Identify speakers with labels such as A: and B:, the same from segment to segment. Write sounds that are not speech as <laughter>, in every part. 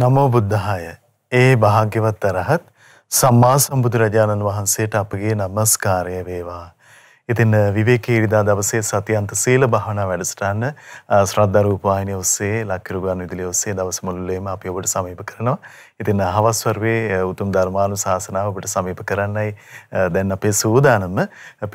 A: නමෝ බුද්ධාය. ඒ භාග්‍යවත් අරහත් සම්මා සම්බුදුරජාණන් වහන්සේට අපගේ නමස්කාරය වේවා. ඉතින් විවේකීරිදා දවසේ සතියන්ත සීල භාවනා වැඩසටහන ශ්‍රද්ධා රූපවාහිනිය ඔස්සේ ලක්කිරුගන් විදුලිය ඔස්සේ දවස් මුළුල්ලේම අපි ඔබට සමීප කරනවා. ඉතින් හවස් වරුවේ උතුම් ධර්මානුශාසනාව ඔබට සමීප කරන්නයි දැන් අපේ සූදානම.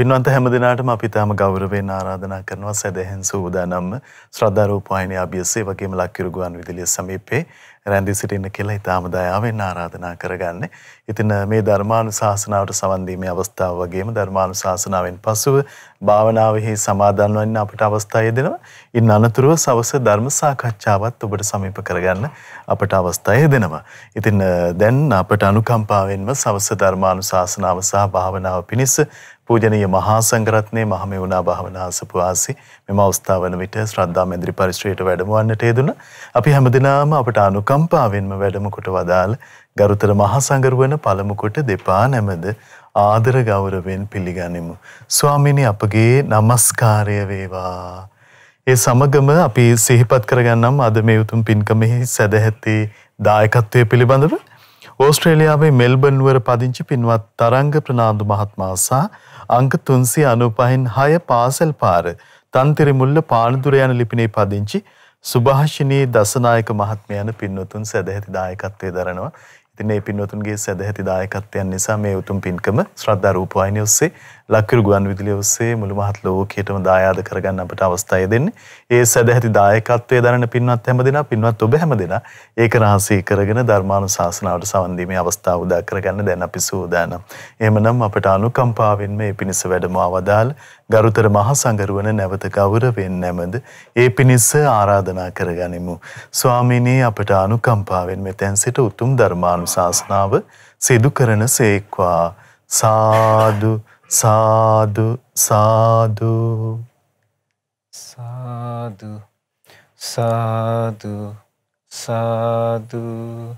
A: පින්වන්ත හැම දිනාටම අපි තාම ගෞරවයෙන් ආරාධනා කරනවා සදහෙන් සූදානම්ම ශ්‍රද්ධා රූපවාහිනිය අභියසේ වගේම ලක්කිරුගන් විදුලිය සමීපේ රැඳී සිටින්න කියලා ඉතාම දයාවෙන් ආරාධනා කරගන්න. ඉතින් මේ ධර්මානු ශාසනාවට සවන්දීමේ අවස්ථාව වගේම ධර්මානු ශාසනාවෙන් පසුව භාවනාවහි සමාධන් වන්න අපට අවස්ථාය දෙනවා. ඉන් අනතුරුව සවස ධර්ම සාකච්ඡාවත් ඔබට සමීප කරගන්න අපට අවස්ථාය දෙනවා. ඉතින් දැන් අපට අනුකම්පාවෙන්ම සවස ධර්මානු ශාසනාව සහ භාවනාව පිණිස පූජනීය මහා සංඝරත්නයේ මහමෙවුනා භාවනා අසපුවාසි මෙම අවස්ථාව වන විට ශ්‍රද්ධා මන්දිරි පරිශ්‍රයට වැඩමවන්නට යෙදුණ අපි හැමදිනාම අපට අනුකම්පාවෙන්ම වැඩම කොට වදාළ ගරුතර මහා සංඝරුවන පළමු කොට දෙපා නැමද ආදර ගෞරවයෙන් පිළිගනිමු ස්වාමීනි අපගේ নমස්කාරය වේවා ඒ සමගම අපි සිහිපත් කරගන්නම් අද මේ උතුම් පින්කමෙහි සදැහැති දායකත්වයේ පිළිබඳව ඕස්ට්‍රේලියාවේ මෙල්බන් නුවර පදිංචි පින්වත් තරංග ප්‍රනාන්දු මහත්මයා සහ අංක තුන්සිය අනුපහින් හය පාසල් පාර තන්තිරිමුල්ල පානදුර යන ලිපිනේ පදිංචි සුභාෂිනී දසනායක මහත්මයන පින්වතුන් සැදැහැති දායකත්වය දරනවා. ඉතින් මේ පින්වතුන්ගේ සැදැහැති දායකත්වයන් නිසා මේ උතුම් පින්කම ශ්‍රද්ධා රූපවාහිනිය ඔස්සේ ලක්කරු ගුවන් විදුලිය ඔස්සේ මුළු මහත් ලෝකයටම දායාද කරගන්න අපට අවස්ථාව දෙන්නේ. ඒ සැදැහැති දායකත්වයේ දරන පින්වත් හැම දෙනා පින්වත් ඔබ හැම දෙනා ඒක රහසී කරගෙන ධර්මානුශාසනාවට සවන් දීමේ අවස්ථාව උදා කරගන්න දැන් අපි සූදානම්. එහෙමනම් අපට අනුකම්පාවෙන් මේ පිණිස වැඩම අවදාල් ගරුතර මහ සංගරුවන නැවත ගෞරවයෙන් නැමද ඒ පිණිස ආරාධනා කරගනිමු. ස්වාමීනී අපට අනුකම්පාවෙන් මෙතැන් සිට උතුම් ධර්මානුශාසනාව සිදු කරන සේක්වා සාදු සාදු සාදු
B: සාදු සාදු
A: සාදු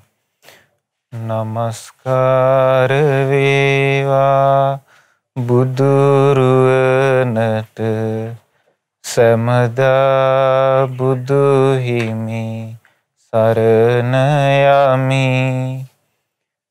B: නමස්කාර වේවා බුදුරුවනට සැමදා බුදුහිමි සරණ යමි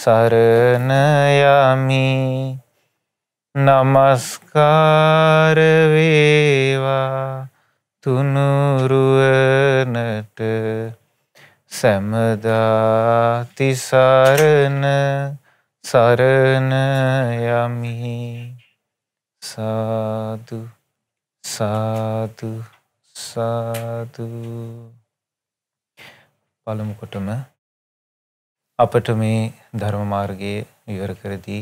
B: සරණ යමි নমස්කාර වේවා තුනුරුවනට සැමදා තිසරණ සරණ යමි සාදු සාදු සාදු පළමුකොටම අපට මේ ධර්ම මාර්ගයේ විවර කර දී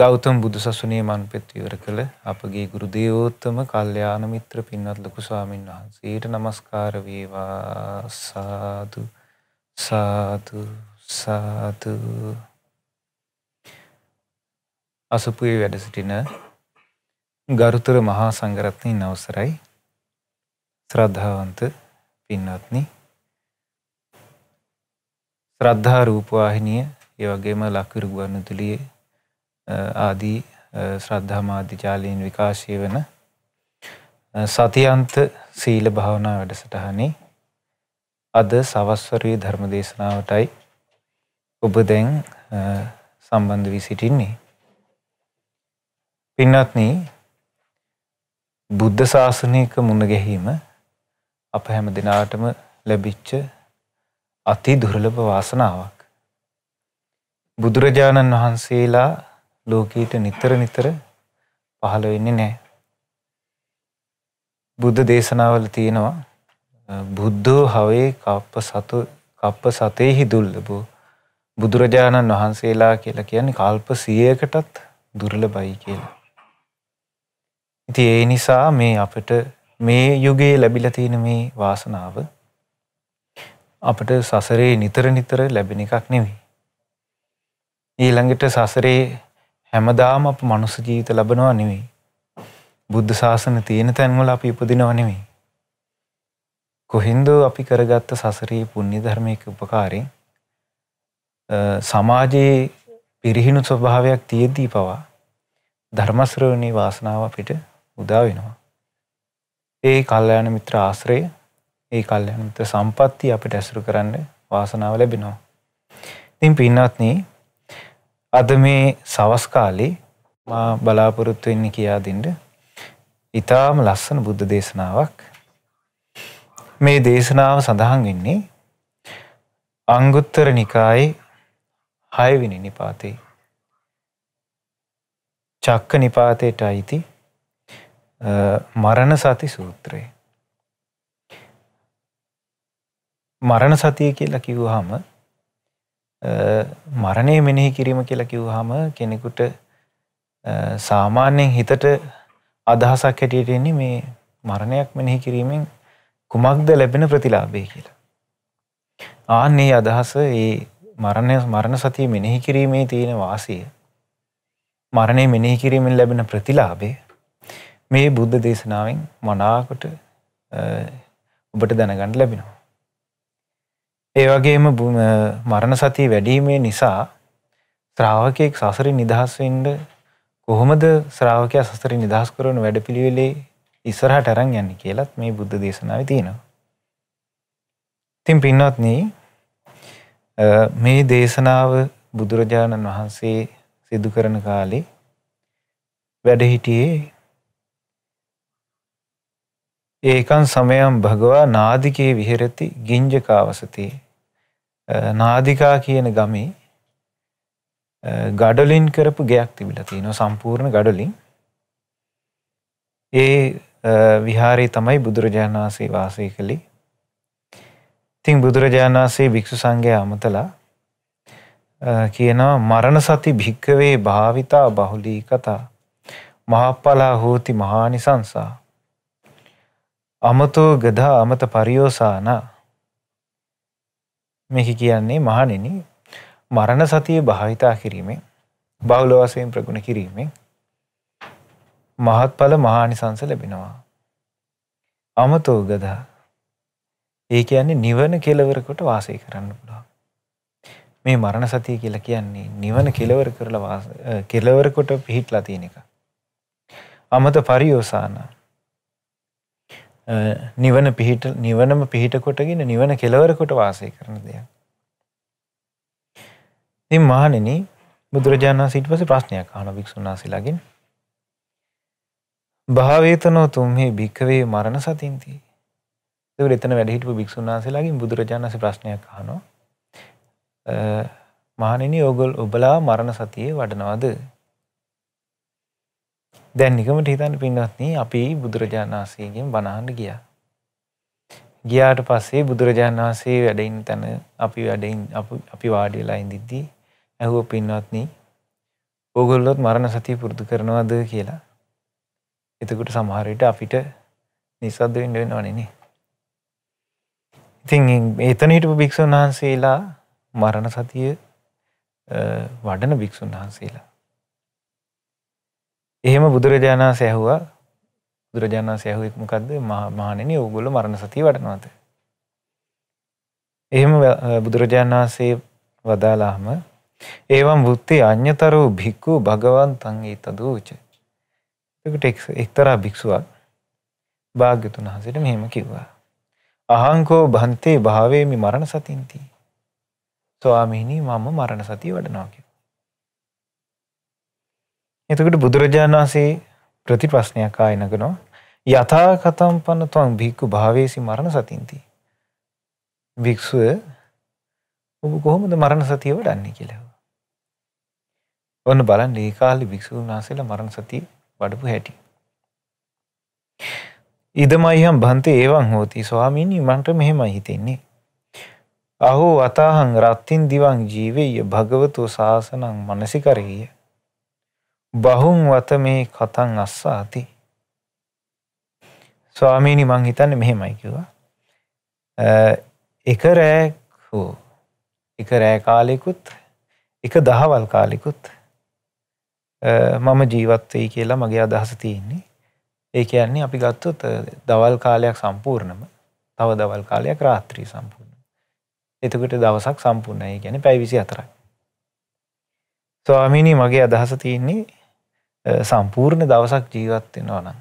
B: ගෞතම බුදුසසුනේ මන්පෙත් විවර කළ අපගේ ගුරු දේවෝත්තම කල්යාණ මිත්‍ර පින්වත් ලොකු ස්වාමීන් වහන්සේට নমස්කාර වේවා සාදු සාදු සාදු අසපුවේ වැඩ සිටින ගරුතර මහා සංඝරත්නයන් අවසරයි ශ්‍රද්ධාවන්ත පින්වත්නි ශ්‍රද්ධා රූපවාහිනිය ඒ වගේම ලක්විරු ගුවන්විදුලියේ ආදී ශ්‍රද්ධා මාධ්‍යාලයෙන් විකාශය වෙන සතියන්ත සීල භාවනා වැඩසටහනේ අද සවස්වරයේ ධර්ම දේශනාවටයි ඔබ දැන් සම්බන්ධ වී සිටින්නේ. පින්වත්නි බුද්ධ ශාසනයක මුණ ගැහිම අප හැම දිනාටම ලැබිච්ච අති දුර්ලභ වාසනාවක්. බුදුරජාණන් වහන්සේලා ලෝකීට නිතර නිතර පහළ වෙන්නේ නැහැ. බුද්ධ දේශනාවල තියෙනවා බුද්ධෝ හවේ කප්ප සතු කප්ප සතේහි දුර්ලභෝ බුදුරජාණන් වහන්සේලා කියලා කියන්නේ කල්ප 100කටත් දුර්ලභයි කියලා. ඉතින් ඒ නිසා මේ අපිට මේ යුගයේ ලැබිලා තියෙන මේ වාසනාව අපට සසරේ නිතර නිතර ලැබෙන එකක් නෙවෙයි. ඊළඟට සසරේ හැමදාම අප මනුස්ස ජීවිත ලබනවා නෙවෙයි. බුද්ධ ශාසන තියෙන තැන්වල අපි උපදිනව නෙවෙයි. කොහින්ද අපි කරගත්ත සසරේ පුණ්‍ය ධර්මයක උපකාරයෙන් සමාජයේ පිරිහිණු ස්වභාවයක් තියෙද්දී පවා ධර්ම ශ්‍රවණේ වාසනාව අපිට උදා වෙනවා. ඒ කල්යාණ මිත්‍ර ආශ්‍රය ඒ කල්යනත සම්පත්ති අපිට ඇසුරු කරන්න වාසනාව ලැබෙනවා. ඉතින් පින්නත්න අද මේ සවස්කාලේ මා බලාපොරොත්තු වෙන්න කියා දෙන්න ඉතාම ලස්සන බුද්ධ දේශනාවක් මේ දේශනාව සඳහන් වෙන්නේ අංගුත්තර නිකායේ හයවිනි නිපාතේ චක්ක නිපාතයට අයිති මරණ සති සූත්‍රයේ මරණ සතිය කියලා කිව්වහම මරණය මෙනෙහි කිරීම කියලා කිව්වහම කෙනෙකුට සාමාන්‍යයෙන් හිතට අදහසක් හැටියට එන්නේ මේ මරණයක් මෙනෙහි කිරීමෙන් කුමක්ද ලැබෙන ප්‍රතිලාභය කියලා. ආන්නේ අදහස ඒ මරණය මරණ සතිය මෙනෙහි කිරීමේ තියෙන වාසිය මරණය මෙනෙහි කිරීමෙන් ලැබෙන ප්‍රතිලාභය මේ බුද්ධ දේශනාවෙන් මනාකොට ඔබට දැනගන්න ලැබෙනවා. ඒවගේම මරණ සතිය වැඩීමේ නිසා ශ්‍රාවකයෙක් සසරින් නිදහස්වෙන්ඩ කොහොමද ශ්‍රාවකය සසරින් නිදහස් කරන වැඩ පිළිවෙලේ ඉස්සරහට අරන් යන්න කියලත් මේ බුද්ධ දේශනාව තියෙනවා. තින් පින්නත්න මේ දේශනාව බුදුරජාණන් වහන්සේ සිදු කරන කාලේ වැඩහිටියේ ඒකන් සමයම් භගවා නාදිකයේ විහෙරති ගිංජකාවසතියේ නාදිකා කියන ගමේ ගඩලින් කරපු ගයක් තිබිලා තියෙනවා සම්පූර්ණ ගඩලින්. ඒ විහාරේ තමයි බුදුරජාණන් වහන්සේ වාසය කළේ. ඉතින් බුදුරජාණන් වහන්සේ භික්ෂු සංඝය අමතලා කියනවා මරණ සති භික්කවේ භාවිතා බහුලී කතා මහප්පලා හෝති මහානිසංසා අමතෝ ගදා අමත පරියෝසානා මේක කියන්නේ මහණෙනි මරණ සතිය භාවිතා කිරීමෙන් බහුල වශයෙන් ප්‍රගුණ කිරීමෙන් මහත්ඵල මහානිසංස ලැබෙනවා. අමතෝ ගදා. ඒ කියන්නේ නිවන කෙලවර කොට වාසය කරන්න පුළුවන්. මේ මරණ සතිය කියලා කියන්නේ නිවන කෙලවර කරලා කෙලවර කොට පිහිටලා තියෙන එක. අමත පරියෝසානා නිවන පිහිට නිවනම පිහිට කොටගෙන නිවන කෙලවරකොට වාසය කරන දෙයක්. ඉතින් මහණෙනි බුදුරජාණන් වහන්සේ ඊට පස්සේ ප්‍රශ්නයක් අහන භික්ෂුන් වහන්සේලාගෙන් භාවේතනෝ තුම්හි භික්ඛවේ මරණ සතින්ති. ඒක එතන වැඩ හිටපු භික්ෂුන් වහන්සේලාගෙන් බුදුරජාණන් වහන්සේ ප්‍රශ්නයක් අහනවා. මහණෙනි ඕගොල්ලෝ ඔබලා මරණ සතියේ වඩනවද? දැන් නිකමට හිතන්න පින්නත්න අපි බුදුරජාණන් වහන්සේගෙන් බණහන්ඩ ගියා. ගියාට පස්සේ බුදුරජාණන් වහන්සේ වැඩයින් තැන අපි වැඩයින් අපි වාඩියලා ඉදිද්දී ඇහුව පින්වත්නී ඕගොල්ලොත් මරණ සතිය පුරුදු කරනවාද කියලා එතකුට සමහරයට අපිට නිසද්ද වෙන්න වෙන වනනේ. ඉතින් එතනට භික්‍ෂූන් වහන්සේලා මරණ සතිය වඩන භික්‍ෂූන් වහන්සේලා එහෙම බුදුරජාණන් සැහුවා බුදුරජාණන් සැහුවෙක් මොකක්ද මහණෙන ඕගොල මරණ සතිය වටනවත. එහෙම බුදුරජාණන් වහන්සේ වදාලාම ඒවම් බුත්තේ අඤ්‍යතරෝ භික්ඛු භගවන් තං ඊතදූච. එතකොට එක්තරා භික්ෂුවක් භාග්‍යතුන් වහන්සේට මෙහෙම කිව්වා. අහංකෝ භන්තේ භාවේමි මරණ සතින්ති. ස්වාමීනි මම මරණ සතිය වඩනවා කියලා. එතකට බුදුරජාණන් වසේ ප්‍රතිපස්්නයක් ආයනගෙනවා යථා කතම් පන්න තුවන් භික්කු භාවේසි මරණ සතින්ති. භික්ෂුව ඔබ කොහොමද මරණ සතිය වඩන්නේ කියලා. ඔන්න බලන් ඒ කාලි භික්ෂූන් වහසේලා මරණ සතිය වඩපු හැටි. ඉදමයිහම් බන්තේ ඒවන් හෝති ස්වාමීනී මන්ට මෙහෙමයි හිතෙන්නේ. අහෝ අතාහං රත්තින් දිවන් ජීවෙය භගවතු ශාසනං මනසි කරෙහිය. බහුන් වත මේ කතන් අස්සාති ස්වාමීණි මං හිතන්න මෙහෙමයි කිවා එක රෑක් හෝ එක රෑ කාලෙකුත් එක දහවල් කාලෙකුත් මම ජීවත්වයි කියලා මගේ අදහස තියෙන්නේ ඒ කියන්නේ අපි ගත්තොත් දවල් කාලයක් සම්පූර්ණම තව දවල් කාලයක් රාත්‍රී සම්පූර්ණ එතකට දවසක් සම්පූර්ණය ගැන පැවිසි අතරයි ස්වාමීණී මගේ අදහස තියන්නේ සම්පූර්ණ දවසක් ජීවත් වෙනවා නම්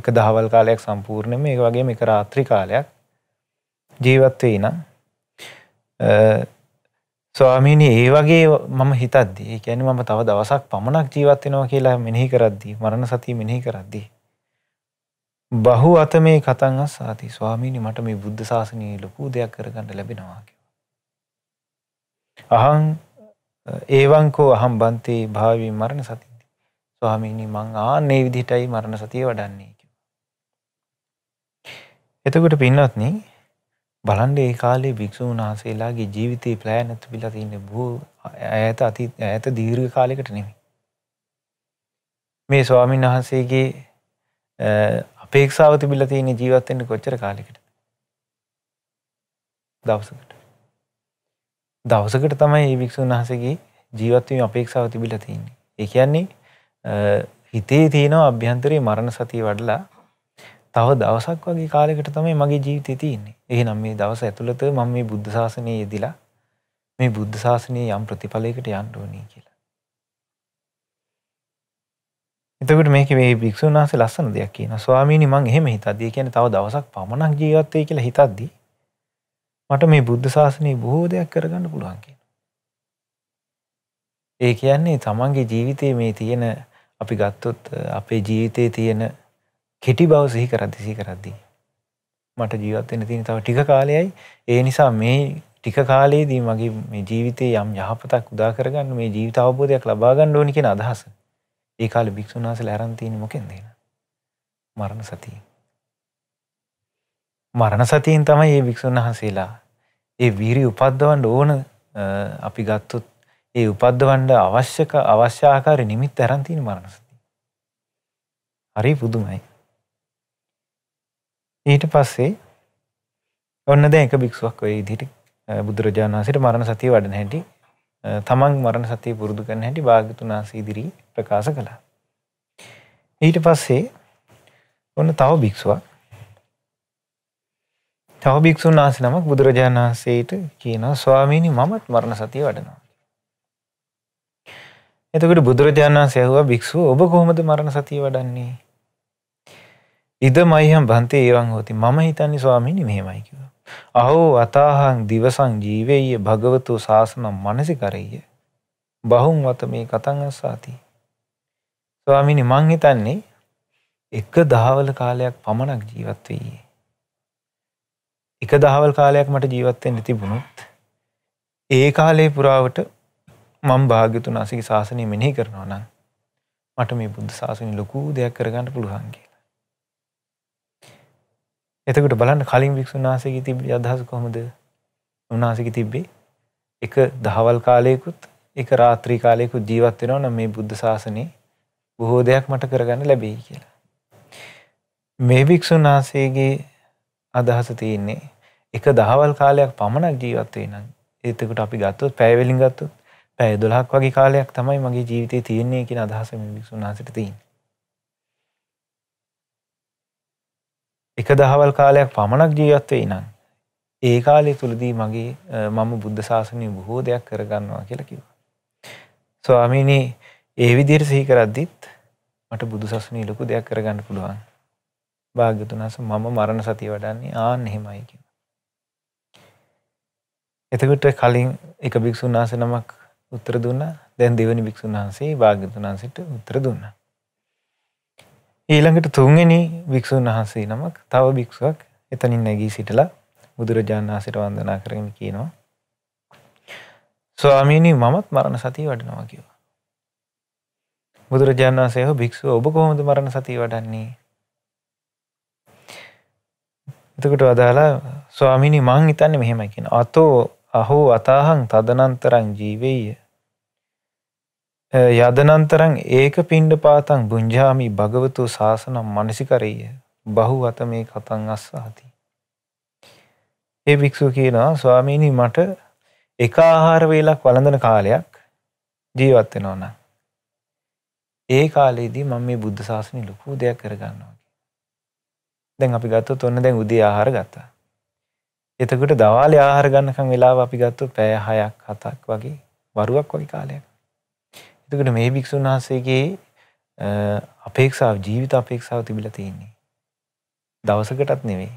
B: එක දහවල් කාලයක් සම්පූර්ණයෙන් මේ වගේ එක රාත්‍රී කාලයක් ජීවත් වෙයි නම් ස්වාමීනි ඒ වගේ මම හිතද්දී ඒ කියන්නේ මම තව දවසක් පමණක් ජීවත් වෙනවා කියලා මෙනෙහි කරද්දී මරණ සතිය මෙනෙහි කරද්දී බහු අත මේ කතන් අස්සාති ස්වාමීනි මට මේ බුද්ධ ශාසනයේ ලොකු දෙයක් කරගන්න ලැබෙනවා කිව්වා. අහං ඒවං කෝ අහං බන්තේ භාවී මරණ සති ස්වාමීනි මං ආන්නේ විදිහටයි මරණ සතිය වඩන්නේ එතකොට පින්නත්න බලන්ඩ ඒ කාලේ භික්‍ෂූන් වහන්සේලාගේ ජීවිතය ප්ලෑ නැතු පිලා තින්න බූ ඇත අති ඇත දීර්ඝ කාලෙකට නෙමි. මේ ස්වාමීන් වහන්සේගේ අපේක්ෂාව තිබිල තියෙන ජීවත්තෙන්ට කොච්චර කාලෙකට දවසකට දවසකට තමයි ඒ භික්‍ෂූන් වහසගේ ජීවත්වීම අපේක්ෂාව තිබිල තියන්නේ ඒ කියන්නේ හිතේ තියෙනවා අභ්‍යන්තරයේ මරණ සතිය වඩලා තව දවසක් වගේ කාලෙකට තමයි මගේ ජීවිතය තියන්නේ එහෙනම් මේ දවස ඇතුළත මම මේ බුද්ධ ශාසනය යෙදිලා මේ බුද්ධ ශාසනය යම් ප්‍රතිඵලයකට යන්න ඕනේ කියලා. එතකට මේක මේ භික්ෂූන් වහන්සේ ලස්සන දෙයක් කියන ස්වාමීනි මං එහෙම හිතද්දී කියන්නේ තව දවසක් පමණක් ජීවත් වෙයි කියලා හිතද්දී මට මේ බුද්ධ ශාසනය බොහෝ දෙයක් කරගන්න පුළුවන් කියන. ඒ කියන්නේ තමන්ගේ ජීවිතයේ මේ තියෙන අපි ගත්තොත් අපේ ජීවිතයේ තියෙන කෙටි බව සිහි කරද්දි සිහි කරද්දී. මට ජීවත් වෙන්න තියෙන තව ටික කාලයයි. ඒ නිසා මේ ටික කාලයේදී මගේ මේ ජීවිතේ යම් යහපතක් උදා කරගන්න මේ ජීවිත අවබෝධයක් ලබා ගන්න ඕනි කියන අදහස. ඒ කාලේ භික්ෂුන් වහන්සේලා අරන් තියෙන්නේ මොකෙන්ද එන? මරණ සතිය. මරණ සතියෙන් තමයි මේ භික්ෂුන් වහන්සේලා ඒ වීරිය උපද්දවන්න ඕන අපි ගත්තොත් ඒ උපද්දවන්ඩ අවශ්‍යක අවශ්‍යාකාරය නිමිත් ඇරන්තින මරණසති. හරි පුදුමයි. ඊට පස්සේ ඔන්න දැක භික්ෂුවක් ඔය ඉදිරි බුදුරජාණන් වහන්සේට මරණ සතිය වඩන හැටි තමන් මරණ සතිය පුරුදු කරන හැටි භාග්‍යතුන් වහන්සේ ඉදිරි ප්‍රකාශ කළා. ඊට පස්සේ ඔන්න තව භික්ෂුවක් තව භික්ෂුන් වහන්සේ නමක් බුදුරජාණන් වහන්සේට කියනවා ස්වාමීනි මමත් මරණ සතිය වඩනවා. එතකට බුදුරජාණන් සයහවා භික්ෂු ඔබ කොහොමද මරණ සතිය වඩන්නේ. ඉද මයිහම් බන්තේ ඒවන් හෝති මම හිතන්නේ ස්වාමිනි මෙහෙමයිකිව. අහෝ අතාහං දිවසං ජීවේය භගවතු ශාසනම් මනසි කරෙය. බහුන් වත මේ කතන් අස්සාති. ස්වාමිනි මං හිතන්නේ එක දහවල කාලයක් පමණක් ජීවත් වෙයේ. එක දහවල් කාලයක් මට ජීවත්වෙන්න තිබුණුත් ඒ කාලේ පුරාවට මම භාග්‍යතුන් වහන්සේගේ ශාසනය මෙනෙහි කරනවා නම් මට මේ බුද්ධ ශාසනය ලොකු දෙයක් කරගන්න පුළුවන් කියලා. එතකොට බලන්න කලින් වික්ෂුන් වහන්සේගේ තිබ්බ අදහස කොහොමද? උන්වහන්සේගේ තිබ්බේ එක දහවල් කාලයකුත් එක රාත්‍රී කාලයකුත් ජීවත් වෙනවා නම් මේ බුද්ධ ශාසනයේ බොහෝ දෙයක් මට කරගන්න ලැබෙයි කියලා. මේ වික්ෂුන් වහන්සේගේ අදහස තියෙන්නේ එක දහවල් කාලයක් පමණක් ජීවත් වෙයි නම් එතකොට අපි ගත්තොත් පැය වලින් ගත්තොත් පැය 12ක් වගේ කාලයක් තමයි මගේ ජීවිතේ තියෙන්නේ කියන අදහස මේ භික්ෂුන් වහන්සේට තියෙන්නේ. එක දහවල් කාලයක් පමණක් ජීවත් වෙයි නම් ඒ කාලය තුලදී මගේ මම බුද්ධ ශාසනය බොහෝ දෙයක් කරගන්නවා කියලා කිව්වා. ස්වාමීනි ඒ විදිහට සිහි කරද්දිත් මට බුදු සසුනේ ලොකු දෙයක් කරගන්න පුළුවන්. භාග්‍යතුන් වහන්සේ මම මරණ සතිය වඩන්නේ ආන් එහෙමයි කිව්වා. එතකොට කලින් එක භික්ෂුන් වහන්සේ නමක් උත්තර දුන්නා දැන් දෙවනි භික්ෂුන් වහන්සේ භාග්‍යතුන් වහන්සේට උත්තර දුන්නා. ඊළඟට තුන්වෙනි භික්ෂුන් වහන්සේ නමක් තව භික්ෂුවක් එතනින් නැගී සිටලා බුදුරජාණන් වහන්සේට වන්දනා කරගෙන කියනවා ස්වාමීනි මමත් මරණ සතිය වඩනවා කිව්වා. බුදුරජාණන් වහන්සේ භික්ෂුව ඔබ කොහොමද මරණ සතිය වඩන්නේ? එතකොට අදාලා ස්වාමීනි මං හිතන්නේ මෙහෙමයි කියන. අතෝ අහෝ අතාහං තදනන්තරං ජීවෙය. යදනන්තරං ඒක පිණ්ඩ පාතං බුංජාමි භගවතු ශාසනම් මනසිකරේය බහු අත මේ කතන් අස්සාති. ඒ භික්‍ෂූ කියනවා ස්වාමීණී මට එක ආහාර වේලක් වළඳන කාලයක් ජීවත් වෙනවා නම් ඒ කාලේදී මම මේ බුද්ධ ශාසනය ලොකු දෙයක් කරගන්නවා. දැන් අපි ගත්තොත් ඔන්න දැන් උදේ ආහාර ගත්තා. එතකොට දවාලේ ආහාර ගන්නකම් වෙලාව අපි ගත්තොත් පැය 6ක් 7ක් වගේ වරුවක් වගේ කාලයක්. එතකොට මේ භික්ෂුන් වහන්සේගේ අපේක්ෂාව ජීවිත අපේක්ෂාව තිබිලා තියෙන්නේ. දවසකටත් නෙවෙයි.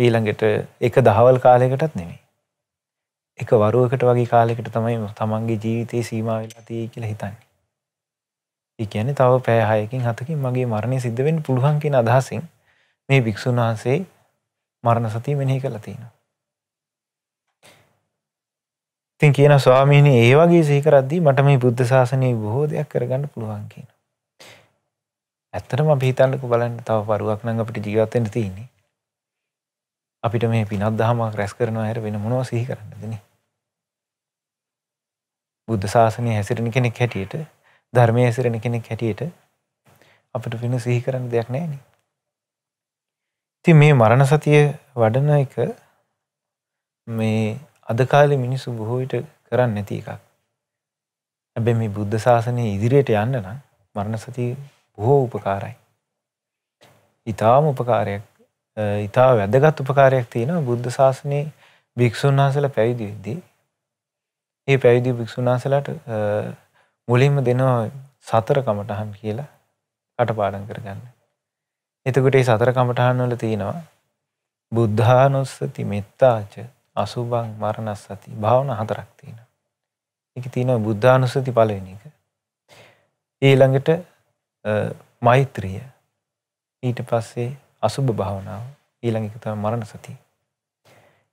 B: ඊළඟට එක දහවල් කාලයකටත් නෙවෙයි. එක වරුවකට වගේ කාලයකට තමයි තමන්ගේ ජීවිතේ සීමා වෙලා තියෙයි කියලා හිතන්නේ. ඒ කියන්නේ තව පැය 6කින් 7කින් මගේ මරණය සිද්ධ වෙන්න පුළුවන් කියන අදහසින් මේ භික්ෂුන් වහන්සේ මරණ සතිය මෙනෙහි කළ තියෙනවා. ඉතින් කියන ස්වාමීනි ඒ වගේ සීකරද්දී මට මේ බුද්ධ ශාසනය බොහෝ දෙයක් කරගන්න පුළුවන් කියන. ඇත්තටම අපි හිතන්නක බලන්න තව පරුවක් නම් අපිට ජීවත් වෙන්න තියෙන්නේ. අපිට මේ පිනත් දහමක් රැස් කරනවා හැර වෙන මොනවා සිහි කරන්නද නේ? බුද්ධ ශාසනය හැසිරෙන කෙනෙක් හැටියට ධර්මයේ හැසිරෙන කෙනෙක් හැටියට අපිට වෙන සිහි කරන්න දෙයක් නැහැ නේ. ති මේ මරණ සතිය වඩන එක මේ අදකාලි මිනිස්සු බොහෝවිට කරන්න නැති එකක්. ඇබැ මේ බුද්ධ ශාසනය ඉදිරියට යන්න නම් මරණ සති බොහෝ උපකාරයි. ඉතාම උපකාරයක් ඉතා වැදගත් උපකාරයක් තියෙන බුද්ධ ශාසනයේ භික්‍ෂූන් වහසල පැවිදිවෙද්දී. ඒ පැවිදි භික්‍ෂූන් වහසලට මුලින්ම දෙනවා සතර කමටහන් කියලා කටපාඩන් කරගන්න. එතකොට ඒ සතර කමඨහන් වල තියෙනවා බුද්ධානුස්සති මෙත්තාච අසුභං මරණස්සති භාවනා හතරක් තියෙනවා. ඒක තියෙනවා බුද්ධානුස්සති පළවෙනි එක. ඊළඟට මෛත්‍රිය. ඊට පස්සේ අසුභ භාවනාව. ඊළඟ එක තමයි මරණ සතිය.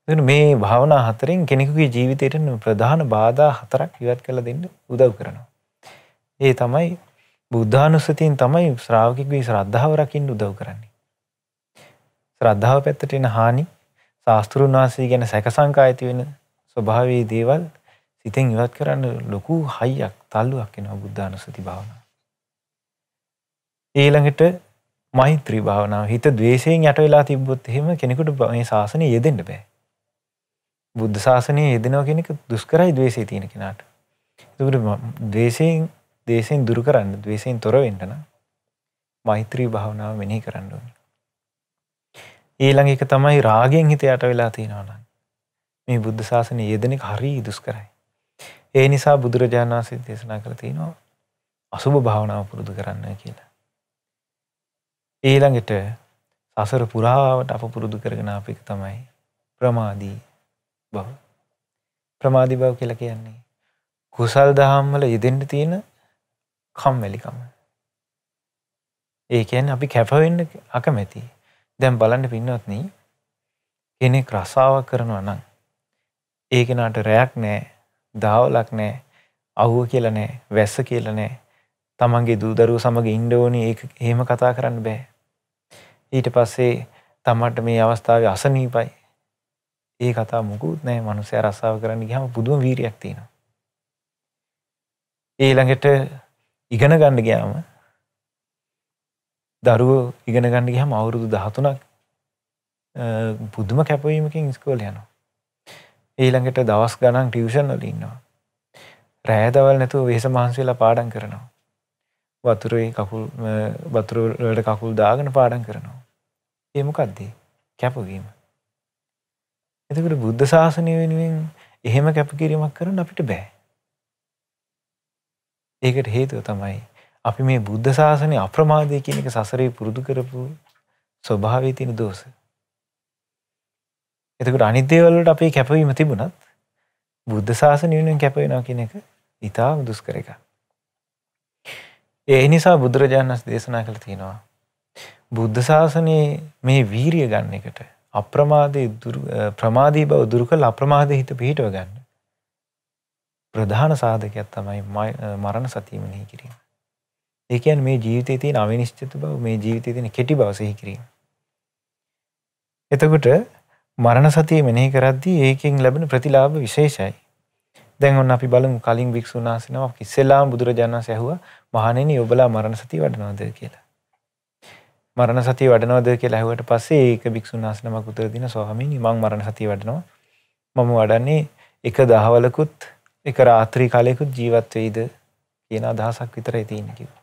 B: එතන මේ භාවනා හතරෙන් කෙනෙකුගේ ජීවිතයට ප්‍රධාන බාධා හතරක් ඉවත් කරලා දෙන්න උදව් කරනවා. ඒ තමයි බුද්ධානුස්සතියෙන් තමයි ශ්‍රාවකෙක්ගේ ශ්‍රද්ධාව රකින්න උදව් කරන්නේ. ශ්‍රද්ධාව පැත්තට එන හානි ශාස්ත්‍රුන් වහන්සේ ගැන සැකසංකා ඇති වෙන ස්වභාවයේ දේවල් සිතෙන් ඉවත් කරන්න ලොකු හයියක් තල්ලුවක් එනවා බුද්ධානුස්සති භාවනාව. ඊළඟට මෛත්‍රී භාවනාව හිත ද්වේෂයෙන් යට වෙලා තිබ්බොත් එහෙම කෙනෙකුට මේ ශාසනය යෙදෙන්න බෑ. බුද්ධ ශාසනය යෙදෙනවා කෙනෙක් දුෂ්කරයි ද්වේෂය තියෙන කෙනාට. ඒකට ද්වේෂයෙන් දේශයෙන් දුරු කරන්න දවේශයෙන් තොර වෙන්ටන මෛත්‍රී භාවනාව මෙනෙහි කරන්න ඕන. ඊළඟ එක තමයි රාගෙන් හිත යට වෙලා තියෙනවනම් මේ බුද්ධ ශාසන යෙදෙනෙක් හරි දුස් කරයි. ඒ නිසා බුදුරජාණන් වහන්සේ දේශනා කළ තියෙනවා අසුභ භාවනාව පුරුදු කරන්න කියලා. ඊළඟට සසර පුරාවට අප පුරුදු කරගෙන අපික තමයි ප්‍රමාදී බව. ප්‍රමාදී බව කියලා කියන්නේ කුසල් දහම්වල යෙදෙන්න තියෙන කම්වැලිකම. ඒ කියන්නේ අපි කැපවෙන්න අකමැති. දැන් බලන්න පින්නවත්නි කෙනෙක් රසාවක් කරනවා නම් ඒ කෙනාට රැයක් නැහැ, දහවලක් නැහැ, අවුව කියලා නැහැ, වැස්ස කියලා නැහැ. තමන්ගේ දූ දරුවෝ සමග ඉන්න ඕනේ ඒක එහෙම කතා කරන්න බෑ. ඊට පස්සේ තමන්ට මේ අවස්ථාවේ අසනීපයි. ඒ කතා මුකුත් නැහැ. මිනිස්සයා රසාව කරන්න ගියාම පුදුම වීරියක් තියෙනවා. ඊළඟට ඉගෙන ගණ්ඩ ගයාම දරුවෝ ඉගෙන ගණඩ ගහම අවුරුදු දහතුනක් බුදුම කැපවීමකින් ඉස්කෝල යනවා. ඒළඟට දවස් ගණන් ටියවෂන් වලින්නවා. රෑදවල් නැතුව වේස මහන්සවෙලා පාඩන් කරනවා. වතුරේ කකුල් බතුරලට කකුල් දාගෙන පාඩන් කරනවා. ඒමකක්දේ කැපවීම. එතකට බුද්ධ ශාසනය වෙනුවෙන් එහෙම කැපකිරීමක් කරන අපිට බෑ. ඒකට හේතුව තමයි අපි මේ බුද්ධ ශාසනය අප්‍රමාදය කියන එක සසරේ පුරුදු කරපු ස්වභාවයේ තියෙන දෝෂ. එතකොට අනිත් දේවල් වලට අපේ කැපවීම තිබුණත් බුද්ධ ශාසනය වෙනුවෙන් කැප වෙනවා කියන එක ඊටාම දුෂ්කර එකක්. ඒ නිසා බුදුරජාණන් දේශනා කළ තියෙනවා බුද්ධ ශාසනයේ මේ වීරිය ගන්න එකට අප්‍රමාදයේ ප්‍රමාදී බව දුරු කළ අප්‍රමාදයේ හිත පිහිටව ගන්න. ප්‍රධාන සාධකයක් තමයි මරණ සතියම නිහි කිරීම. ඒ කියන්නේ මේ ජීවිතයේ තියෙන අවිනිශ්චිත බව මේ ජීවිතයේ තියෙන කෙටි බව සිහි කිරීම. එතකොට මරණ සතිය මෙනෙහි කරද්දී ඒකෙන් ලැබෙන ප්‍රතිලාභ විශේෂයි. දැන් ඔන්න අපි බලමු කලින් භික්ෂුන් වහන්සේනම ඉස්සෙල්ලාම බුදුරජාණන් වහන්සේ ඇහුවා මහණෙනි ඔබලා මරණ සතිය වඩනවද කියලා. මරණ සතිය වඩනවද කියලා ඇහුවට පස්සේ ඒක භික්ෂුන් වහන්සේනමක් උත්තර දෙන ස්වාමීනි මම මරණ සතිය වඩනවා. මම වඩන්නේ එක දහවලකුත් එක රාත්‍රී කාලයකුත් ජීවත් වෙයිද කියන අදහසක් විතරයි තියෙන්නේ කිව්වා.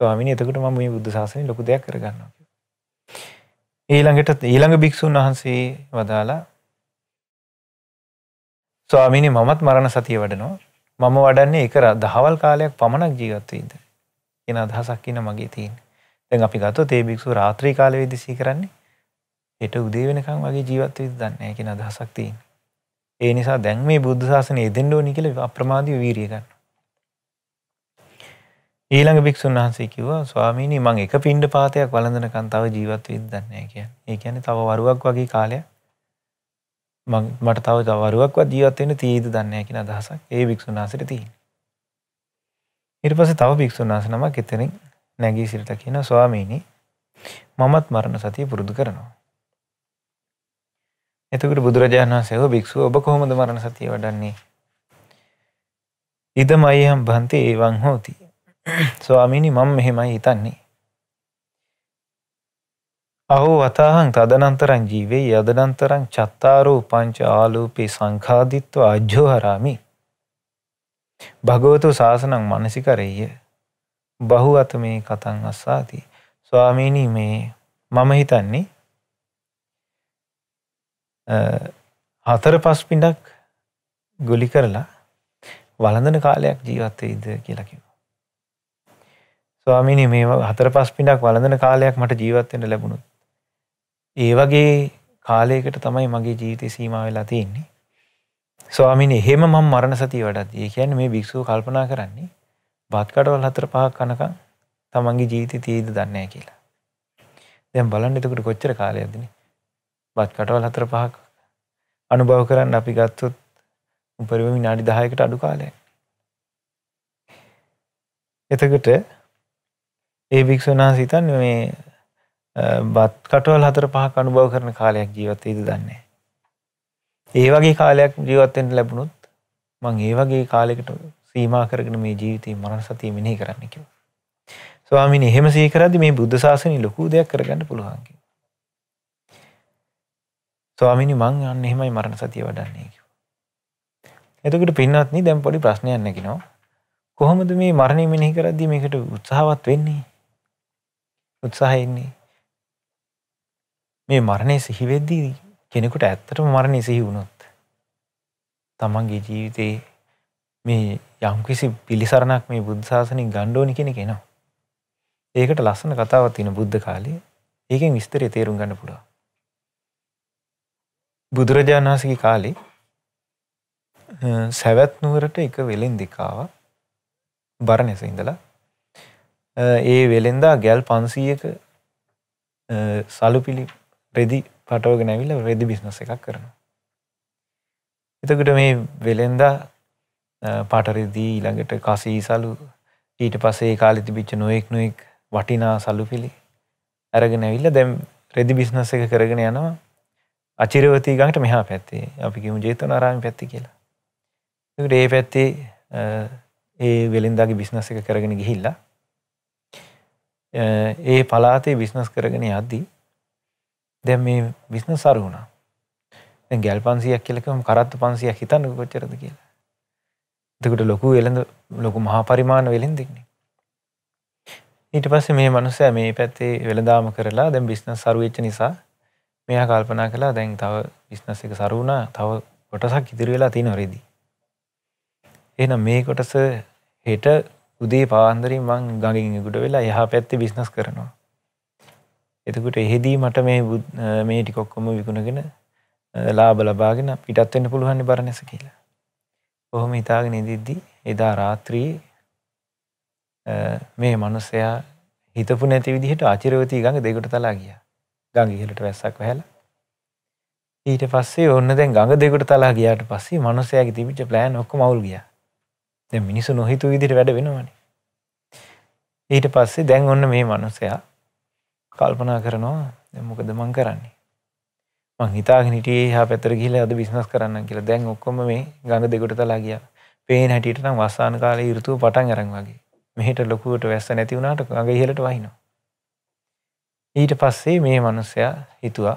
B: ස්වාමීනි එතකොට මම මේ බුද්ධ ශාසනය ලොකු දෙයක් කරගන්නවා කිව්වා. ඊළඟට ඊළඟ භික්ෂුන් වහන්සේ වදාලා ස්වාමීනි මමත් මරණ සතිය වඩනවා. මම වඩන්නේ එක දහවල් කාලයක් පමණක් ජීවත් වෙයිද කියන අදහසක් ඉන්න මගේ තියෙන්නේ. දැන් අපි ගත්තොත් ඒ භික්ෂුව රාත්‍රී කාලයේදී සී කරන්නේ හෙට උදේ වෙනකන් වගේ ජීවත් වෙයිද දන්නේ නැහැ කියන අදහසක් තියෙනවා. ඒ නිසා දැන් මේ බුද්ධ ශාසනය යෙදෙන්න ඕනි කියලා අප්‍රමාදීව වීරිය ගන්නවා. ඊළඟ භික්ෂුන් වහන්සේ කිව්වා ස්වාමීනි මං එක පින්ඩ පාතයක් වළඳනකන් තව ජීවත් වෙන්න දන්නේ නැහැ කියන්නේ. ඒ කියන්නේ තව වරුවක් වගේ කාලයක් මං මට තව තව වරුවක්වත් ජීවත් වෙන්න තියෙයිද දන්නේ නැහැ කියන අදහසක් ඒ භික්ෂුන් වහන්සේට තියෙනවා. ඊට පස්සේ තව භික්ෂුන් වහන්සේ නමක් එතනින් නැගී සිටලා කියනවා ස්වාමීනි මමත් මරණ සතිය පුරුදු කරනවා. එතකට බුදුරජාණන් වන්සේ භික්ෂුව ඔබ කොහොමද මරණ සතිය වඩන්නේ. ඉද මයිහම් බන්ති ඒවන් හෝති. <clears throat> ස්වාමිනි මං මෙහෙමයි හිතන්නේ. අහෝ වතාහං තදනන්තරං ජීවේ යදනන්තරං චත්තාරෝ පංච ආලෝපේ සංඛාදිත්ව අජ්ජෝහරාමි. භගෝතු ශාසනං මනසිකරෙය. බහු අත මේ කතන් අස්සාති. ස්වාමීනී මේ මම හිතන්නේ හතර පස් පිඩක් ගොලි කරලා වලඳන කාලයක් ජීවත්තයේද කියලකිව. ස්වාමිනි මේ හතර පස් පිඩක් වලඳන කාලයක් මට ජීවත්වෙන ලැබුණුත්. ඒ වගේ කාලයකට තමයි මගේ ජීවිතය සීමාව වෙලා තියෙන්නේ. ස්වාමිනි එහෙම මම මරණ සතිය වඩත් ඒ කියන්නේ මේ භික්ෂුව කල්පනා කරන්නේ බත්කඩවල් හතර පහක් කනකම් තමන්ගේ ජීවිතය තියෙද දන්නේ නැහැ කියලා. දැන් බලන්න එතකොට කොච්චර කාලයක්දනේ. බත් කටවල් හතර පහක් අනුභව කරන්න අපි ගත්තුත් උපරිම විනාඩි දහයකට අඩු කාලය. එතකට ඒ භික්‍ෂුනා සිතන් මේ බත් කටවල් හතර පහක් අනුභව කරන කාලයක් ජීවතයද දන්නේ. ඒ වගේ කාලයක් ජීවත්තෙන් ලැබුණුත් මං ඒ වගේ කාලෙකට සීමා කරගෙන මේ ජීවිතය මරණ සතිය මෙනෙහි කරන්නකිව. ස්වාමිනි එහෙම සීකරදි මේ බුද්ධ ශාසනය ලොකු දෙයක් කරගන්න පුළුවන්ගේ. ස්වාමිනි මං යන්න එහෙමයි මරණ සතිය වඩන්නේ කිව්වා. එතකොට පින්වත්නි දැන් පොඩි ප්‍රශ්නයක් නැගිනවා. කොහොමද මේ මරණය මෙනෙහි කරද්දී මේකට උත්සාහවත් වෙන්නේ? උත්සාහය ඉන්නේ. මේ මරණය සිහි වෙද්දී කෙනෙකුට ඇත්තටම මරණය සිහි වුණොත් තමන්ගේ ජීවිතේ මේ යම්කිසි පිළිසරණක් මේ බුද්ධ ශාසනයෙන් ගන්න ඕනි කෙනෙක් එනවා. ඒකට ලස්සන කතාවක් තියෙන බුද්ධ කාලේ. ඒකෙන් විස්තරය තේරුම් ගන්න පුළුවන්. බුදුරජාණන් වහන්සේගේ කාලේ සැවැත් නුවරට එක වෙලෙන්දිකාව බරණැස ඉඳලා ඒ වෙලෙන්දා ගැල් 500ක සලුපිලි රෙදි පටවගෙන ඇවිල්ලා රෙදි බිස්නස් එකක් කරනවා. එතකොට මේ වෙලෙන්දා පාටරෙදි ඊළඟට කසී සලු ඊට පස්සේ ඒ කාලේ තිබිච්ච නොයෙක් නොයෙක් වටිනා සලුපිලි අරගෙන ඇවිල්ලා දැන් රෙදි බිස්නස් එක කරගෙන යනවා. අචිරවතී ගඟට මෙහා පැත්තේ අපි කිමු ජේතවන ආරාමයේ පැත්තේ කියලා. ඒකට ඒ පැත්තේ ඒ වෙලින්දාගේ බිස්නස් එක කරගෙන ගිහිල්ලා ඒ පලාතේ බිස්නස් කරගෙන යද්දී දැන් මේ බිස්නස් අරු වුණා. දැන් ගැල් 500ක් කියලා කිව්වම කරත්ත 500ක් හිතන්න කොච්චරද කියලා. එතකොට ලොකු වෙළඳ ලොකු මහා පරිමාණ වෙළඳෙක්නේ. ඊට පස්සේ මේ මනුස්සයා මේ පැත්තේ වෙළඳාම කරලා දැන් බිස්නස් අරු වෙච්ච නිසා මෙයා කල්පනා කලා දැන් තව විශ්නස් එක සරුණ තව කොටසක් ඉදිරිවෙලා තින හොරෙදි. එනම් මේ කොටස හෙට උදේ පාන්දරින් මං ගඟින්කුට වෙලා යහ පැත්ති බිස්නස් කරනවා. එතකුට එහෙදී මට මේ මේ ටිකොක්කොම විකුණගෙන ලාබ ලබාගෙන පිටත්වෙන්න පුළුවන්න්නේ බරණෙස කියලා. ඔහොම හිතාගෙන ඉදිද්දි එදා රාත්‍රී මේ මනුස්සයා හිතපු නැති විදිහට ආචිරවතී ගඟ දෙකට තලා ගියා ගඟ ඉහලට වැස්සක් වැහලා ඊට පස්සේ ඔන්න දැන් ගඟ දෙකට තලා ගියාට පස්සේ මනුස්සයාගේ තිබිච්ච ප්ලෑන් ඔක්කොම අවුල් ගියා. දැන් මිනිස්සු නොහිතූ විදිහට වැඩ වෙනවනේ. ඊට පස්සේ දැන් ඔන්න මේ මනුස්සයා කල්පනා කරනවා දැන් මොකද මං කරන්නේ? මං හිතාගෙන හිටියේ එහා පැත්තට ගිහලා අද බිස්නස් කරන්න කියලා. දැන් ඔක්කොම මේ ගඟ දෙකට තලා ගියා. පේන හැටියට නම් වස්සාන කාලේ ඍතුව පටන් අරන් වගේ. මෙහෙට ලොකුවට වැස්ස නැති වුණාට ගඟ ඉහළට වහිනවා. ඊට පස්සේ මේ මනුස්සයා හිතුවා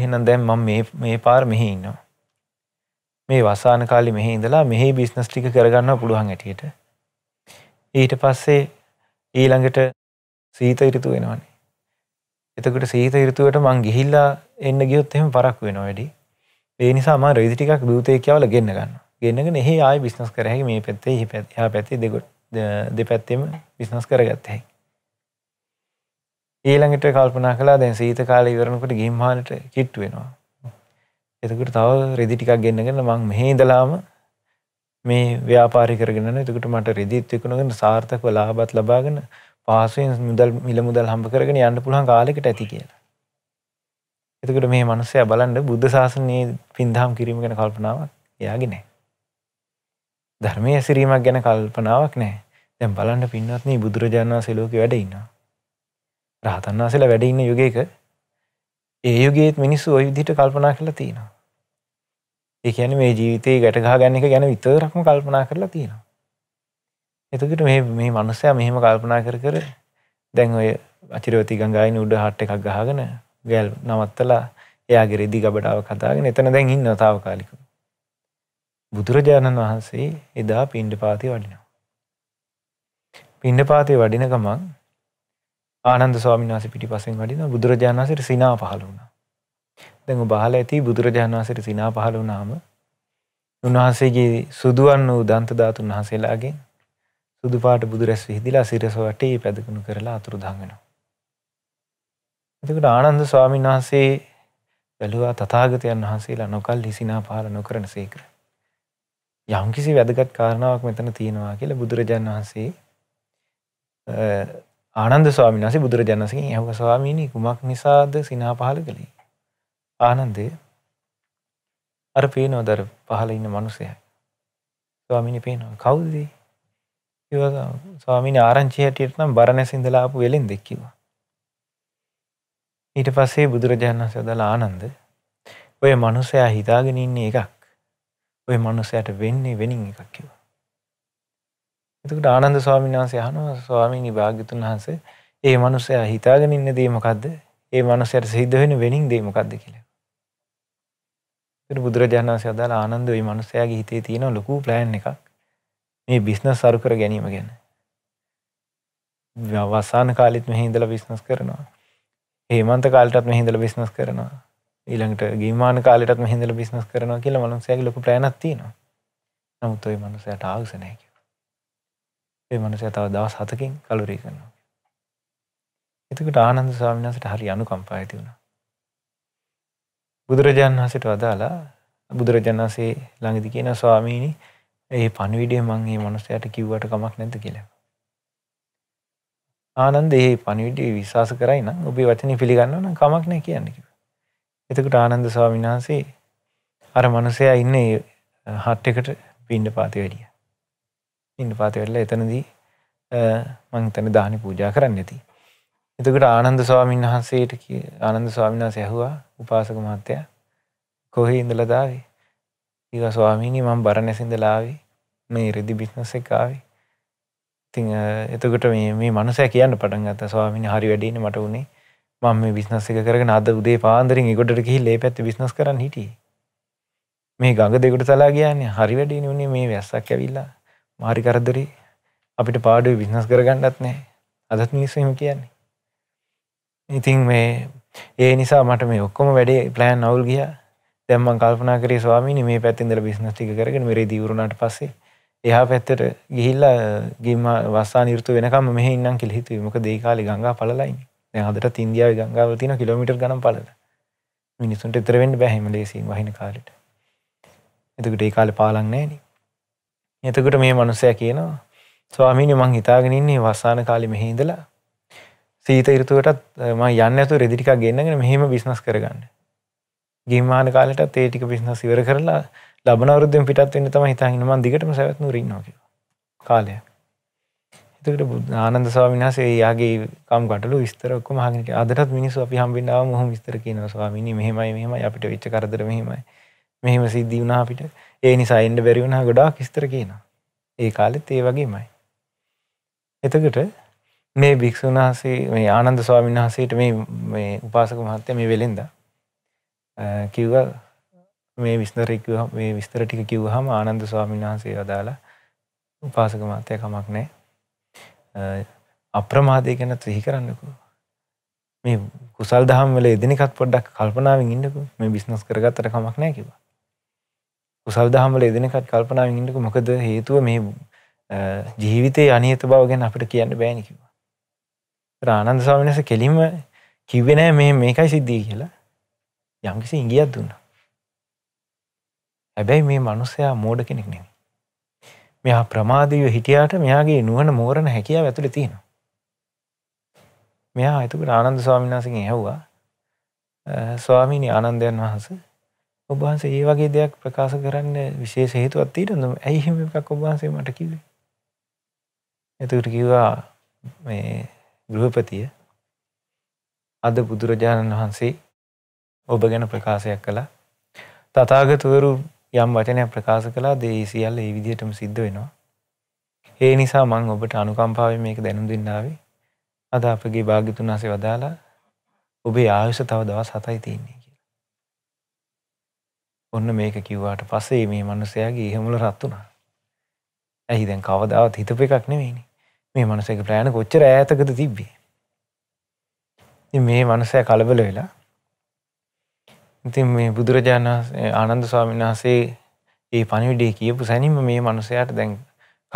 B: එහෙනම් දැන් මම මේ මේ පාර මෙහි ඉන්නවා. මේ වසාන කාලේ මෙහි ඉඳලා මෙහි බිස්නස් ටික කරගන්න පුළුවන් ඇටියට. ඊට පස්සේ ඊළඟට සීත ඍතු වෙනවනේ. එතකොට සීත ඍතුවට මං ගිහිල්ලා එන්න ගියොත් එහෙම පරක්කු වෙනවා වැඩි. ඒ නිසා මම රෙදි ටිකක් දූතේ කියවලා ගෙන්න ගන්නවා. ගෙන්නගෙන එහි ආයෙ බිස්නස් කර හැකි මේ පැත්තේ එහි පැත්තේ එහා පැත්තේ දෙක දෙපැත්තෙම බිස්නස් කරගත්ත හැකි. ඊළඟට කල්පනා කලා දැන් සීත කාල ඉවරනකට ගිම්හානට කිට්ටු වෙනවා. එතකට තව රෙදි ටිකක් ගෙන්න්නගෙන මං මෙහිදලාම මේ ව්‍යාපාරි කරගෙන එතකට මට රෙදිත්තිකුණගෙන සාර්ථක ලාබත් ලබාගෙන පාසුවෙන් මුදල් මිල මුදල් හම්බ කරගෙන යන්න පුළහන් කාලෙකට ඇති කියලා. එතකට මේ මනුස්සය බලන්ඩ බුද්ධ ශාසනයේ පින්දහම් කිරීම ගැන කල්පනාවක් යාගෙන. ධර්මය ඇසිරීමක් ගැන කල්පනාවක් නෑ දැම් බලන්න පින්නත්න්නේ බුදුරජාණන් සෙලෝක වැඩඉන්නවා. රහතන් වහන්සේලා වැඩ ඉන්න යුගයක ඒ යුගයේත් මිනිස්සු ওই විදිහට කල්පනා කරලා තියෙනවා. ඒ කියන්නේ මේ ජීවිතේ ගැට ගහ ගන්න එක ගැන විතරක්ම කල්පනා කරලා තියෙනවා. එතකොට මේ මේ මනුස්සයා මෙහෙම කල්පනා කර කර දැන් ඔය අචිරවති ගංගායින උඩ හට් එකක් ගහගෙන ගෑල් නවත්තලා එයාගේ රෙදි ගබඩාව කතාගෙන එතන දැන් ඉන්නවා తాවකාලිකව. බුදුරජාණන් වහන්සේ එදා පිණ්ඩපාතේ වඩිනවා. පිණ්ඩපාතේ වඩින ගමන් ආනන්ද ස්වාමීන් වහන්සේ පිටිපස්සෙන් වඩිනවා බුදුරජාණන් වහන්සේට සිනා පහළ වුණා. දැන් ඔබ අහලා ඇති බුදුරජාණන් වහන්සේට සිනා පහළ වුණාම උන්වහන්සේගේ සුදුවන් වූ දන්ත ධාතුන් වහන්සේලාගෙන් සුදු පාට බුදුරැස් විහිදිලා සිරස වටේ පැදගුණු කරලා අතුරුදහන් වෙනවා. එතකොට ආනන්ද ස්වාමීන් වහන්සේ බැලුවා තථාගතයන් වහන්සේලා නොකල්හි සිනා පහළ නොකරන සේකර. යම්කිසි වැදගත් කාරණාවක් මෙතන තියෙනවා කියලා බුදුරජාණන් වහන්සේ ආනන්ද ස්වාමිනාස බුදුරජාණන්සකින් ඇහුව ස්වාමීනී කුමක් නිසාද සිනා පහළ කළේ ආනන්දය අර පේනෝ දර පහල ඉන්න මනුසයයි ස්වාමිනි පේනවා කවුද ස්වාමිනි ආරංචි හැටියට නම් බරණැසිඳලාපු වෙලෙන් දෙක්කිවා ඊට පස්සේ බුදුරජාණන් සදලා ආනන්ද ඔය මනුසයා හිතාගෙන ඉන්නේ එකක් ඔය මනුසයට වෙන්නේ වෙනින් එකක් කිවා එතකට ආනන්ද ස්වාමීන් වහන්සේ අහනවා ස්වාමීනි භාග්‍යතුන් වහන්සේ ඒ මනුස්සයා හිතාගෙන ඉන්න දේ මොකද්ද? ඒ මනුස්සයාට සිද්ධ වෙන වෙනින් දේ මොකද්ද කියලා. ඊට බුදුරජාණන් වහන්සේ අදාළ ආනන්ද ওই මනුස්සයාගේ හිතේ තියෙන ලොකු plan එකක්. මේ business අරු කර ගැනීම ගැන. අවසාන කාලෙත් මෙහි ඉඳලා business කරනවා. හේමන්ත කාලෙටත් මෙහි ඉඳලා business කරනවා. ඊළඟට ගිමාන කාලෙටත් මෙහි ඉඳලා business කරනවා කියලා මනුස්සයාගේ ලොකු plan එකක් තියෙනවා. නමුත් ওই මනුස්සයාට ආවුස නැහැ. ඒ මනුසය තව දවස් හතකින් කලුරී කරනවා. එතකට ආනන්ද ස්වාමිනාසට හරි අනුකම්පා ඇති වුණා. බුදුරජාණන් වහන්සේට වදාලා බුදුරජාණන් වහන්සේ ළඟදි කියන ස්වාමීනි ඒ පණිවිඩය මං මේ මනුස්සයාට කිව්වට කමක් නැද්ද කියලා. ආනන්ද ඒ පණිවිඩය විශ්වාස කරයි නම් ඔබේ වචනේ පිළිගන්නවා නම් කමක් නැහැ කියන්නේ කිව්වා. එතකොට ආනන්ද ස්වාමීන් වහන්සේ අර මනුස්සයා ඉන්නේ හට් එකට පින්න පාති වැඩියා. පිණ්ඩපාත වෙලා එතනදී මං තැන දාන පූජා කරන්න ඇති. එතකට ආනන්ද ස්වාමීන් වහන්සේට ආනන්ද ස්වාමිනාස ඇහුවා උපාසක මහත්තය කොහෙ ඉඳලදාවේ ඒව ස්වාමීනී මං බරණැසිඳලාවේ මේ රෙදි බිස්නස එකාවේ ඉතිං එතකට මේ මනුසය කියන්න පටන් ගත ස්වාමිනි හරි වැඩින මට වුණේ මං මේ බිස්නස එක කරගෙන අද උදේ පාන්දරින් ගොඩට කිහි ලේ පැත්ති බිස්නස් කරන්න හිටිය මේ ගඟ දෙකට සලා කියන්නේ හරි වැඩින වුණේ මේ වැස්සක් ඇවිල්ලා මාරි කරදරේ අපිට පාඩුව විිනස් කරගන්නත් නෑ අදත් මිනිස්සම කියන්නේ ඉතින් මේ ඒ නිසා මට මේ ඔක්කොම වැඩේ ප්ලෑන් අවුල් ගිය දැම්මන් කල්පනා කරේ ස්වාමීනි මේ පැත්තින්දර බිස්නස් ටික කරගෙන මෙරේ දීවරුණාට පස්සේ එහා පැත්තට ගිහිල්ලා ගිම්ම වස්සා නිර්තු වෙනකම මෙහ ඉන්නම් කියලා හිතුවේ මොකද ඒ කාලේ ගංගා පළලයින් දැන් හදටත් ඉන්දියාවේ ගංගාවල තියෙන කිලෝමීටර් ගණන් පළල මිනිස්සුන්ට ඉතර වෙන්න බෑ හැම ලේසියෙන් වහින කාලෙට එතකොට ඒ කාලේ පාලම් නැහැ නේ එතකට මේ මනුසය කියනවා ස්වාමීනි මං හිතාගෙනන්නේ වස්සාන කාලි මෙහිඉදලා සීත ඉරතුවටත් ම යන්න ඇතු රෙදිරික ගෙන්න්නගෙන මෙහෙම බිස්නස් කරගන්න ගිම්මාන කාලට ඒටික බිස්නස් ඉවර කරලා ලබනවරුද්ධෙන් පිටත් වන්න තම හිතාගෙන මන් දිගටම සැවත්නු රන්නෝක කාලය එතකට බුද් ආනන්ද ස්වාමිනාසේ යාගේ කම් ගටලු විස්තරක්ක මහගට අදටත් මිනිස් අපි හම්බිෙන්ාව මොහොම විස්තර කියනවා ස්වාමිනි මෙහෙමයි මෙහම අපිට විච්ච කරදර මෙහෙමයි මෙහෙම සිද්ධී වුණා අපිට ඒ නිසායින්ඩ බැරිවුණා ගොඩා කිස්තර කියනවා ඒ කාලෙත් ඒ වගේමයි එතකට මේ භික්‍ෂූන් වහසේ මේ ආනන්ද ස්වාමීන් වහසේට මේ උපාසක මහත්තය මේ වෙළෙන්ද කිව්ව මේ විස්නරක මේ විස්තර ටික කිව් හම ආනන්ද ස්වාමීන් වහන්සේ අදාලා උපාසක මහත්තය කමක් නෑ අප්‍රමාදය ගැන ත්‍රහි කරන්නකු මේ කුසල් දහම් වල එදිනකත් පොඩ්ඩක් කල්පනාවෙන් ඉන්නකු මේ බිස්නස් කරගත්තට කමක් නෑ කිවා කුසල් දහම් වල යෙදෙනකත් කල්පනාවෙන් ඉන්නකො මොකද හේතුව මේ ජීවිතයේ අනියත බව ගැන අපිට කියන්න බෑනේ කිව්වා. ඒතර ආනන්ද ස්වාමීන් වහන්සේ කෙලින්ම කිව්වේ නෑ මේ මේකයි සිද්ධිය කියලා. යම්කිසි ඉඟියක් දුන්නා. හැබැයි මේ මනුස්සයා මෝඩ කෙනෙක් නෙමෙයි. මෙයා ප්‍රමාදීව හිටියාට මෙයාගේ නුවණ මෝරණ හැකියාව ඇතුලේ තියෙනවා. මෙයා එතකොට ආනන්ද ස්වාමීන් වහන්සේගෙන් ඇහුවා ස්වාමීනි ආනන්දයන් වහන්සේ ඔබහන්ස ඒ වගේ දෙයක් ප්‍රකාශ කරන්න විශේෂ හේතුවත් තීරන ඇයිහෙම එකක් ඔබහන්සේ මට කිවේ එතුකට කිවා මේ ගෘහපතිය අද බුදුරජාණන් වහන්සේ ඔබ ගැන ප්‍රකාශයක් කළා තතාගතවරු යම් වචනයක් ප්‍රකාශ කලා දේ සියල්ල ඒ විදිහටම සිද්ධ වෙනවා ඒ නිසා මං ඔබට අනුකම්පාව මේක දැනුම් දෙන්නාවේ අද අපගේ භාගිතුන් අසේ වදාලා ඔබේ ආයුෂ තව දවස් හතයි තියන්නේ ඔන්න මේක කිව්වාට පස්සේ මේ මනුස්සයාගේ එහෙමුල රත් වුණා. ඇයි දැන් කවදාවත් හිතප එකක් නෙවෙයිනි. මේ මනුස්සයාගේ ප්‍රාණ කොච්චර ඈතකද තිබ්බේ. ඉතින් මේ මනුස්සයා කලබල වෙලා ඉතින් මේ බුදුරජාණන් ආනන්ද ස්වාමීන් වහන්සේ ඒ පණිවිඩය කියපු සැනින්ම මේ මනුස්සයාට දැන්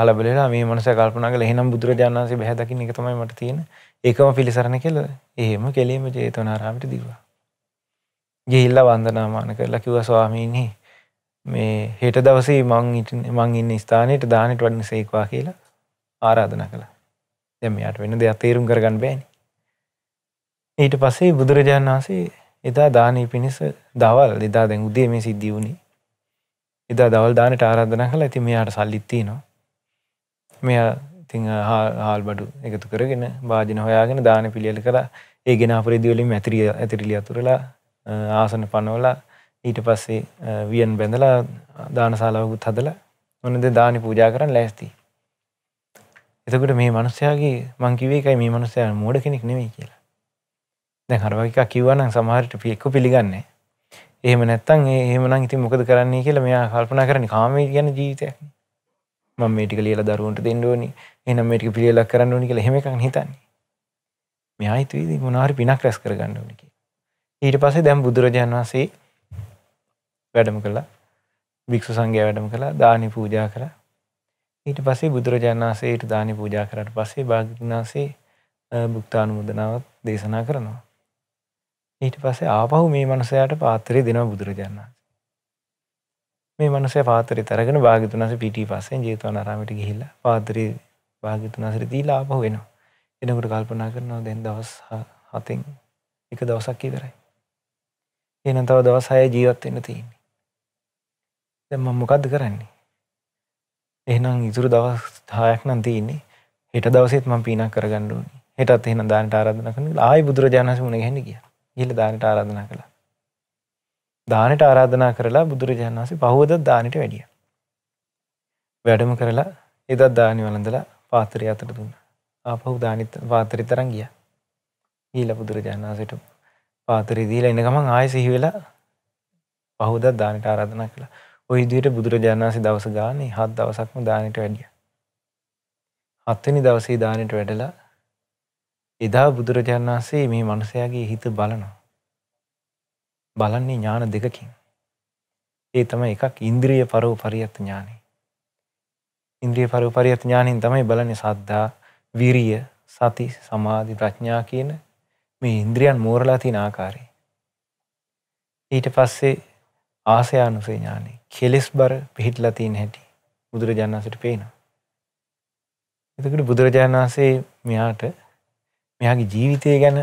B: කලබල වෙලා මේ මනුස්සයා කල්පනා කළා එහෙනම් බුදුරජාණන් වහන්සේ බහැ දකින්න එක තමයි මට තියෙන ඒකම පිළිසරණ කියලා එහෙම කෙලීම චේතනාරාමයට දීවා ගිහිල්ල වන්දනාමාන කරලා කිව ස්වාමීණි මේ හෙට දවසේ මං මං ඉන්න ස්ථානයට දානට වන්න සේක්වා කියලා ආරාධන කළ දෙමයාට වෙන දෙයක් තේරුම් කරගන්න බෑනි ඊට පස්සේ බුදුරජාණන් වහන්සේ එදා දානී පිණිස දවල් දෙදා දැන් උදේ මේ සිද්ධිය වුණේ එදා දවල් දානට ආරාධන කළ ඇති මෙයාට සල්ලිත්තිනවා මෙයා ඉතිං හාල් බඩු එකතු කරගෙන භාජන හොයාගෙන දාන පිළියල කර ඒ ගෙනපුරදිවලින් ඇතිරිය ඇතිරිලි අතුරලා ආසන පනෝල ඊට පස්සේ වියන් බැඳලා දානශලාවකුත් හදල ඔන්නද දානි පූජා කරන්න ලෑස්ති. එතකට මේ මනුස්සයාගේ මංකිවේකයි මේ මනුස්සයා මෝඩ කෙනෙක් නෙවෙයි කියලා. දැ හරවක කිව්වනම් සමහරට පියෙක්කු පිළිගන්නේ එහෙම නැත්තන් ඒහමන ඉති මොකද කරන්නේ කියලා මෙයා කල්පනා කරන කාමේ ගැන ජීවිතය මම මේටික ලියල දරුවන්ට දෙන්නඩුවනි එනම් මේටික පිළියලක් කරන්න ඕනි කියලා හෙමකක් හිතන්නේ මෙයායිතුවේදී මොනාහරි පිනක් රැස් කරගන්න ඕනිකි ඊට පසේ දැම් බුදුරජාන් වන්සේ වැඩම කළා භික්ෂු සංඝය වැඩම කළා දානි පූජා කර ඊට පසේ බුදුරජාණන් වන්සේට දානි පූජා කරට පසේ භාගිනාසේ භුක්තානු මුදනාවත් දේශනා කරනවා ඊට පසේ ආපහු මේ මනසයට පාතරය දෙනවා බුදුරජාණන් මේ මනස පාතරි තරගෙන භාගිතුනස පිටි පස්සේ ජේතවන අරාමට ගිහිල්ලා පාතරී භාගිතුනසර දීලා ආපහු වෙනවා එනකට කල්පනා කරනවා දැන් දවස් හතෙන් එක දවසක් ඉදරයි එහෙනම් තව දවස් 6 ජීවත් වෙන්න තියෙන්නේ. දැන් මම මොකද්ද කරන්නේ? එහෙනම් ඉතුරු දවස් 6ක් නම් තියෙන්නේ. හෙට දවසෙත් මම පීනක් කරගන්න ඕනේ. හෙටත් එහෙනම් දානට ආරාධනා කරනවා. ආයි බුදුරජාණන් වහන්සේ මුණ ගැහෙන්න ගියා. ගිහලා දානට ආරාධනා කළා. දානට ආරාධනා කරලා බුදුරජාණන් වහන්සේ පහවද දානට වැඩියා. වැඩම කරලා එදත් දානි වළඳලා පාත්‍රය අතට දුන්නා. ආපහු දානි පාත්‍රය තරන් ගියා. ඊළ බුදුරජාණන් වහන්සේට පාතරිදීල එන ගමන් ආය සිහිවෙලා පහුදත් දානට ආරාධනා කළ ඔයිදියට බුදුරජාණන්සේ දවස ගානේ හත් දවසක්ම දානට වැඩිය. හත්වනි දවසේ දානට වැඩලා එදා බුදුරජාණන්සේ මේ මනුසයාගේ හිත බලනවා. බලන්නේ ඥාන දෙකකින්. ඒ තම එකක් ඉන්ද්‍රිය පරව පරියත් ඥානය. ඉන්ද්‍රිය පරව පරියත් ඥානින් තමයි බලන්නේ සද්ධා විරිය සති සමාධි ප්‍රඥා කියන මේ ඉන්ද්‍රියන් මෝරලා තියෙන ආකාරය. ඊට පස්සේ ආසයානුසේ ඥානෙ කෙලෙස් බර පිහිටලා තියෙන හැටි බුදුරජාණන් වහන්සේට පේනවා. එතකොට බුදුරජාණන් වහන්සේ මෙයාට මෙයාගේ ජීවිතය ගැන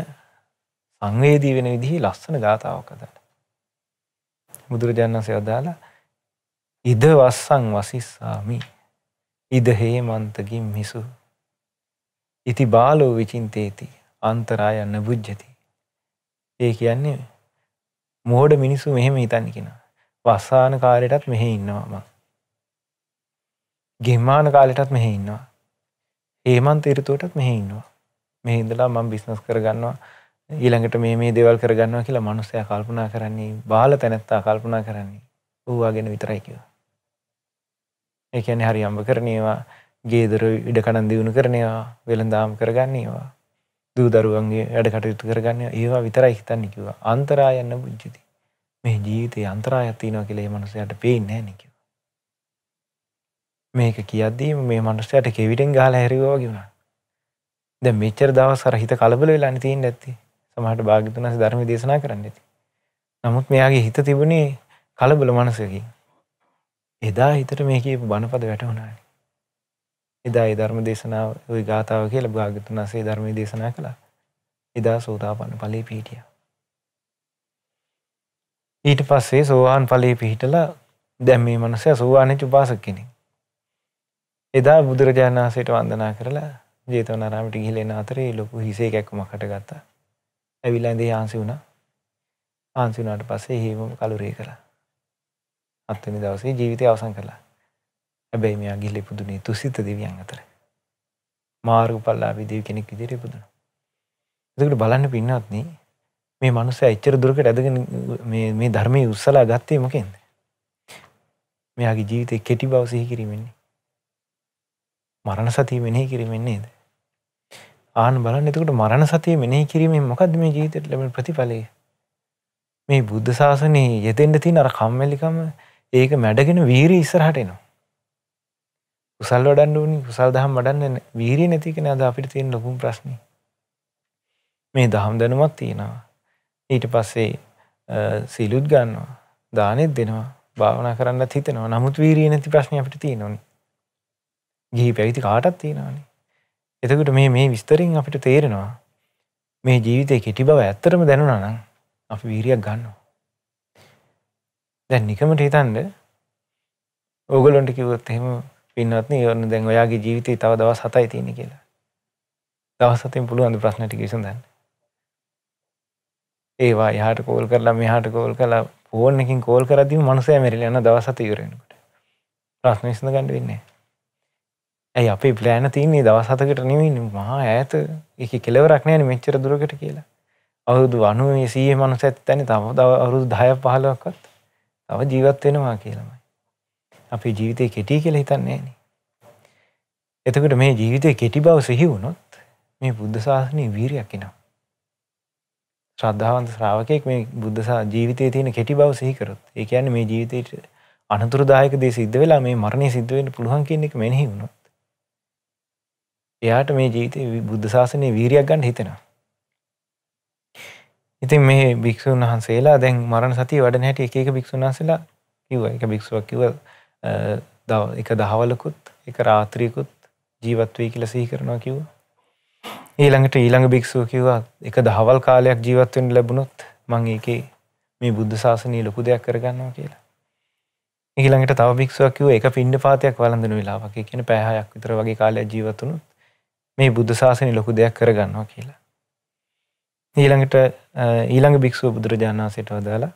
B: සංවේදී වෙන විදිහේ ලස්සන ගාතාවක් අදාලා. බුදුරජාණන් වහන්සේ අදාලා ඉද වස්සං වසිස්සාමි ඉද හේමන්තකින් මිසු ඉති බාලෝ විචින්තේති අන්තරාය නබුද්ජති. ඒ කියන්නේ මෝඩ මිනිස්සු මෙහෙම හිතන්න කෙන. වස්සාන කාලයටත් මෙහෙ ඉන්නවා මං. ගෙම්මාන කාලෙටත් මෙහෙ ඉන්නවා. ඒමන් තීරතුවටත් මෙහෙ ඉන්නවා. මෙ ඉඳලා මං බිස්නස් කරගන්නවා ඊළඟට මේ මේ දෙවල් කරගන්නවා කියලා මනුස්සය කල්පනා කරන්නේ බාල තැනැත්තා කල්පනා කරන්නේ ඌවා ගෙන විතරයිකිව. ඒකැන හරි අම්භ කරනයවා ගේදර ඉඩ කණන් දියුණු කරනවා වෙළඳදාම් කරගන්නේවා දූ දරුවන්ගේ වැඩ කටයුතු කරගන්න ඒවා විතරයි හිතන්න කිව අන්තරායන්න පුද්ජති මේ ජීවිතය අන්තරායත්තිනවා කියලේ මනුසයට පේන්නේ නිකිව මේක කියද්දී මේ මනුස්සයට කෙවිටෙන් ගාල හැරිවෝගෙුණා ද මෙච්චර දවස් සරහිත කලබල වෙලා අනිතින් ඇත්ති සමහට භාගිතුනස ධර්ම දේශනා කරන්න ඇති නමුත් මෙයාගේ හිත තිබුණේ කලබල මනසකින් එදා හිතට මේක බණපද වැටවුණයි එදා ඒ ධර්ම දේශනාව ওই ගාථාව කියලා භාග්‍යතුන් වහන්සේ ධර්මයේ දේශනා කළා. එදා සෝතාපන්න ඵලයේ පිහිටියා. ඊට පස්සේ සෝවාන් ඵලයේ පිහිටලා දැන් මේ මනුස්සයා සෝවාන් වෙච්ච උපාසක කෙනෙක්. එදා බුදුරජාණන් වහන්සේට වන්දනා කරලා ජේතවනාරාමයට ගිහිල්ලා එන අතරේ ලොකු හිසේ කැක්කමක් හටගත්තා. ඇවිල්ලා ඉඳේ ආන්සි වුණා. ආන්සි වුණාට පස්සේ හේමම කලුරේ කළා. හත්වෙනි දවසේ ජීවිතය අවසන් කළා. හැබැයි මෙයා ගිහිල්ලා ඉපදුනේ තුසිත දෙවියන් අතර. මාර්ගඵලලාභී දෙවි කෙනෙක් විදිහට ඉපදුනා. ඒකට බලන්න පින්නවත්නි මේ මනුස්සයා එච්චර දුරකට ඇදගෙන මේ මේ ධර්මයේ උස්සලා ගත්තේ මොකෙන්ද? මෙයාගේ ජීවිතේ කෙටි බව සිහි කිරීමෙන්නේ. මරණ සතිය මෙනෙහි කිරීමෙන් නේද? ආන්න බලන්න එතකොට මරණ සතිය මෙනෙහි කිරීමෙන් මොකද්ද මේ ජීවිතේට ලැබෙන ප්‍රතිඵලය? මේ බුද්ධ ශාසනයේ යෙදෙන්න තියෙන අර කම්මැලිකම ඒක මැඩගෙන වීරිය ඉස්සරහට එනවා. කුසල් වඩන්න ඕනි කුසල් දහම් වඩන්න වීරී නැති කෙන අද අපිට තියෙන ලොකුම් ප්‍රශ්න මේ දහම් දැනුමත් තියෙනවා ඊට පස්සේ සීලුත් ගන්නවා දානෙත් දෙනවා භාවනා කරන්න හිතනවා නමුත් වීරී නැති ප්‍රශ්න අපිට තියෙනවනි ගිහි පැවිති කාටත් තියෙනවානි එතකට මේ මේ විස්තරින් අපිට තේරෙනවා මේ ජීවිතය කෙටි බව ඇත්තරම දැනුනා නම් අපි වීරියක් ගන්නවා දැන් නිකමට හිතන්ඩ ඕගලොන්ට කිවොත් එහෙම පින්වත්නි ඔන්න දැන් ඔයාගේ ජීවිතේ තව දවස් 7යි තියෙන්නේ කියලා. දවස් 7ෙන් පුළුවන් ප්‍රශ්න ටික විසඳන්න. ඒවා එහාට කෝල් කරලා මෙහාට කෝල් කරලා ෆෝන් එකකින් කෝල් කරද්දිම මනුස්සයා මැරිලා යන දවස් 7 ඉවර වෙනකොට. ප්‍රශ්න විසඳ ගන්න වෙන්නේ ඇයි අපේ ප්ලෑන තියන්නේ දවස් 7කට නෙමෙයි මහා ඈත. ඒකේ කෙලවරක් නැහැ මෙච්චර දුරකට කියලා. අවුරුදු 90 100 මනුස්සයෙක් තැන්නේ තව අවුරුදු 10 15ක්වත් තව ජීවත් වෙනවා කියලාමයි. අපේ ජීවිතය කෙටි කියලා හිතන්නේ න. එතකට මේ ජීවිතය කෙටි බව සිහිවුණොත් මේ බුද්ධ ශාසනය වීරයක් එනම්. ශ්‍රද්ධාවන්ත ශ්‍රාවකයෙක් මේ බුද්ධසා ජීවිතය තියෙන කෙටි බව සිහිකරොත් ඒ යන්න මේ ජීවිතයට අනතුරදායක දේ සිද්ධ වෙලා මේ මරණය සිද්ධුවෙන් පුළුවන් කෙනෙක් මෙනෙහි වුණොත්. එයාට මේ ජීවිතය බුද්ධ ශාසනය වීරයක් ගන්න හිතෙනවා. ඉතින් මේ භික්ෂූන් වහන්සේලා දැන් මරණ සතිය වැඩ නැට එක එක භික්ෂුන් වහන්සේලා කිව්වා එක භික්ෂුවක් කිව්වා එක දහවලකුත් එක රාත්‍රියකුත් ජීවත්වී කියල සිහි කරනවා කිව්ව. ඊළඟට ඊළඟ භික්ෂූ කිව්වා එක දහවල් කාලයක් ජීවත්වෙන් ලැබුණොත් මං ඒක මේ බුද්ධ ශාසනී ලොකු දෙයක් කරගන්නවා කියලා. ඊළඟට තව භික්ෂුවක් කිව්ව එක පින්ඩ පාතයක් වලඳන වෙලාවක් කියන පෑහයක් විතර වගේ කාලයක් ජීවත්වනුත් මේ බුද්ධ ශාසනී ලොකු දෙයක් කරගන්නවා කියලා. ඊළඟට ඊළඟ භික්ෂුව බුදුරජාණන්සේට වදාලා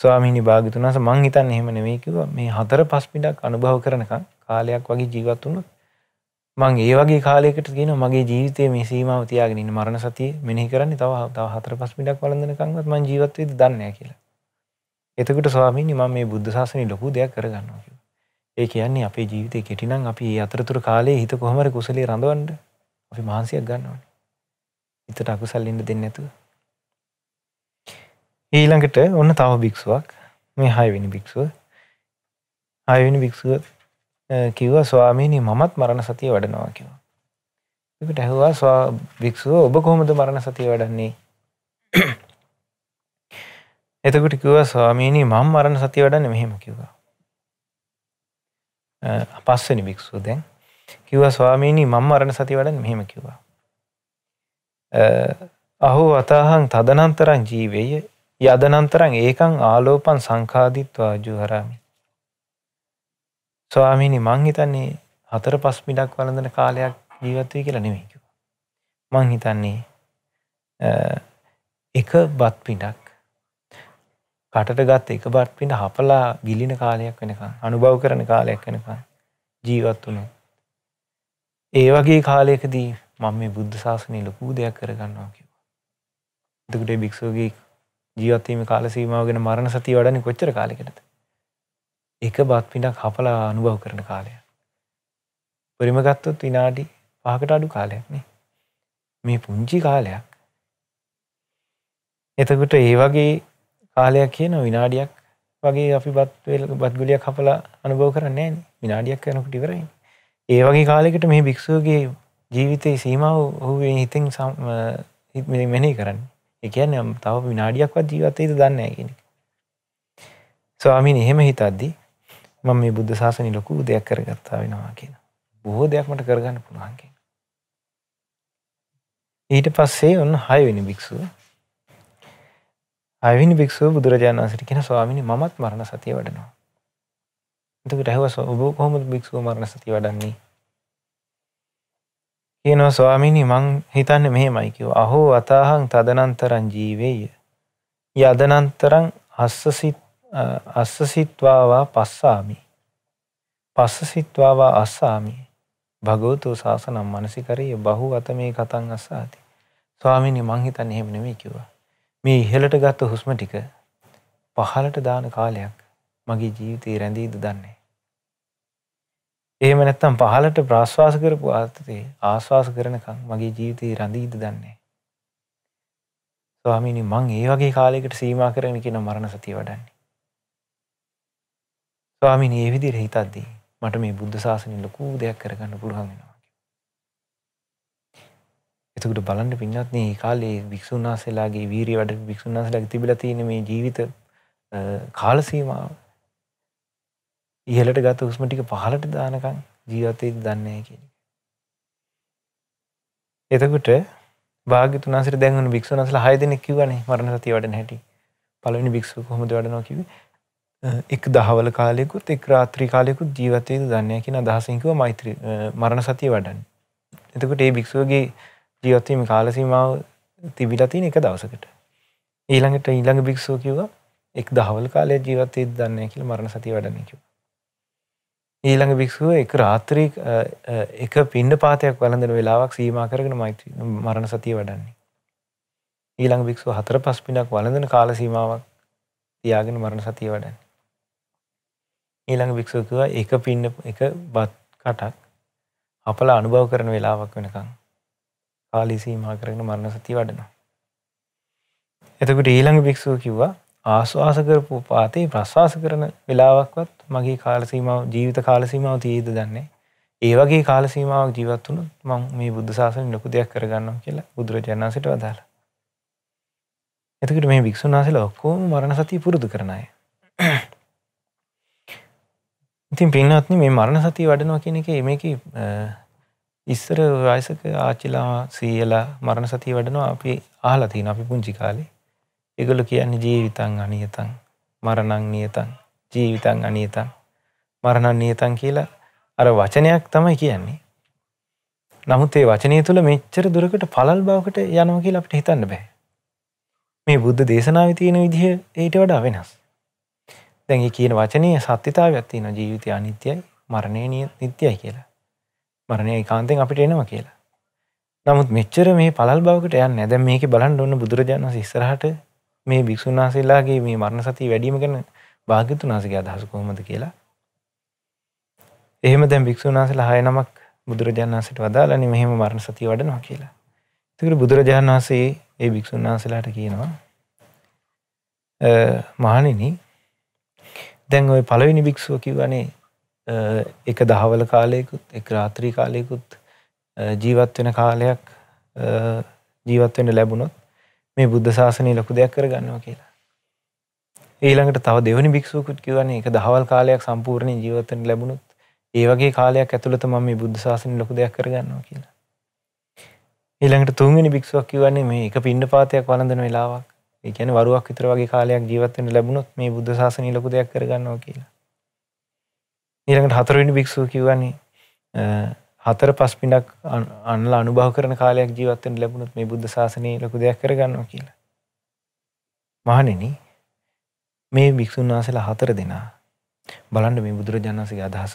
B: ස්වාමිනි භාගතුනාස මං හිතන් එහෙම නෙවෙයි කිව්වා මේ හතර පස් මිටක් අනුභව කරනකම් කාලයක් වගේ ජීවත් වුණොත් මං ඒ වගේ කාලයකට කියනවා මගේ ජීවිතයේ මේ සීමාව තියාගෙන ඉන්න මරණ සතිය මෙනෙහි කරන්නේ තව තව හතර පස් මිටක් වළඳනකම්වත් මං ජීවත් වෙයිද දන්නේ නැහැ කියලා. එතකොට ස්වාමීනි මම මේ බුද්ධ ශාසනය ලොකු දෙයක් කරගන්නවා කිව්වා. ඒ කියන්නේ අපේ ජීවිතේ කෙටි නම් අපි මේ අතරතුර කාලේ හිත කොහොම හරි කුසලයේ රඳවන්න අපි මහන්සියක් ගන්න ඕනේ. හිතට අකුසල් ඉන්න දෙන්නේ නැතුව. ඊළඟට ඔන්න තව භික්ෂුවක් මේ හයවෙනි භික්ෂුව හයවෙනි භික්ෂුව කිව්වා ස්වාමීනී මමත් මරණ සතිය වඩනවා කිවා. එකට ඇහුවා ස්වා භික්ෂුව ඔබ කොහොමද මරණ සතිය වඩන්නේ <clears throat> එතකට කිව්වා ස්වාමීනී මං මරණ සතිය වඩන්න මෙහෙම කිව්වා. පස්සනි භික්ෂුව දැන් කිව්වා ස්වාමීනී මං මරණ සති වඩන්න මෙහෙම කිව්වා. අහු අතාහං තදනන්තරං ජීවය යදනන්තරං ඒකං ආලෝපන් සංකාදිත්වා ජුහරාමි. ස්වාමීනි මං හිතන්නේ හතර පස් මිඩක් වළඳන කාලයක් ජීවත්වී කියලා නෙමෙයි කිව්වා. මං හිතන්නේ එක බත් පිඩක් කටට ගත් එක බත් පිඩ හපලා ගිලින කාලයක් වෙනකම් අනුභව කරන කාලයක් වෙනකම් ජීවත් වුණු. ඒ වගේ කාලයකදී මම මේ බුද්ධ ශාසනය ලොකූ දෙයක් කරගන්නවා කිව්වා. එතකොට භික්ෂුවගේ ජීවත්වීම කාල සීමාව ගෙන මරණ සතිය වඩන කොච්චර කාලෙකට එක බත් පිඩක් හපලා අනුභව කරන කාලය පරිමගත්තොත් විනාඩි පහකට අඩු කාලයක්නේ මේ පුංචි කාලයක් එතකට ඒ වගේ කාලයක් කියන විනාඩියක් වගේ අපි බත්වල් බත්ගුලියක් කපලා අනුභව කරන්නේ විනාඩියක් යනකට ඉවරයි ඒ වගේ කාලෙකට මේ භික්ෂුවගේ ජීවිතයේ සීමාව ඔහු හිතෙන් මෙනෙහි කරන්නේ එකන තව විනාඩියක්වත් ජීවතයද දන්න කියෙන ස්වාමීන් එහෙම හිතද්දි මම මේ බුද්ධ ශාසනි ලොකු දෙයක් කරගත්තා වෙනවා කියන බොහෝ දෙයක් මට කරගන්න පුළුවන්ගේ ඊට පස්සේ ඔන්න හයවෙනි භික්ෂුව අවිනි භික්ෂුව බුදුරජාණන් වන්සට කියෙන ස්වාමිනි මත් මරණ සතිය වඩනවා එතකට ඇහව ඔබ කොහොමද භික්ෂුව මරණ සති වඩන්නේ කියනෝ ස්වාමිනි මං හිතන්න මෙහෙමයි කිව්ව. අහෝ අතාහං තදනන්තරං ජීවේය. යදනන්තරං අස්සසිත අස්සසිත්වාවා පස්සාමි. පස්සසිත්වාවා අස්සාමි. භගවතු ශාසනම් මනසිකරයේ බහු අත මේ කතන් අස්සාති. ස්වාමිනි මං හිතන්නේ එහෙම නෙමෙයි කිව්වා. මේ ඉහළට ගත්ත හුස්ම ටික පහළට දාන කාලයක් මගේ ජීවිතේ රැඳීද දන්නේ එහෙම නැත්තම් පහලට ප්‍රශ්වාස කරපු ආතතේ ආශවාස කරනකං මගේ ජීවිතයේ රඳීද දන්නේ. ස්වාමිනි මං ඒ වගේ කාලෙකට සීමා කරන කියෙන මරණ සති වඩන්නේ. ස්වාමිනි ඒ විදිර හිතද්දී මට මේ බුද්ධ ශාසනින් ලොකූ දෙයක් කරගන්න පුළුවන් වෙනවා. එතකට බලන්න පින්නත්න කාලේ භික්‍ෂුන් වහසේලාගේ වීරී වැඩ භික්‍ෂුන් වහසලා තිබිල තියෙන මේ ජීවිත කාලසීමාව ඉහළට ගත හුස්ම ටික පහළට දානකම් ජීවිතේ දන්නේ නැහැ කියන එක. එතකොට භාග්‍යතුන් වහන්සේ දැන් උන භික්ෂුවන්සලා 6 දෙනෙක් කිව්වනේ මරණ සතිය වඩන හැටි. පළවෙනි භික්ෂුව කොහොමද වඩනවා කිව්වේ? එක් දහවල කාලයකුත් එක් රාත්‍රී කාලයකුත් ජීවිතේ දන්නේ නැහැ කියන අදහසින් කිව්වා මෛත්‍රී මරණ සතිය වඩන්නේ. එතකොට මේ භික්ෂුවගේ ජීවිතයේ කාල සීමාව තිබිලා තියෙන එක දවසකට. ඊළඟට ඊළඟ භික්ෂුව කිව්වා එක් දහවල් කාලයක් ජීවිතේ දන්නේ නැහැ කියලා මරණ සතිය වඩන්නේ කිව්වා. ඊළඟ භික්ෂුව එක රාත්‍රී එක පින්න පාතයක් වලඳන වෙලාවක් සීමා කරගෙන මෛත්‍රී මරණ සතිය වඩන්නේ. ඊළඟ භික්ෂුව හතර පස් පිනක් වළඳන කාල සීමාවක් තියාගෙන මරණ සතිය වඩන්නේ. ඊළඟ භික්ෂුව කිව්වා එක පින්න එක බත් කටක් අපල අනුභව කරන වෙලාවක් වෙනකන් කාලී සීමා කරගෙන මරණ සතිය වඩනවා. එතකොට ඊළඟ භික්ෂුව කිව්වා ආස්වාස කරපු පාතේ ප්‍රස්වාස කරන වෙලාවක්වත් මගේ කාලසීමාව ජීවිත කාලසීමාව තියේද දන්නේ ඒවගේ කාලසීමාවක් ජීවත් වුණු මං මේ බුද්ධ සාසන ලොකු දෙයක් කරගන්නවා කියලා බුදුරජාණන්සට වදාළ එතකට මේ භික්ෂුන් වහසල ඔක්කෝම මරණ සතිය පුරුදු කරනය ඉතින් පින්නත්න මේ මරණ සතිය වඩනවා කියන එක මේක ඉස්සර වයසක ආච්චිලා සීයලා මරණ සතිය වඩනවා අපි ආලා තියෙන අපි පුංචි කාලේ ඒගොල්ලෝ කියන්නේ ජීවිතං අනියතං මරණං නියතං ජීවිතං අනීතං මරණන් නියතං කියලා අර වචනයක් තමයි කියන්නේ. නමුත් ඒ වචනය තුළ මෙච්චර දුරකට පළල් බවකට යනවා කියලා අපිට හිතන්න බෑ. මේ බුද්ධ දේශනාව තියෙන විදිහ ඊට වඩා වෙනස්. දැන් කියන වචනය සත්‍යතාවයක් තියෙනවා ජීවිතය අනිත්‍යයි මරණය නිත්‍යයි කියලා. මරණය ඒකාන්තයෙන් අපිට එනවා කියලා. නමුත් මෙච්චර මේ පළල් බවකට යන්න දැන් මේක බලන්න ඕන බුදුරජාණන් වහන්සේ ඉස්සරහට මේ භික්ෂුන් වහන්සේලාගේ මේ මරණ සතිය වැඩිම ගැන භාග්‍යතුන් වහන්සේගේ අදහස කොහොමද කියලා. එහෙම දැන් භික්ෂුන් වහන්සේලා හය නමක් බුදුරජාණන් වහන්සේට වදාළනේ මෙහෙම මරණ සතිය වඩනවා කියලා. ඒකට බුදුරජාණන් වහන්සේ ඒ භික්ෂුන් වහන්සේලාට කියනවා මහණෙනි දැන් ওই පළවෙනි භික්ෂුව කිව්වනේ එක දහවල කාලයකුත් එක රාත්‍රී කාලයකුත් ජීවත් වෙන කාලයක් ජීවත් වෙන්න ලැබුණොත් මේ බුද්ධ ශාසනය ලොකු දෙයක් කරගන්නවා කියලා. ඊළඟට තව දෙවනි භික්ෂූකුත් කියවන්නේ එක දහවල් කාලයක් සම්පූර්ණ ජීවතෙන් ලැබුණුත් ඒ වගේ කාලයක් ඇතුළත මම මේ බුද්ධ ශාසනය ලොකු දෙයක් කරගන්නවා කියලා. ඊළඟට තුන්වෙනි භික්ෂුවක් කියවන්නේ මේ එක පිණ්ඩපාතයක් වළඳන වෙලාවක්. ඒ කියන්නේ වරුවක් විතර වගේ කාලයක් ජීවත් වෙන්න ලැබුණොත් මේ බුද්ධ ශාසනය ලොකු දෙයක් කරගන්නවා කියලා. ඊළඟට හතරවෙනි භික්ෂුව කියවන්නේ හතර පස් පිණක් අන්ල අනුභව කරන කාලයක් ජීවත් වෙන්න ලැබුණොත් මේ බුද්ධ ශාසනය ලොකු දෙයක් කරගන්නවා කියලා. මහණෙනි මේ භික්ෂුන් වහන්සේලා හතර දෙනා බලන්න මේ බුදුරජාණන්සගේ අදහස.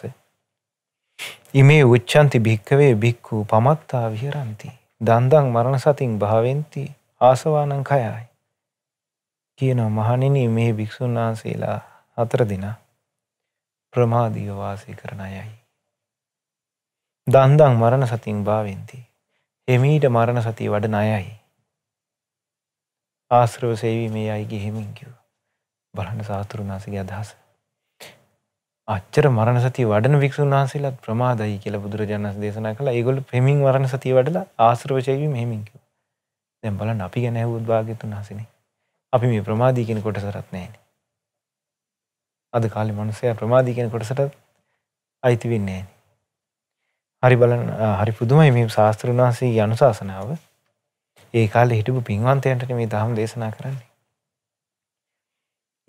B: ඉමේ උච්චන්ති භික්කවේ භික්කු පමත්තා විහරන්ති. දන්දං මරණ සතින් භාවෙන්ති ආසවානං කයයි. කියන මහණෙනි මේ භික්ෂුන් වහන්සේලා හතර දෙනා ප්‍රමාදීව වාසය කරන අයයි. දන්දං මරණ සතින් භාවෙන්ති. එමීට මරණ සතිය වඩන අයයි. ආශ්‍රව සේවීමේ අයගේ හිමින් කිව්වා. බලන්න සාතුරුනාසගේ අදහස. අච්චර මරණ සති වඩන වික්ෂුන් වහන්සේලත් ප්‍රමාදයි කියල බුදුරජාණන් දේශනා කළ ඒගොල පෙමින් වරණ සති වඩල ආශ්‍රවශයවී මෙහෙමින්කව දැම් බල අපි ගැන උද්භාගතුන් හසනේ අපි මේ ප්‍රමාදී කෙන කොට සරත් නෑන අද කාලි මනුසය ප්‍රමාදී කෙන කොටසටත් අයිති වෙන්නේ හරි බල හරි පුදුමයි මේ ශාස්තෘන් වහන්සේ යනුශාසනාව ඒ කාල හිටපු පින්වන්තයන්ට මේ දහම් දේශනා කරන්නේ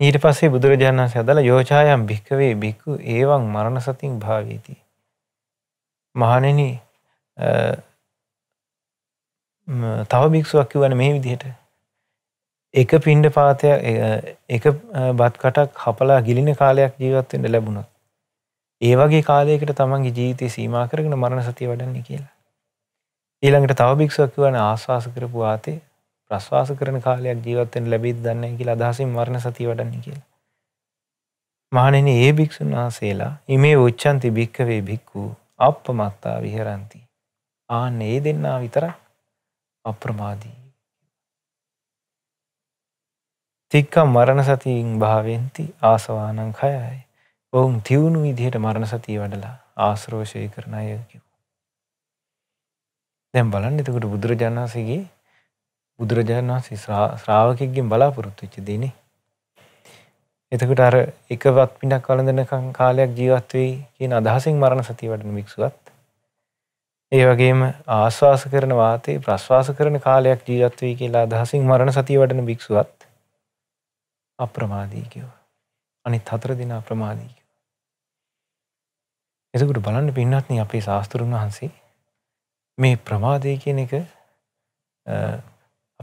B: ඊට පස්සේ බුදුරජාණන් වහන්සේ අදාළ යෝචායම් භික්කවේ භික්ඛු එවං මරණ සතින් භාවේති. මහණෙනි තව භික්ෂුවක් කිව්වනේ මේ විදිහට එක පින්ඩ පාතය එක බත් කටක් හපලා ගිලින කාලයක් ජීවත් වෙන්න ලැබුණා. ඒ වගේ කාලයකට තමන්ගේ ජීවිතය සීමා කරගෙන මරණ සතිය වඩන්නේ කියලා. ඊළඟට තව භික්ෂුවක් කිව්වනේ ආස්වාස කරපු ආතේ ප්‍රශ්වාස කරන කාලයක් ජීවත්තෙන් ලැබිත් දන්න කියල අදහසින් මරණ සති වඩන්න කියලා. මහනෙන ඒ භික්‍ෂුන් වහන්සේලා ඉමේ උච්චන්ති භික්කවේ භික්කූ අප මත්තා විහරන්ති. ආන්න ඒ දෙන්නා විතර අප්‍රමාදී. තික්කම් මරණ සතිීන් භාවෙන්ති ආසවානං කයයි. ඔවුන් තිවුණු විදිහට මරණ සතිය වඩලා ආශ්‍රෝෂය කරන අයකිව. දැම් බලන්න එතකට බුදුරජාණන්සගේ බුදුරජාණන් වහන්සේ ශ්‍රාවකෙක්ගෙන් බලාපොරොත්තු වෙච්ච දෙනේ. එතකොට අර එකවත් පිටක් වළඳනකම් කාලයක් ජීවත් වෙයි කියන අදහසින් මරණ සතිය වඩන වික්ෂුවත් ඒ වගේම ආස්වාස කරන වාතේ ප්‍රස්වාස කරන කාලයක් ජීවත් වෙයි කියලා අදහසින් මරණ සතිය වඩන වික්ෂුවත් අප්‍රමාදී කිව්වා. අනිත් හතර දින අප්‍රමාදී කිව්වා. එතකොට බලන්න පින්වත්නි අපේ ශාස්ත්‍රුන් වහන්සේ මේ ප්‍රමාදය කියන එක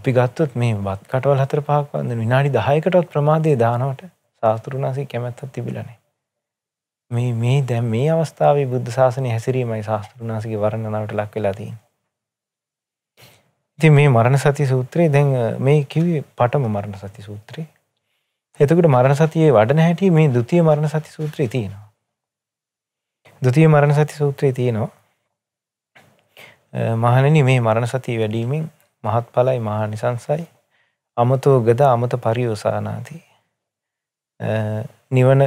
B: අපි ගත්තොත් මේ වත් කටවල් හතර පහක් වන්ද විනාඩි දහයකටත් ප්‍රමාදය දානවට සාස්තෘනාසේ කැමැත්තත් තිබිලනේ. මේ මේ දැම් මේ අවස්ථාව බුද්ධ ශාසනය හැසිරීමයි ශාස්තෘනාසගේ වරණනාවට ලක් වෙලාතිී. ඉති මේ මරණ සති සූත්‍රයේ දැන් මේ කිවි පටම මරණ සති සූත්‍රයේ. එතකට මරණ සතියේ වඩන හැටි මේ දුතිය මරණ සති සූත්‍රය තියෙනවා. දුතිය මරණ සති සූත්‍රයේ තියෙනවා මහණනි මේ මරණ සතිය වැඩීමෙන් මහත්ඵලයි මහානිසංසයි අමතෝ ගද අමත පරියෝසානාති. නිවන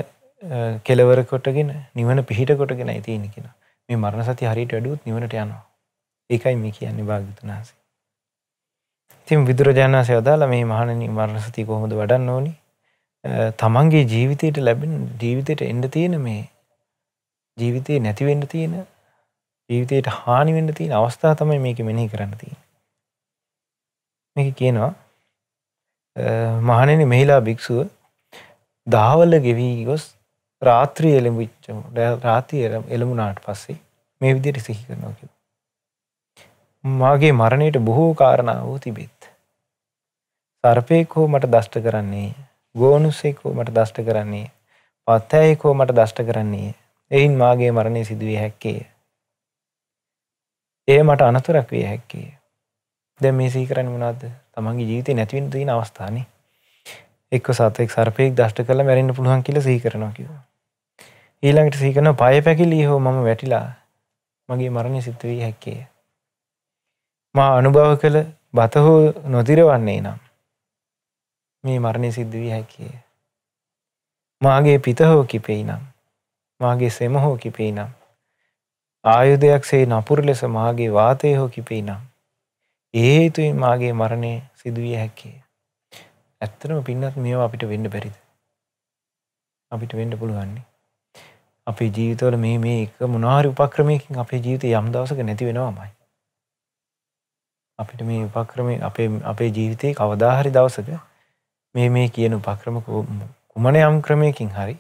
B: කෙලවර කොටගෙන නිවන පිහිට කොටගෙන ඇතියන කියෙන මේ මරණ සති හරිට වැඩුත් නිවනට යනවා. ඒකයි මේ කියන්නේ භාගතුනාසේ. ඉතින් විදුරජාණන්සේ අදාලා මේ මහණනි මරණ සති කොහොමද වඩන්න ඕනි? තමන්ගේ ජීවිතයට ලැබෙන ජීවිතයට එන්න තියෙන මේ ජීවිතේ නැති වෙන්න තියෙන ජීවිතයට හානි වෙන්න තියෙන අවස්ථා තමයි මේක මෙනෙහි කරන්න තියෙන්නේ. මේක කියනවා මහනෙන මෙහිලා භික්‍ෂුව දාවල ගෙවී ගොස් රාත්‍රී එළඹිච්චම රාතිය එළමුණට පස්සේ මේ විදියට සිහි කරනවා කිය. මගේ මරණයට බොහෝ කාරණාව වූ තිබෙත්. සර්පයකෝ මට දෂ්ට කරන්නේ ගෝනුස්සෙකෝ මට දෂ්ට කරන්නේ පත්තෑයෙකෝ මට දෂ්ට කරන්නේ එයින් මාගේ මරණය සිදුවිය හැක්කේය. ඒ මට අනතුරක් විය හැක්කේය. දැ මේ සීකරන මනාද තමන්ගේ ජීවිත නැතිවෙන දී අවස්ථාන එක් සතෙක් සර්පයෙක් දෂ්ට කල මැරන්න පුළුවන් කියල සීකරනවා කිව ඊළඟට සීකන පය පැකිලී හෝ මම වැටිලා මගේ මරණය සිත්වී හැක්කේය මා අනුභව කළ බතහෝ නොතිරවන්නේ නම් මේ මරණය සිද්ධ වී හැකිය මාගේ පිතහෝ කිපෙයි නම් මාගේ සෙමහෝ කිපෙයි නම් ආයුධයක් සේ නපුර ලෙස මාගේ වාතය හෝ කිපෙයි නම් ඒතුයි මාගේ මරණය සිදුවිය හැක්කේ. ඇත්තරම පින්නත් මේ අපිට වෙන්න බැරිද. අපිට වෙන්න පුළුවන්නේ. අපේ ජීවිතවල මේ මේ එක මොනාරි උපක්‍රමයකින් අපේ ජීවිත යම් දවසක නැති වෙනවාමයි. අපිට මේ උපක්‍රම අපේ ජීවිතයේ කවදාහරි දවසක මේ මේ කියන උපක්‍රම කුමන යම් ක්‍රමයකින් හරි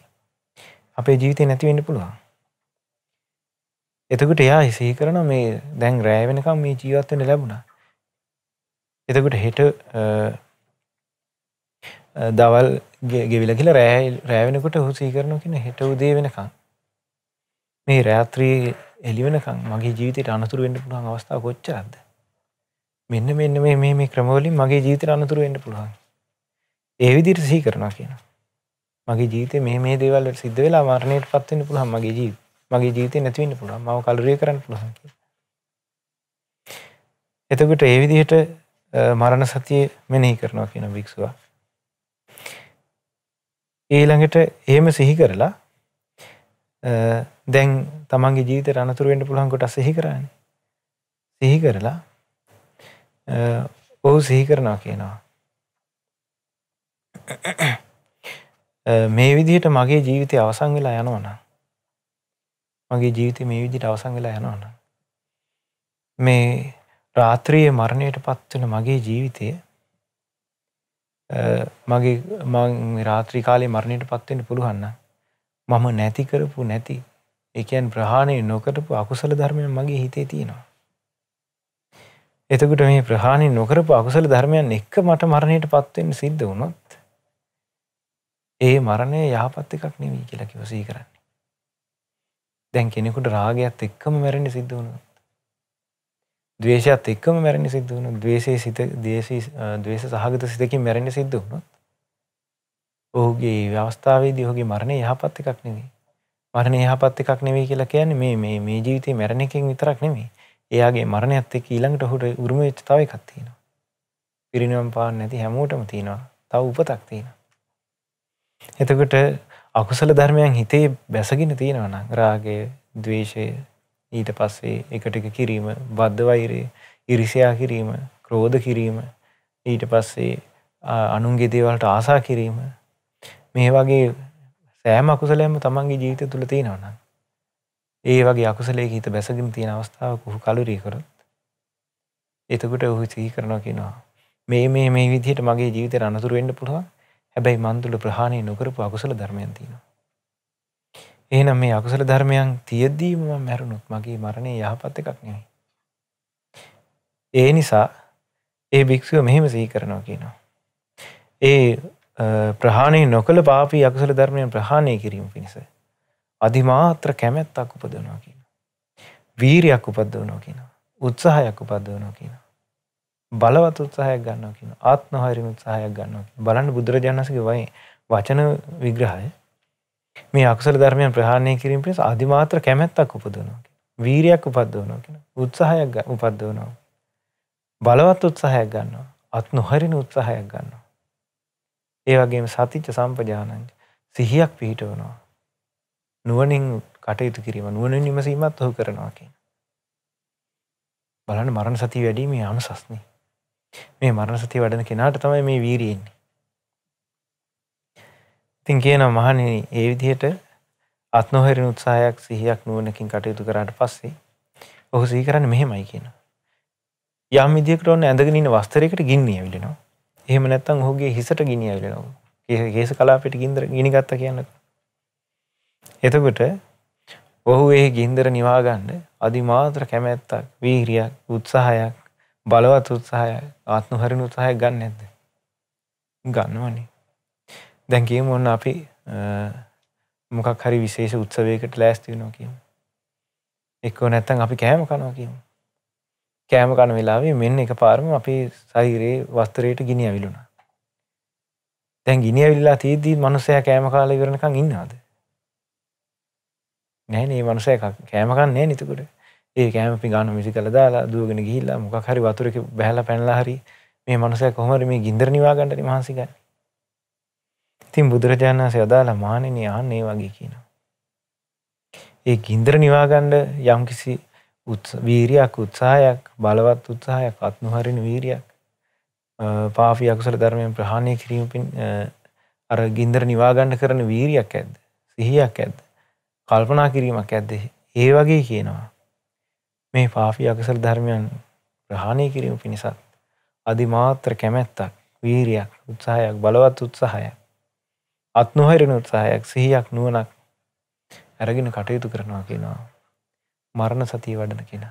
B: අපේ ජීවිතය නැතිවෙන්න පුළුවන්. එතකට එයා හිසේ කරන මේ දැන් රෑවෙනකම් මේ ජීවත්වන ලැබුණා එතකොට හෙට දවල් ගෙවිල කියලා රෑ රෑවෙනකොට හු සීකරන කියෙන හෙට උදේ වෙනකං මේ රෑත්‍රී එලිවෙනකං මගේ ජීවිතයට අනතුර වෙන්න පුළුවන් අවස්ථාව කොච්චරද මෙන්න මෙන්න මේ මේ ක්‍රමවලින් මගේ ජීවිතයට අනතුර වෙන්න පුළුවන් ඒ විදිට සී කරනවා කියන මගේ ජීවිතය මේ මේ දේවල් සිද්ධ වෙලා මරණයට පත්වෙන්න පුළුවන් මගේ ජීව මගේ ජීවිතය නැතිවෙන්න පුළුවන් මව කලරිය කරන්න පුළුවන් එතකට ඒ විදිහට මරණ සතිය මෙනෙහි කරනවා කියන භික්ෂුව. ඊළඟට එහෙම සිහි කරලා දැන් තමන්ගේ ජීවිත රණතුරුවෙන්ට පුළහන් කොට සිහි කරන්න. සිහි කරලා ඔහු සිහි කරනවා කියනවා. මේ විදිහට මගේ ජීවිතය අවසන් වෙලා යනවන මගේ ජීවිතය මේ විදිට අවසන් වෙලා යනවන මේ රාත්‍රියේ මරණයට පත්වන මගේ ජීවිතය මගේ මං රාත්‍රී කාලේ මරණයට පත්වෙන්න පුළුවන්න මම නැති කරපු නැති එකයන් ප්‍රහාණය නොකටපු අකුසල ධර්මය මගේ හිතේ තියෙනවා. එතකට මේ ප්‍රහාණය නොකරපු අකුසල ධර්මයන් එක්ක මට මරණයට පත්වෙන් සිද්ධ වුණොත් ඒ මරණය යහපත් එකක් නෙවී කියලකිව සී කරන්නේ. දැන් කෙනෙකුට රාගයක්ත් එක්කම මැරණි සිද්ධ වුණොත් ද්වේෂයත් එක්කම මැරෙන්න සිද්ධ වුණොත් ද්වේෂයේ සිත ද්වේෂී ද්වේෂ සහගත සිතකින් මැරෙන්න සිද්ධ වුණොත් ඔහුගේ අවස්ථාවේදී ඔහුගේ මරණය යහපත් එකක් නෙවෙයි. මරණය යහපත් එකක් නෙවෙයි කියලා කියන්නේ මේ මේ මේ ජීවිතේ මැරෙන එකෙන් විතරක් නෙවෙයි. එයාගේ මරණයත් එක්ක ඊළඟට ඔහුට උරුම වෙච්ච තව එකක් තියෙනවා. පිරිනිවන් පාන්න නැති හැමෝටම තියෙනවා. තව උපතක් තියෙනවා. එතකොට අකුසල ධර්මයන් හිතේ බැසගෙන තියෙනවා නම් රාගය, ద్వේෂය, ඊට පස්සේ එකටික කිරීම බද්ධ වෛරයේ ඉරිසියා කිරීම ක්‍රෝධ කිරීම ඊට පස්සේ අනුන්ගේ දේවල්ට ආසා කිරීම මේ වගේ සෑම අකුසලයම තමන්ගේ ජීවිත තුළ තියෙනවන ඒ වගේ අකුසලේ හිත බැසගින් තියෙන අවස්ථාව කුහු කලුරී කරොත් එතකට ඔහු සිහි කරනවා කියෙනවා මේ මේ මේ විදිහට මගේ ජීවිතය අනතුරුවෙන්ඩ පුළුවන් හැබැයි මන්තුල ප්‍රහණය නොකරපු අකුසල ධර්මයන් තියෙනවා එහෙනම් මේ අකුසල ධර්මයන් තියෙද්දීම මම මැරුණොත් මගේ මරණය යහපත් එකක් නෙවෙයි. ඒ නිසා ඒ භික්ෂුව මෙහෙම සිහි කරනවා කියනවා. ඒ ප්‍රහාණය නොකළ පාපී අකුසල ධර්මයන් ප්‍රහාණය කිරීම පිණිස අධිමාත්‍ර කැමැත්තක් උපදවනවා කියනවා. වීරියක් උපදවනවා කියනවා. උත්සාහයක් උපදවනවා කියනවා. බලවත් උත්සාහයක් ගන්නවා කියනවා. ආත්ම හරිම උත්සාහයක් ගන්නවා. බලන්න බුදුරජාණන්සේගේ වචන විග්‍රහය මේ අකුසල ධර්මයන් ප්‍රහාණය කිරීම පිණිස අධිමාත්‍ර කැමැත්තක් උපදවනවා කියන. වීරියක් උපදවනවා කියන. උත්සාහයක් උපදවනවා. බලවත් උත්සාහයක් ගන්නවා. අත් නොහරින උත්සාහයක් ගන්නවා. ඒ වගේම සතිච්ච සම්පජානංච සිහියක් පිහිටවනවා. නුවණින් කටයුතු කිරීම නුවණින් විමසීමත් ඔහු කරනවා කියන. බලන්න මරණ සතිය වැඩි මේ අනුසස්නේ. මේ මරණ සතිය වඩන කෙනාට තමයි මේ වීරියෙන්නේ. ඉතින් කියන මහණෙනි ඒ විදිහට අත්නොහැරෙන උත්සාහයක් සිහියක් නුවණකින් කටයුතු කරාට පස්සේ ඔහු සිහි කරන්නේ මෙහෙමයි කියනවා. යම් විදියකට ඔන්න ඇඳගෙන ඉන්න වස්ත්‍රයකට ගින්නි ඇවිලෙනවා. එහෙම නැත්නම් ඔහුගේ හිසට ගිනි ඇවිලෙනවා. කේස කලාපයට ගින්දර ගිනි ගත්තා කියන්නකෝ. එතකොට ඔහු ඒ ගින්දර නිවා ගන්න අදිමාත්‍ර කැමැත්තක්, වීරියක්, උත්සාහයක්, බලවත් උත්සාහයක්, ආත්මහරිණ උත්සාහයක් ගන්න නැද්ද? ගන්නවනේ. දැන්කීම ඔන්න අපි මොකක් හරි විශේෂ උත්සවයකට ලෑස්තිවෙනවා කියීම. එක්කෝ නැත්තන් අපි කෑම කනවා කියීම. කෑම කන වෙලාවේ මෙන්න එක පාරම අපි සහිරේ වස්තරයට ගිනි ඇවිලුණ. දැන් ගිනි ඇවිල්ලා තියදී මනුසය කෑම කාල කරනකං ඉන්නාද. නෑනේ මනුසය කෑමකන්න නෑ නිතකට ඒ කෑම පි ගාන මිසි කළ දාලා දුවගෙන ගිහිල්ලා මොකක් හරි වතුරක බැහල පැනලා හරි මේ මනුසය කොහමර මේ ගින්දරනිවාගන්නට මහන්සිකයි තින් බුදුරජාණන් වහන්සේ අදාළ මානෙනි ආන්නේ වගේ කියනවා. ඒ ගින්දර නිවාගන්න යම්කිසි වීරියක් උත්සාහයක් බලවත් උත්සාහයක් අත්නුහරින වීරියක් පාපී අකුසල ධර්මයෙන් ප්‍රහාණය කිරීම පින් අර ගින්දර නිවාගන්න කරන වීරියක් ඇද්ද සිහියක් ඇද්ද කල්පනා කිරීමක් ඇද්ද ඒ වගේ කියනවා මේ පාපී අකුසල ධර්මයන් ප්‍රහාණය කිරීම පිණිසත් අධිමාත්‍ර කැමැත්තක් වීරියක් උත්සාහයක් බලවත් උත්සාහයක් අත් නොහැරෙන උත්සාහයක් සිහියක් නුවනක් ඇරගෙන කටයුතු කරනවා කියනවා. මරණ සතිය වඩන කියෙන.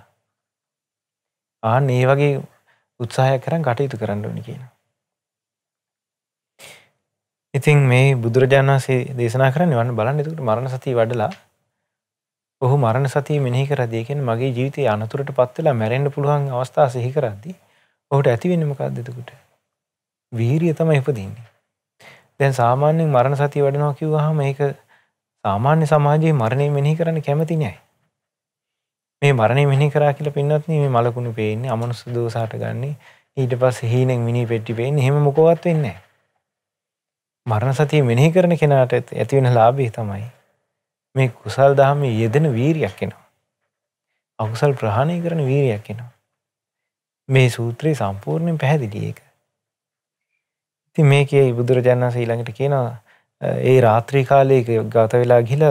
B: ආන ඒ වගේ උත්සාහය කරන් කටයුතු කරන්න ඕනි කියන. ඉතින් මේ බුදුරජාණන් වසේ දේශනා කරන්න වන්න බලන්න එතුකට මරණ සතිය වඩලා ඔහු මරණ සතිය මෙනෙහි කරදයකෙන් මගේ ජීවිතය අනතුරට පත්වෙලා මැරෙන්ඩ පුළුවන් අවස්ථා සිහි කරද්දී ඔහුට ඇතිවෙනමකක් දෙතකුට වීරිය තම ඉපදන්නේ දැන් සාමාන්‍යෙන් මරණ සතිය වඩනවා කිව්වහම ඒක සාමාන්‍ය සමාජයේ මරණය මෙනෙහි කරන්න කැමති නෑ. මේ මරණය මෙහි කරා කියල පින්නත්න මේ මලකුණු පේන්නේ අමනුස්ස දෝසාට ගන්නේ ඊට පස් හීනෙක් මිනි පෙට්ටි පේෙන් හෙම මොකවත් වෙන්නේ. මරණ සතිය මෙනෙහි කරන කෙනාට ඇතිවෙන ලාබී තමයි මේ කුසල් දහම යෙදෙන වීරයක් එෙනවා. අකුසල් ප්‍රහණය කරන වීරයක් එෙනවා. මේ සූත්‍රයේ සම්පූර්ණයෙන් පැහැදිලියක ති මේකේ බුදුරජාණන් සීළඟට කියනවා ඒ රාත්‍රී කාලයක ගත වෙලා ගිල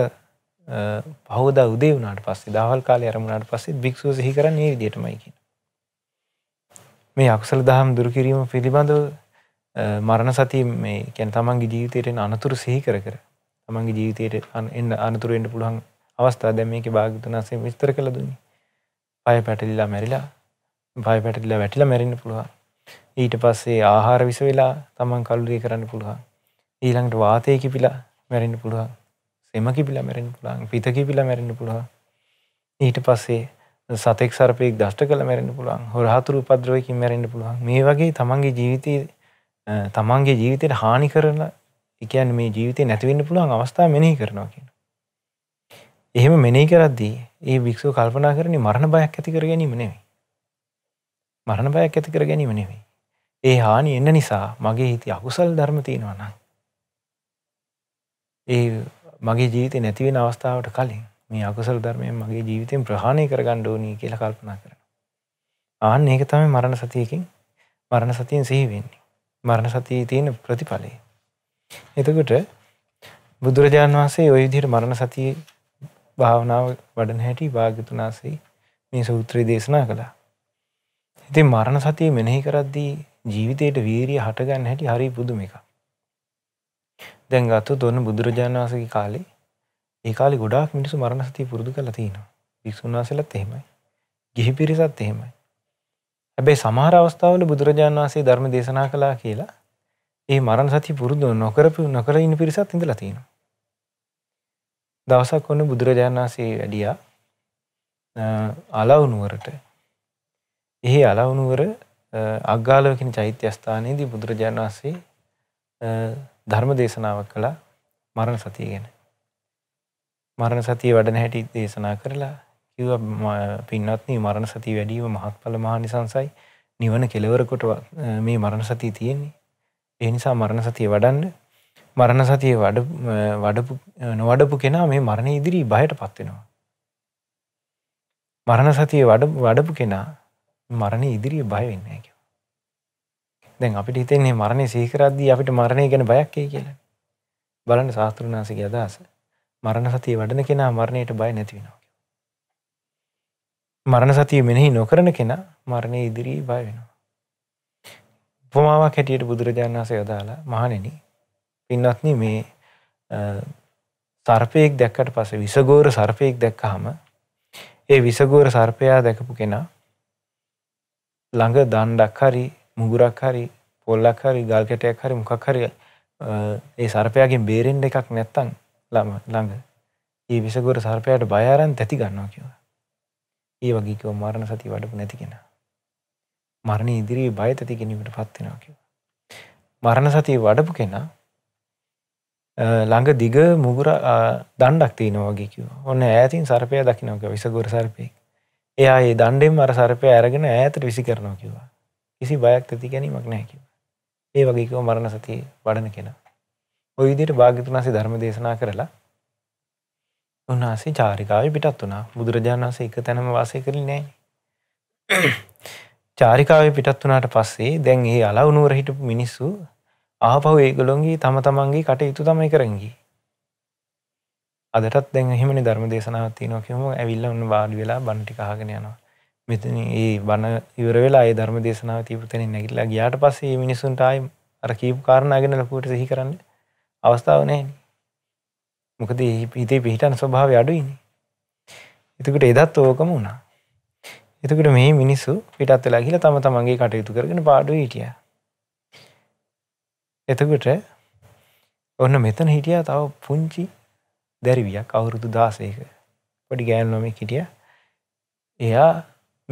B: පහෝද උදේ වුණට පස්සේ දහල් කාලය අරමුණට පස්සේ භික්ෂූ සිහි කරන්නේ ඒ විදිහටමයි මේ අකුසල දහම් දුරු කිරීම පිළිබඳව මරණ සතිය මේ කියන්නේ තමන්ගේ ජීවිතයට එන අනතුරු සිහි කර කර තමන්ගේ ජීවිතයට එන්න අනතුරු වෙන්න පුළුවන් අවස්ථා දැන් මේකේ භාග්‍යතුන් වහන්සේ විස්තර කළ දුන්නේ. පය පැටලිලා මැරිලා පය පැටලිලා වැටිලා මැරෙන්න පුළුවන්. ඊට පස්සේ ආහාර විස වෙලා තමන් කල්ුරිය කරන්න පුළුවන් ඊළඟට වාතය කිපිලා මැරෙන්න්න පුළුවන් සෙම කිපිලා මැරෙන් පුළන් පිත කිපිලා මැරෙන්න්න පුළුවන් ඊට පස්සේ සතෙක් සරපයෙක් දෂ්ට කළ මැරෙන්න්න පුළුවන් හොරහතුරු පද්‍රයකින් මැරෙන්න්න පුළුවන් මේ වගේ තමන්ගේ ජීවිතය තමන්ගේ ජීවිතයට හානි කරලා එකන් මේ ජීවිතය නැතිවෙන්න පුළුවන් අවස්ථා මෙනෙහි කරනවා කියෙන. එහෙම මෙනෙහි කරද්දී ඒ භික්ෂු කල්පනා කරන මරණ බයක් ඇති කර ගැනීම නෙවෙයි. මරණ බයක් ඇති කර ගැනීම නෙවෙයි. ඒ හානි එන්න නිසා මගේ හිති අකුසල් ධර්ම තියෙනවා නම් ඒ මගේ ජීවිතය නැතිවෙන අවස්ථාවට කලින් මේ අකුසල් ධර්මය මගේ ජීවිතයෙන් ප්‍රහාණය කරගන්න ඕනී කියලා කල්පනා කරන. ආන්න ඒක තමයි මරණ සතියකින් මරණ සතියෙන් සිහි වෙන්නේ. මරණ සතියේ තියෙන ප්‍රතිඵලය. එතකොට බුදුරජාණන් වහන්සේ ওই විදිහට මරණ සතිය භාවනාව වඩන හැටි භාග්‍යතුන් වහන්සේ මේ සූත්‍රය දේශනා කළා. ඉතින් මරණ සතිය මෙනෙහි කරද්දී ජීවිතයට වීරිය හටගන්න හැටි හරි පුදුම එක. දැන් ගත්තු දොන්න බුදුරජාණන් වසගේ කාලේ ඒ කාලි ගොඩාක් මිනිසු මරණසතිය පුරුදු කළ තියෙනවා භික්ෂුන් වසලත් එහෙමයි ගිහි පිරිසත් එහෙමයි. හැබැයි සමහර අවස්ථාවල බුදුරජාණන් වසේ ධර්ම දේශනා කලා කියලා ඒ මරණ සති පුරුදු නොකරපු නොකර ඉන්න පිරිසත් ඉඳලා තියෙනවා. දවසක් ඔන්න බුදුරජාණන් වසේ වැඩියා අලවුනුවරට එහි අලවුනුවර අග්ගාලව කියන චෛත්‍ය ස්ථානයේදී බුදුරජාණන් වහන්සේ ධර්ම දේශනාවක් කළා මරණ සතිය ගැන. මරණ සතිය වැඩෙන හැටි දේශනා කරලා කිව්වා පින්වත්නි මරණ සතිය වැඩිම මහත්ඵල මහානිසංසයි නිවන කෙලවර කොට මේ මරණ සතිය තියෙන්නේ. ඒ නිසා මරණ සතිය වඩන්න මරණ සතිය වඩ වඩපු නොවඩපු කෙනා මේ මරණ ඉදිරි බයටපත් වෙනවා. මරණ සතිය වඩ වඩපු කෙනා මරණය ඉදිරියේ බය වෙන්න කිය. දැන් අපිට හිතන්නේ මරණය සීකරද්දී අපිට මරණය ගැන බයක් එයි කියලා. බලන්න ශාස්ත්‍රඥාසිකගේ අදහස. මරණ සතිය වඩන කෙනා මරණයට බය නැති වෙනවා මරණ සතිය මෙනෙහි නොකරන කෙනා මරණය ඉදිරියේ බය වෙනවා. උපමාවක් හැටියට බුදුරජාණන් වහන්සේ අදාලා මහණෙනි පින්වත්නි මේ සර්පයෙක් දැක්කට පස්සේ විසගෝර සර්පයෙක් දැක්කහම ඒ විසගෝර සර්පයා දැකපු කෙනා ළඟ දණ්ඩක් හරි මුගුරක් හරි පොල්ලක් හරි ගල්කැටයක් හරි මොකක් හරි ඒ සර්පයගෙන් බේරෙන්ඩ එකක් නැත්තං ළම ළඟ ඒ විසගොර සර්පයට බයාරන් තැති ගන්නවා කියව. ඒ වගේකව මරණ සති වඩපු නැතිකෙන. මරණ ඉදිරී බය තැති ගැනීමට පත්වෙනවා කිව. මරණ සතිය වඩපු කෙනා ළඟ දිග මුගුර දණ්ඩක් තියනවා වගේ කිව ඔන්න ඇතින් සර්පය දකිනවක විසගොර සර්පයෙක් එයා ඒ දණ්ඩෙන් අර සරපය ඇරගෙන ඇතට විසි කරනවා කිවා කිසි බයක් ඇති ගැනීමක් නැකිව ඒ වගේකව මරණ සති වඩන කෙනා ඔය විදියට භාගිතුනාසේ ධර්ම දේශනා කරලා උන්වහන්සේ චාරිකාව පිටත් වනා බුදුරජාණන් වහන්සේ එක තැනම වාසය කරලි නෑ <clears throat> චාරිකාව පිටත් වනාට පස්සේ දැන් ඒ අලා උනුවර හිටපු මිනිස්සු ආපහු ඒගොලොන්ගේ තම තමන්ගේ කටයුතු තමයි කරගී අදටත් දැන් එහෙමනි ධර්ම දේශනාව තියනෝ කිවම ඇවිල්ල ඔන්න වාඩි වෙලා බණටිකාගෙන යනවා මෙතන ඒ බණ ඉවර වෙලා ඒ ධර්ම දේශනාව තීපතෙන නැගිල්ලා ගියාට පස්සේ මිනිසුන්ටයි අර කීපු කාරණාගෙන ලොකුට සිහි කරන්න අවස්ථාව නෑ මොකද හිතේ පිහිටන ස්වභාව අඩුයිනි එතකට එදත් ඕකම වුණා එතකට මේ මිනිස්සු පිටත් වෙලා කියලා තම තමන්ගේ කටයුතු කරගෙන පාඩු හිටිය එතකට ඔන්න මෙතන හිටියා තව පුංචි දැරවියක් අවුරුදු දාසයක පඩි ගෑන්ලොම හිටිය එයා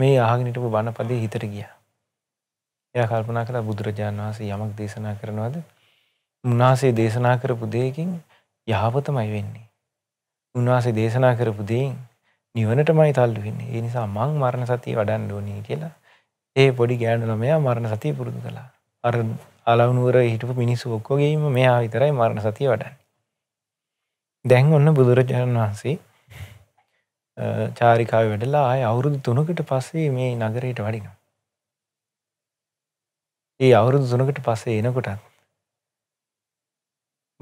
B: මේ ආගනිටපු බණපදය හිතට ගිය එය කල්පනා කළ බුදුරජාණන් වහන්සේ යමක් දේශනා කරනවාද උන්වහන්සේ දේශනා කරපු දෙයකින් යහපතමයි වෙන්නේ උන්වහන්සේ දේශනා කරපු දෙයින් නිවනටමයි තල්ලු වෙන්නේ ඒ නිසා මං මරණ සතිය වඩන්න ඕනී කියලා ඒ පොඩි ගෑනු ළමයා මරණ සතිය පුරුදු කළා අර අලවනුවර හිටපු මිනිස්සු ඔක්කොගේම මෙයා විතරයි මරණ සතිය වඩන්න දැන් ඔන්න බුදුරජාණන් වහන්සේ චාරිකාව වැඩලා ආය අවුරුදු තුනකට පස්සේ මේ නගරයට වඩිනවා. ඒ අවුරුදු තුනකට පස්සේ එනකොටත්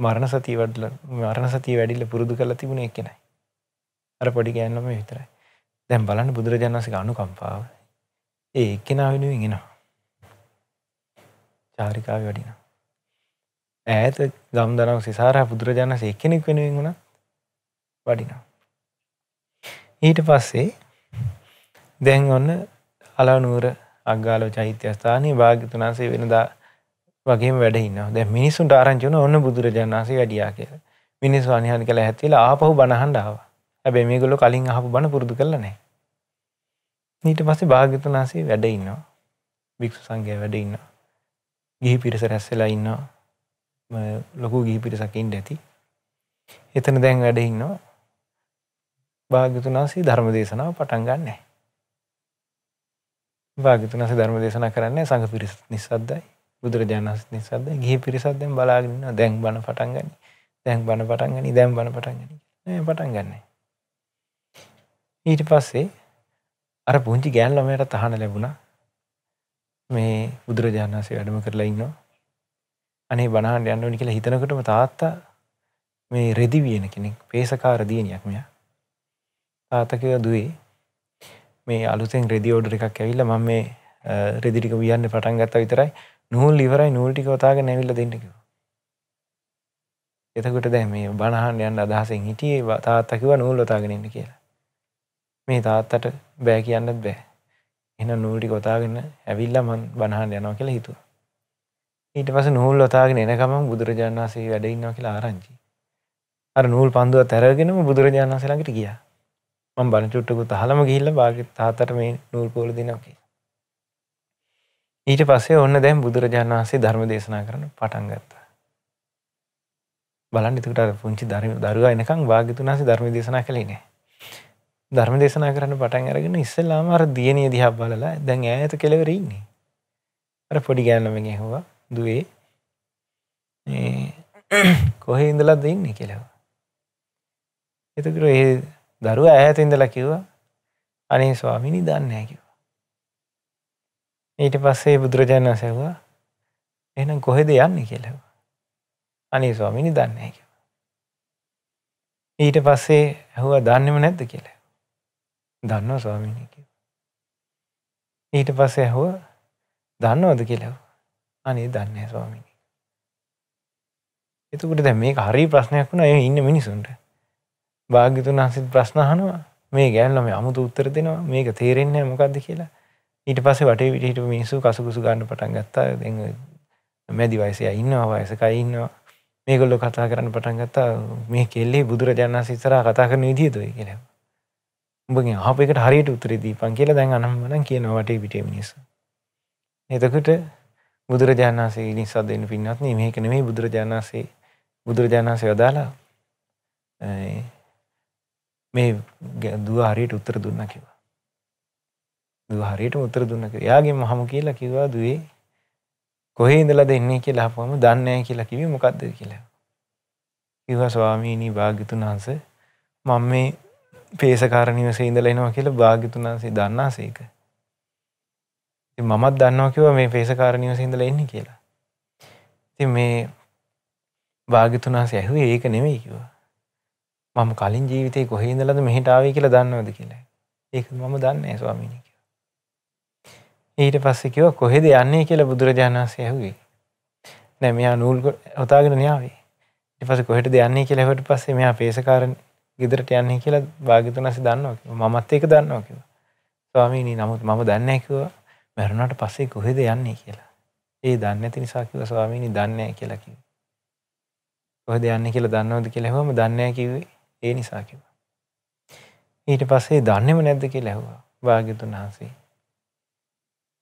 B: මරණ සතිය වැඩල මරණ සතිය වැඩිල්ල පුරුදු කරලා තිබුණ එක නයි. අර පොඩි ගෑන්නම විතරයි. දැන් බලන්න බුදුරජාණන් වහන්සේගේ අනුකම්පාව ඒ එක්කෙනා වෙනුවෙන් එනවා. චාරිකාව වැඩිනවා. ඈත දම් දනව සිසාරහ බුදුරජාණන්සේ එක්කෙනෙක් වෙනුවෙන් වුණ වඩිනවා. ඊට පස්සේ දැන් ඔන්න අලනුවර අගාලෝ චෛත්‍යස්ථානයේ භාග්‍යතුනාන්සේ වෙනදා වගේම වැඩ ඉන්නවා. දැන් මිනිසුන්ට ආරංචි වුණා ඔන්න බුදුරජාණන් වහන්සේ වැඩියා කියලා. මිනිස්සු අනිහන් කියලා හැතිලා ආපහු බණ අහන්න ආවා. හැබැයි මේගොල්ලෝ කලින් අහපු බණ පුරුදු කළා නැහැ. ඊට පස්සේ භාග්‍යතුනාන්සේ වැඩ ඉන්නවා. භික්ෂු සංඝයා වැඩ ඉන්නවා. ගිහි පිරිස රැස් වෙලා ඉන්නවා. ලොකු ගිහි පිරිසකින්ට ඇති එතන දැන් වැඩඉන්නවා භාගතුනාසේ ධර්ම දේශනාව පටන් ගන්න භාගතුනස ධර්ම දේශනා කරන්නේ සඟ පිරිස් නිසද්දයි බුදුරජාණස් නිසාද ගිහි පිරිසත් දැන් බලාගෙන දැන් බණ පටන් ගනි දැන් බණ පටන් ගනි දැන් බණ පටන් ගනි නෑ පටන් ගන්න ඊට පස්සේ අර පුංචි ගෑන් ළමයට තහන ලැබුණා මේ බුදුරජාණන්සේ වැඩම කරලා ඉන්නවා අනේ බනහන්ඩ යන්න ඕනි කියලා හිතනකටම තාත්තා මේ රෙදි වියන කෙනෙක් පේසකාර දියණියක් මෙයා තාතකය දුවේ මේ අලුතෙන් රෙදි ෝඩර එකක් ඇවිල්ල මම මේ රෙදිටික වියන්න පටන් ගත්ත විතරයි නූල් ඉවරයි නූල්ටික තාග නැවිල්ල දෙන්නකිව එතකොට දැ මේ බණහන් යන්න අදහසෙන් හිටියේ තාත්තකිව නූල් ලොතාගෙනන්න කියලා මේ තාත්තට බෑ කියන්නත් බෑ එන නූල්ටි කොතාගෙන ඇවිල්ල මන් බණහන් යනවා කියලා හිතුවා ඊට පස නූල් ලොතාගෙන එනකම බුදුරජාණන් වසේ වැඩඉන්නවා කියලා ආරංචි අර නූල් පන්දුව තැරගෙනම බුදුරජාණන් වසලඟට ගිය මං බණචුට්ටකුත් අහලම ගිහිල්ල භාගත් තාතර මේ නූල් පෝල දිනකි ඊට පස්සේ ඔන්න දැම් බුදුරජාණන් වසේ ධර්ම දේශනා කරන පටන් ගත්තා බලන් එතකට පුංචි ධර්ම දරුවා එනකං භාගිතුන් වසේ ධර්ම දේශනා කළේ නෑ ධර්ම දේශනා කරන්න පටන් අරගෙන ඉස්සල්ලාම අර දියනිය දිහා බලලා දැන් ඈත කෙලවර ඉන්නේ. අර පොඩි ගෑනම ගෙහුවා දුවේ <clears throat> කොහෙ ඉඳලා දෙන්නේ කියලා. එතකොට ඒ දරුවා ඈත ඉඳලා කිව්වා අනේ ස්වාමීනි දන්නේ නැහැ කිව්වා. ඊට පස්සේ බුදුරජාණන් වහන්සේ ඇහුවා එහෙනම් කොහෙද යන්නේ කියලා. අනේ ස්වාමීනි දන්නේ නැහැ කිව්වා. ඊට පස්සේ ඇහුවා දන්නේම නැද්ද කියලා. දන්නවා ස්වාමීනි කිව්වා. ඊට පස්සේ ඇහුවා දන්නවද කියලා. අනේ දන්නේ ස්වාමිනි. එතකට දැ මේ හරි ප්‍රශ්නයක් වුණ ඒ ඉන්න මිනිසුන්ට භාග්‍යතුන් අහසිත් ප්‍රශ්නහනවා මේ ගැල්ලම අමුතු උත්තර දෙනවා මේක තේරෙන්නේ මොකක්ද කියලා ඊට පස වට විට මිනිසු කසකුසු ගන්න පටන් ගත්තා දෙ මැදි වයසය ඉන්නවා වයසකයි ඉන්නවා මේගොල්ලො කතා කරන්න පටන් ගත්තා මේ කෙල්ලේ බුදුරජාණන් සිතර කතා කරන විදිහතුයි කියලා උඹගේ අප එකට හරියට උත්තරේ දීපන් කියලා දැන් අනම්මනම් කියනවා වටේ පිටේ මිනිස්සු එතකට බුදුරජාණන් වහන්සේ නිසා දෙන්න පින්වත්නි මේක නෙමෙයි බුදුරජාණන් වහන්සේ බුදුරජාණන් වහන්සේ වදාලා මේ දුව හරියට උත්තර දුන්නා කිව්වා. දුව හරියටම උත්තර දුන්නා කිව්වා. එයාගේ මහම කියලා කිව්වා දුවේ කොහේ ඉඳලාද එන්නේ කියලා අහපුවම දන්නේ නැහැ කියලා කිව්වේ මොකද්ද කියලා. කිව්වා ස්වාමීනි භාග්‍යතුන් වහන්සේ මම මේ පේසකාර නිවසේ ඉඳලා එනවා කියලා භාග්‍යතුන් වහන්සේ දන්නාසේක. මමත් දන්නවා කිව මේ පේසකාරණියව සිදල එන්න කියලා ති මේ භාගිතුනාස ඇහුවේ ඒක නෙමෙයි කිව මම කලින් ජීවිතය කොහහිදලද මෙහිටාවේ කියලා දන්නවද කියලා ඒක මම දන්න ස්වාමිනි කිය ඊට පස්සෙ කිව කොහෙද යන්නේ කියලා බුදුරජාණන්සේ ඇහුවේ නෑ මෙයා නූල් හොතාගෙන නාවේ පස කොහට දෙයන්නේ කියලා හට පස්සේ මෙයා පේසකාරණ ගෙදරට යන්නේ කියලා භාගිතුනස දන්නවා මමත් ඒක දන්නවා කිව ස්වාමීනී නමුත් මම දන්නකිවා මැරුණාට පස්සේ කොහෙද යන්නේ කියලා. ඒ දන්නේ නැති නිසා කිව්වා ස්වාමීනි දන්නේ නැහැ කියලා කිව්වා. කොහෙද යන්නේ කියලා දන්නවද කියලා ඇහුවම දන්නේ නැහැ කිව්වේ. ඒ නිසා කිව්වා. ඊට පස්සේ දන්නේම නැද්ද කියලා ඇහුවා. වාග්‍යතුන් වහන්සේ.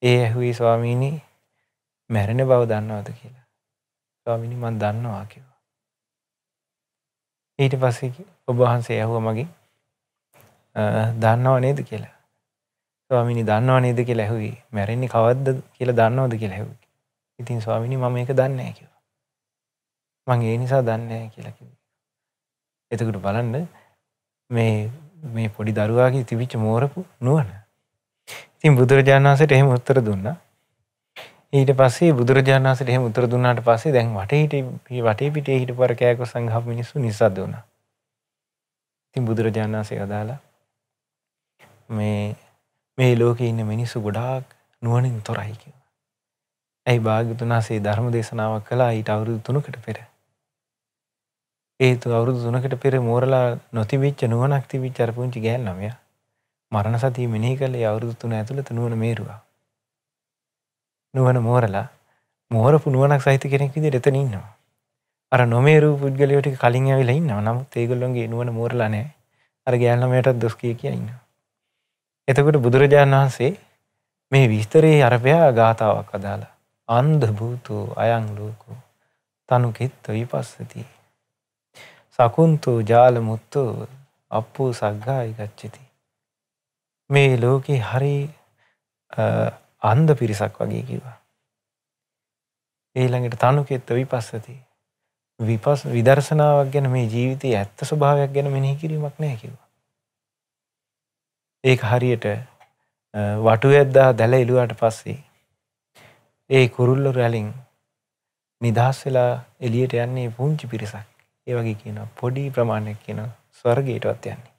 B: ඒ ඇහුවේ ස්වාමීනි මැරෙන බව දන්නවද කියලා. ස්වාමීනි මම දන්නවා කිව්වා. ඊට පස්සේ ඔබ වහන්සේ ඇහුවා මගේ දන්නව නේද කියලා. ස්වාමිනි දන්නවා නේද කියලා ඇහුවේ මැරෙන්නේ කවද්ද කියලා දන්නවද කියලා ඇහුවේ. ඉතින් ස්වාමිනී මම ඒක දන්නේ නැහැ කිව්වා. මම ඒ නිසා දන්නේ නැහැ කියලා කිව්වා. එතකොට බලන්න මේ මේ පොඩි දරුවාගේ තිබිච්ච මෝරපු නුවණ. ඉතින් බුදුරජාණන් වහන්සේට එහෙම උත්තර දුන්නා. ඊට පස්සේ බුදුරජාණන් වහන්සේට එහෙම උත්තර දුන්නාට පස්සේ දැන් වටේ හිටි වටේ පිටේ හිටපු අර කෑකෝ සංඝහ මිනිස්සු නිස්සද්ද වුණා. ඉතින් බුදුරජාණන් වහන්සේ අදාලා මේ මේ ලෝක ඉන්න මිනිස්සු ගොඩාක් නුවනින් තොරයි කිව. ඇයි භාගතුනාසේ ධර්ම දේශනාවක් කලා ඊට අවුරුදු තුනකට පෙර. ඒතු අවුරුදු දුනකට පෙර මෝරලා නොතිවිච්ච නුවනක් තිවිච්චර පුංචි ගෑල් නමය මරණ සතිය මෙනෙහි කළේ අවුරුදු තුන ඇතුළත නුවන මේරුවා. නුවන මෝරලා මෝරපු නුවනක් සහිත කෙනෙක් විදි එතන ඉන්නවා. අර නොමේරු පුද්ගලයෝටි කලින් ඇවිලා ඉන්නවා නමුත් ඒගොල්ලොන්ගේ නුවන මෝරලා නෑ අර ගෑල්නමයටත් දොස් කිය කියන්න. එතකොට බුදුරජාණන් වහන්සේ මේ විස්තරයේ අරපයා ගාථාවක් අදාලා. අන්ධ භූතෝ අයං ලෝකෝ තනුකිත්ත විපස්සති. සකුන්තෝ ජාල මුත්තෝ අප්පෝ සග්ගායි ගච්ඡති. මේ ලෝකේ හරි අන්ධ පිරිසක් වගේ කිව්වා. ඊළඟට තනුකෙත්ත විපස්සති. විපස් විදර්ශනාවක් ගැන මේ ජීවිතයේ ඇත්ත ස්වභාවයක් ගැන මෙනෙහි කිරීමක් නැහැ කිව්වා. ඒක හරියට වටුවැද්දා දැල එළුවාට පස්සේ ඒ කුරුල්ල රැලින් නිදහස් වෙලා එළියට යන්නේ පුංචි පිරිසක්. ඒ වගේ කියනවා පොඩි ප්‍රමාණයක් කියනවා ස්වර්ගයටවත් යන්නේ.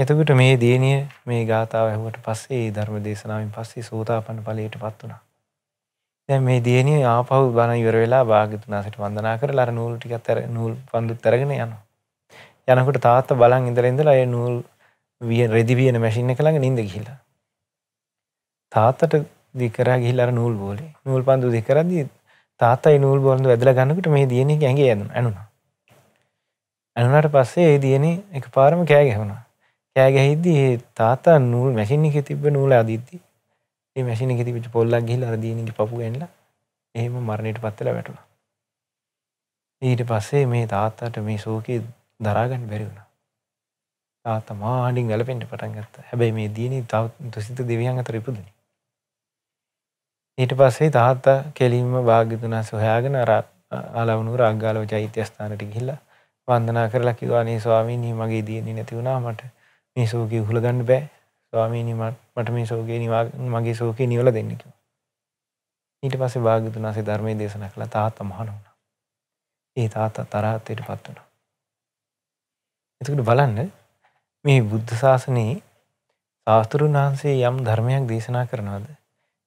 B: එතකොට මේ දේනිය මේ ගාථාව ඇහුවට පස්සේ ඒ ධර්ම දේශනාවෙන් පස්සේ සෝතාපන්න ඵලයටපත් වුණා. දැන් මේ දේනිය ආපහු බණ ඉවර වෙලා භාග්‍යතුන් වහන්සේට වන්දනා කරලා අර නූල් ටිකක් අර නූල් පන්දුත් අරගෙන යනවා. යනකොට තාත්තා බලන් ඉඳලා ඉඳලා ඒ නූල් විය රෙදි වියන මැසිින්න කළඟ නින්ද ගිහිලා. තාත්තට දිකර ගිල්ලර නූල් බෝලේ නූල් පන්දු දෙකරදදි තාතයි නූල් බොන්ඳ වැදල ගන්නකට මේ දියනෙ ඇගේ ඇන ඇනුනා. ඇනුනට පස්සේ ඒ දියනෙ එක පාරම කෑගැහුණා කෑගැහිද්දි ඒ තාතා නූල් මැසිනික තිබ නූල අදිද්දි ඒ මැසිනික තිබිට පොල්ලක් ගිල් අරදීනට පපු එල්ල එහෙම මරණයට පත්තල වැටුණා. ඊට පස්සේ මේ තාත්තට මේ සෝකයේ දරාගන්න බැරිවුණා තාත්තා මාඩින් ගලපෙන්ට පටන් ගත්ත හැබැයි මේ දියණි දුසිත දෙවියන් අතර ඉපදුනේ. ඊට පස්සේ තාත්තා කෙලින්ම භාග්‍යතුන් වහන්සේ හොයාගෙන අර ආලවණු රාග්ගාලව චෛත්‍ය ස්ථානට ගිහිල්ලා වන්දනා කරලා කිව්වා "අනේ ස්වාමීනි මගේ දියණි නැති වුණා මට මේ ශෝකේ උහුල ගන්න බෑ. ස්වාමීනි මට මේ ශෝකේ මගේ ශෝකේ නිවලා දෙන්න" කිව්වා. ඊට පස්සේ භාග්‍යතුන් වහන්සේ ධර්මයේ දේශනා කළා තාත්තා මහාන වුණා. ඒ තාත්තා තරහතේටපත් වුණා. එතකොට බලන්න මේ බුද්ධ ශාසනයේ සාස්තෘන් වහන්සේ යම් ධර්මයක් දේශනා කරනවාද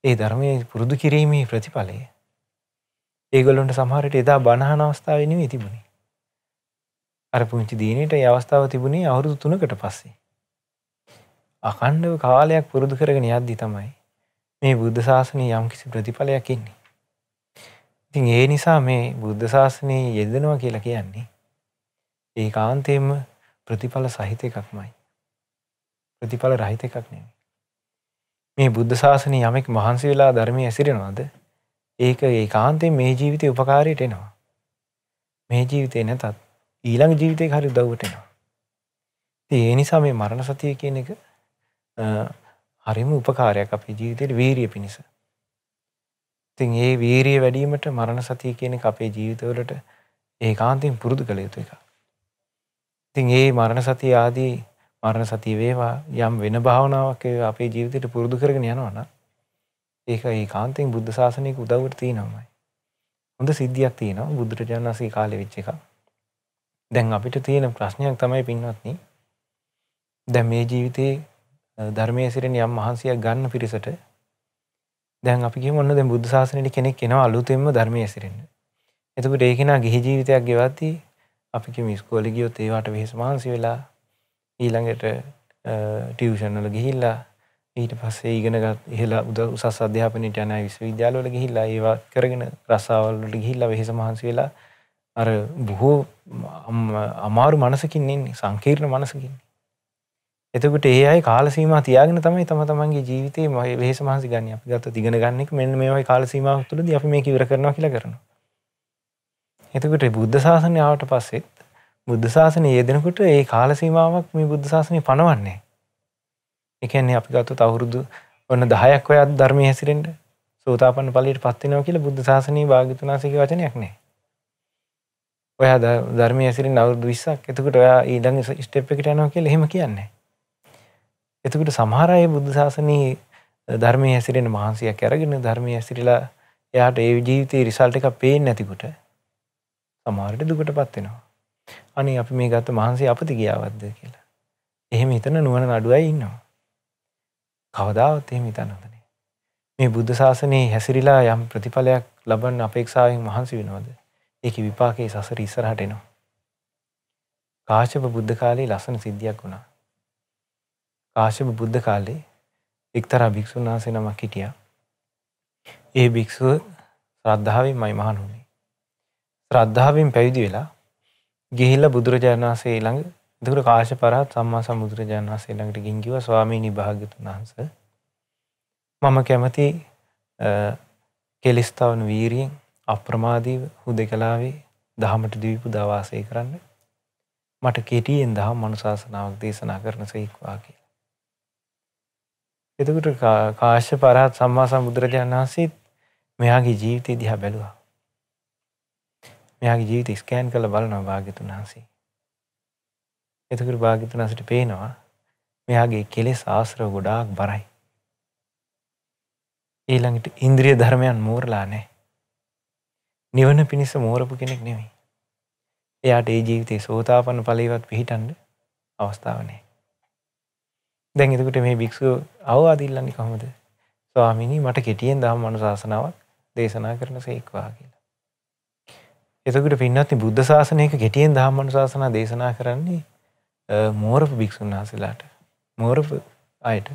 B: ඒ ධර්මය පුරුදු කිරීමේ ප්‍රතිඵලය ඒගොල්ලොන්ට සමහරට එදා බණහන අවස්ථාව නෙවෙයි තිබුණේ අර පුංචි දීනයට ඒ අවස්ථාව තිබුණේ අවුරුදු තුනකට පස්සේ අකණ්ඩව කාලයක් පුරුදු කරගෙන යද්දි තමයි මේ බුද්ධ ශාසනය යම් කිසි ප්‍රතිඵලයක් ඉන්නේ ඉතින් ඒ නිසා මේ බුද්ධ ශාසනය යෙදෙනවා කියලා කියන්නේ ඒ කාන්තයෙන්ම ප්‍රතිඵල සහිත එකක්මයි. ප්‍රතිඵල රහිත එකක් නෙමෙයි. මේ බුද්ධ ශාසනය යමෙක් මහන්සි වෙලා ධර්මයේ ඇසිරෙනවද? ඒක ඒකාන්තයෙන් මේ ජීවිතේ උපකාරයට එනවා. මේ ජීවිතේ නැතත් ඊළඟ ජීවිතේක හරි උදව්වට එනවා. ඉතින් ඒ නිසා මේ මරණ සතිය කියන එක හරිම උපකාරයක් අපේ ජීවිතේට වීරිය පිණිස. ඉතින් ඒ වීරිය වැඩි වීමට මරණ සතිය කියන එක අපේ ජීවිතවලට ඒකාන්තයෙන් පුරුදු කළ යුතු එකක්. ඉතින් ඒ මරණ සතිය ආදී මරණ සතිය වේවා යම් වෙන භාවනාවක් අපේ ජීවිතයට පුරුදු කරගෙන යනවා නම් ඒක ඒකාන්තයෙන් බුද්ධ ශාසනයක උදව්වට තියෙනමයි. හොඳ සිද්ධියක් තියෙනවා බුදුරජාණන් වහන්සේ කාලේ වෙච්ච එකක්. දැන් අපිට තියෙන ප්‍රශ්නයක් තමයි පින්වත්නි. දැන් මේ ජීවිතේ ධර්මයේ සිටින යම් මහන්සියක් ගන්න පිරිසට දැන් අපි කියමු ඔන්න දැන් බුද්ධ ශාසනයේ කෙනෙක් එනවා අලුතෙන්ම ධර්මයේ සිටින්න. එතකොට ඒ කෙනා ගිහි ජීවිතයක් ගෙවද්දී අපි කිම ස්කෝලි ගියොත් ඒවාට වෙහෙස මාන්සි වෙලා ඊළඟට ටියවෂන්වල ගිහිල්ලා ඊට පස්සේ ඉගෙනගත් ඉහලා උද උසස් අධ්‍යාපනයට යන විශ්වවිද්‍යාලවල ගිහිල්ලා ඒවා කරගෙන රස්සාවල්ලට ගිහිල්ලා වෙහෙස මහන්සි වෙලා අර බොහෝ අමාරු මනසකින් එන්නේ සංකීර්ණ මනසකින් එතකට ඒ අයි කාලසීම තියාගෙන තමයි තම තමන්ගේ ජීවිතේ මයි වේස මහන්සි ගන්න අප ගත තිගෙන ගන්නෙක් මෙන්න මේයි කාලසීමාව තුළ ද අපි මේ ඉවර කරනවා කියලා කරනවා එතකට බුද්ධ ශාසනය ආවට පස්සෙත් බුද්ධ ශාසනය යෙදෙනකොට ඒ කාල සීමාවක් මේ බුද්ධ ශාසනය පනවන්නේ. එකන්නේ අපි ගත්තු අවුරුදු ඔන්න දහයක් ඔයත් ධර්මය හැසිරෙන්ට සෝතාපන්න පලට පත්තිනව කියල බුද්ධ ශාසනී භාගතුනාසක වචනයක් නෑ. ඔයා ධර්මය ඇසිරින් අවුරුදු විස්සක් එතකට ඔයා ඊඩඟ ස්ටප් එකට යනව කියල හෙම කියන්නේ. එතකට සමහරය බුද්ධ ශාසනී ධර්මය ඇසිරෙන මහන්සියක් ඇරගෙන ධර්මය ඇසිරිලා එයාට ඒ ජීවිතයේ රිසල්ට එක පේෙන් නැතිකුට සමාරට දුකටපත් වෙනවා. අනේ අපි මේ ගත්ත මහන්සේ අපති ගියාවත්ද කියලා. එහෙම හිතන නුවණ නඩුවයි ඉන්නවා. කවදාවත් එහෙම හිතන්න හොඳනේ. මේ බුද්ධ ශාසනයේ හැසිරিলা යම් ප්‍රතිඵලයක් ලබන්න අපේක්ෂාවෙන් මහන්සි වෙනවද? ඒකේ විපාකයේ සසර ඉස්සරහට එනවා. කාශ්‍යප බුද්ධ කාලේ ලස්සන සිද්ධියක් වුණා. කාශ්‍යප බුද්ධ කාලේ එක්තරා භික්ෂුන් වහන්සේ නමක් හිටියා. ඒ භික්ෂුව ශ්‍රද්ධාවෙන්මයි මහණුනේ. ශ්‍රද්ධාවෙන් පැවිදි වෙලා ගිහිල්ලා බුදුරජාණන් වහන්සේ ළඟ එතකොට කාශ්‍යප පරහත් සම්මා සම්බුදුරජාණන් වහන්සේ ළඟට ගින් කිව්වා ස්වාමීනි භාග්‍යතුන් වහන්සේ මම කැමති කෙලිස්තවන වීරියෙන් අප්‍රමාදීව හුදෙකලාවේ දහමට දීපු දවාසය කරන්න මට කෙටියෙන් දහම් අනුශාසනාවක් දේශනා කරන සේක්වා කියලා. එතකොට කාශ්‍ය පරහත් සම්මා සම්බුදුරජාණන් වහන්සේත් මෙයාගේ ජීවිතය දිහා බැලුවා. මෙයාගේ ජීවිත ස්කෑන් කළ බලනවා භාග්‍යතුන් වහන්සේ. එතකට භාග්‍යතුන් වහන්සේට පේනවා මෙයාගේ කෙලෙස් ආශ්‍රව ගොඩාක් බරයි. ඊළඟට ඉන්ද්‍රිය ධර්මයන් මෝරලා නැහැ. නිවන පිණිස මෝරපු කෙනෙක් නෙමෙයි. එයාට ඒ ජීවිතේ සෝතාපන්න ඵලයවත් පිහිටන්න අවස්ථාව නැහැ. දැන් එතකොට මේ භික්ෂුව අවවාද ඉල්ලන්නේ කොහොමද? ස්වාමීනි මට කෙටියෙන් ධම්ම අනුශාසනාවක් දේශනා කරන සේක්වා කියලා. එතකට පින්නත්ති බුද්ධ ශාසනයක ගෙටියෙන් දහම්මන් ශාසන දේශනා කරන්නේ මෝරප භික්‍ෂූන් වහසලාට මෝරප අයට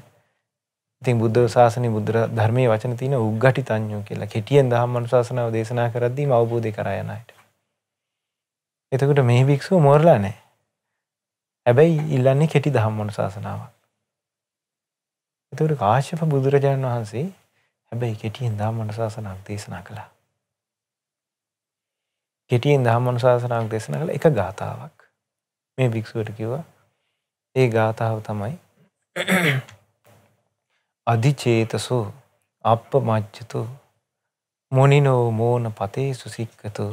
B: ඉතින් බුද්ධ ශාසන බුද්ධ ධර්මය වචන තින උග්ගටි තඥෝ කියලා කෙටියෙන් දහම්මන් ශාසනාව දේශනා කරද්දීම අවබෝධය කරයනයට. එතකට මේ භික්ෂූ මෝරලා නෑ. හැබැයි ඉල්ලන්නේ කෙටි දහම්මන ශාසනාවක්. එතකට කාශ්‍යප බුදුරජාණන් වහන්සේ හැබැයි කෙටියෙන් දාමන ශාසනක් දේශනා කළා. කෙටියෙන් දහමනුශාසනාවක් දේශනා කළ එක ගාථාවක් මේ භික්ෂුවට කිව්වා ඒ ගාථාව තමයි <clears throat> අධිචේතසෝ අප්ප මජ්ජතු මොනිනෝ මෝන පතේ සුසික්කතු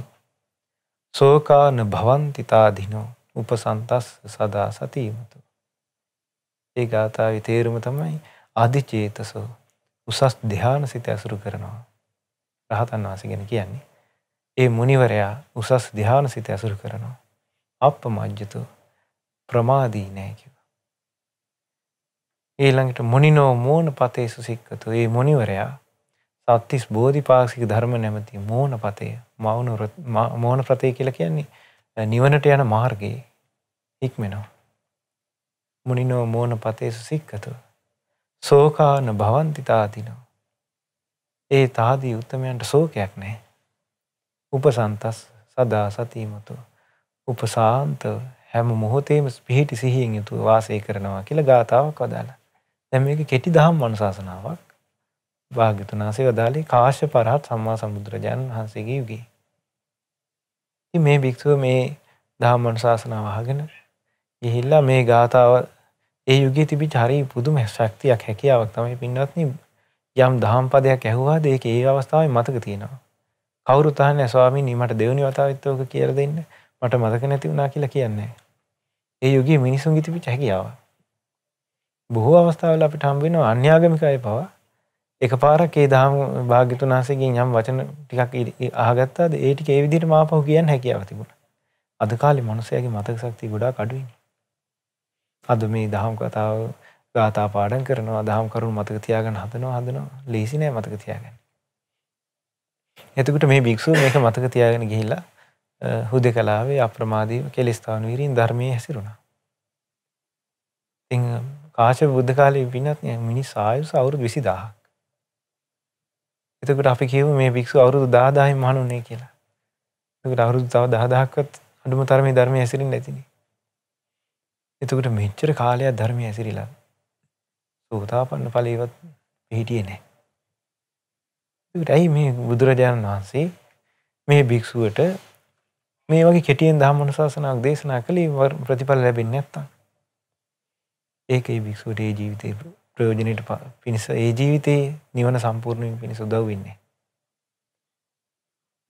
B: සෝකාන භවන්තිතාදිනෝ උපසන්තස් සදා සතිීමතු ඒ ගාථාව තේරුම තමයි අධිචේතසෝ උසස් දෙහාන සිත ඇසුරු කරනවා රහතන් වහස ගැෙන කියන්නේ ඒ මුනිවරයා උසස් ධ්‍යාන සිත ඇසුරු කරනවා. අප මජ්ජතු ප්‍රමාදී නෑ කිව. ඊළඟට මොනිනෝ මෝන පතේ සුසික්කතු ඒ මොනිවරයා සත්තිස් බෝධිපාක්සික ධර්ම නැමති මෝන පතය මවුණු මෝන ප්‍රතය කියල කියන්නේ නිවනට යන මාර්ගයේ ඉක්මෙනවා. මුනිනෝ මෝන පතේ සුසික්කතු සෝකාන භවන්තිතාතිනෝ. ඒ තාදී උත්තමයන්ට සෝකයක් නෑ. උපසන්තස් සදා සතිමතු උපසාන්තව හැම මොහොතේම පිහිටි සිහියෙන් යුතුව වාසය කරනවා කියලා ගාතාවක් වදාලා. දැන් මේක කෙටි දහම් අනුශාසනාවක්. භාග්‍යතුන් වහන්සේ වදාළේ කාශ්‍යප රහත් සම්මා සම්බුදුරජාණන් වහන්සේගේ යුගයේ. ඉතින් මේ භික්ෂුව මේ දහම් අනුශාසනාව අහගෙන ගිහිල්ලා මේ ගාතාව ඒ යුගයේ තිබිච්ච හරි පුදුම ශක්තියක් හැකියාවක් තමයි පින්වත්නි යම් දහම් පදයක් ඇහුවාද ඒක ඒ අවස්ථාවේ මතක තියෙනවා. කවුරුතාන්න ස්වාමීනී මට දෙවනි වතාවත්තෝක කියර දෙන්න මට මදක නැති වුණා කියලා කියන්නේ. ඒ යුගේ මිනිසුන් ගිතිපිට හැකියාව. බොහෝ අවස්ථාවල අපිට හම්බෙන අන්‍යාගමිකය පව එක පාරක් ඒ දහම භාග්‍යතුන් වහන්සේගේ යම් වචන ටිකක් අහගත්තාද ඒ ටික ඒ විදිහට මාපහු කියන්න හැකියාව තිබුණා. අද කාලේ මිනිස්සයාගේ මතක ශක්තිය ගොඩාක් අඩුයිනේ. අද මේ දහම් කතාව ගාථා පාඩම් කරනවා දහම් කරුණු මතක තියාගන්න හදනවා හදනවා ලේසි නෑ මතක තියාගන්න. එතකොට මේ භික්ෂුව මේක මතක තියාගෙන ගිහිල්ලා හුදකලාවේ අප්‍රමාදීව කෙලස්ථාන වීරින් ධර්මයේ හැසිරුණා. ඉතින් කාශ්‍යප බුද්ධ කාලේ විනත් මිනිස් ආයුෂ අවුරුදු 20000ක්. එතකොට අපි කියමු මේ භික්ෂුව අවුරුදු 10000යි මහණුනේ කියලා. එතකොට අවුරුදු තව 10000ක්වත් අඳුම තරමේ ධර්මයේ හැසිරෙන්නේ නැතිනේ. එතකොට මෙච්චර කාලයක් ධර්මයේ හැසිරීලා සෝතාපන්න ඵලයවත් පිහිටියේ නැහැ. ඇයි මේ බුදුරජාණන් වහන්සේ මේ භික්‍ෂුවට මේ වගේ කෙටියෙන් දහමන ශාසනාවක් දේශනා කළේ ප්‍රතිඵල ලැබෙන්නේ නැත්තම්. ඒක ඒ භික්‍ෂුවට ඒ ජීවිතේ ප්‍රයෝජනයට පිණිස ඒ ජීවිතේ නිවන සම්පූර්ණයෙන් පිණිස උදව් වෙන්නේ.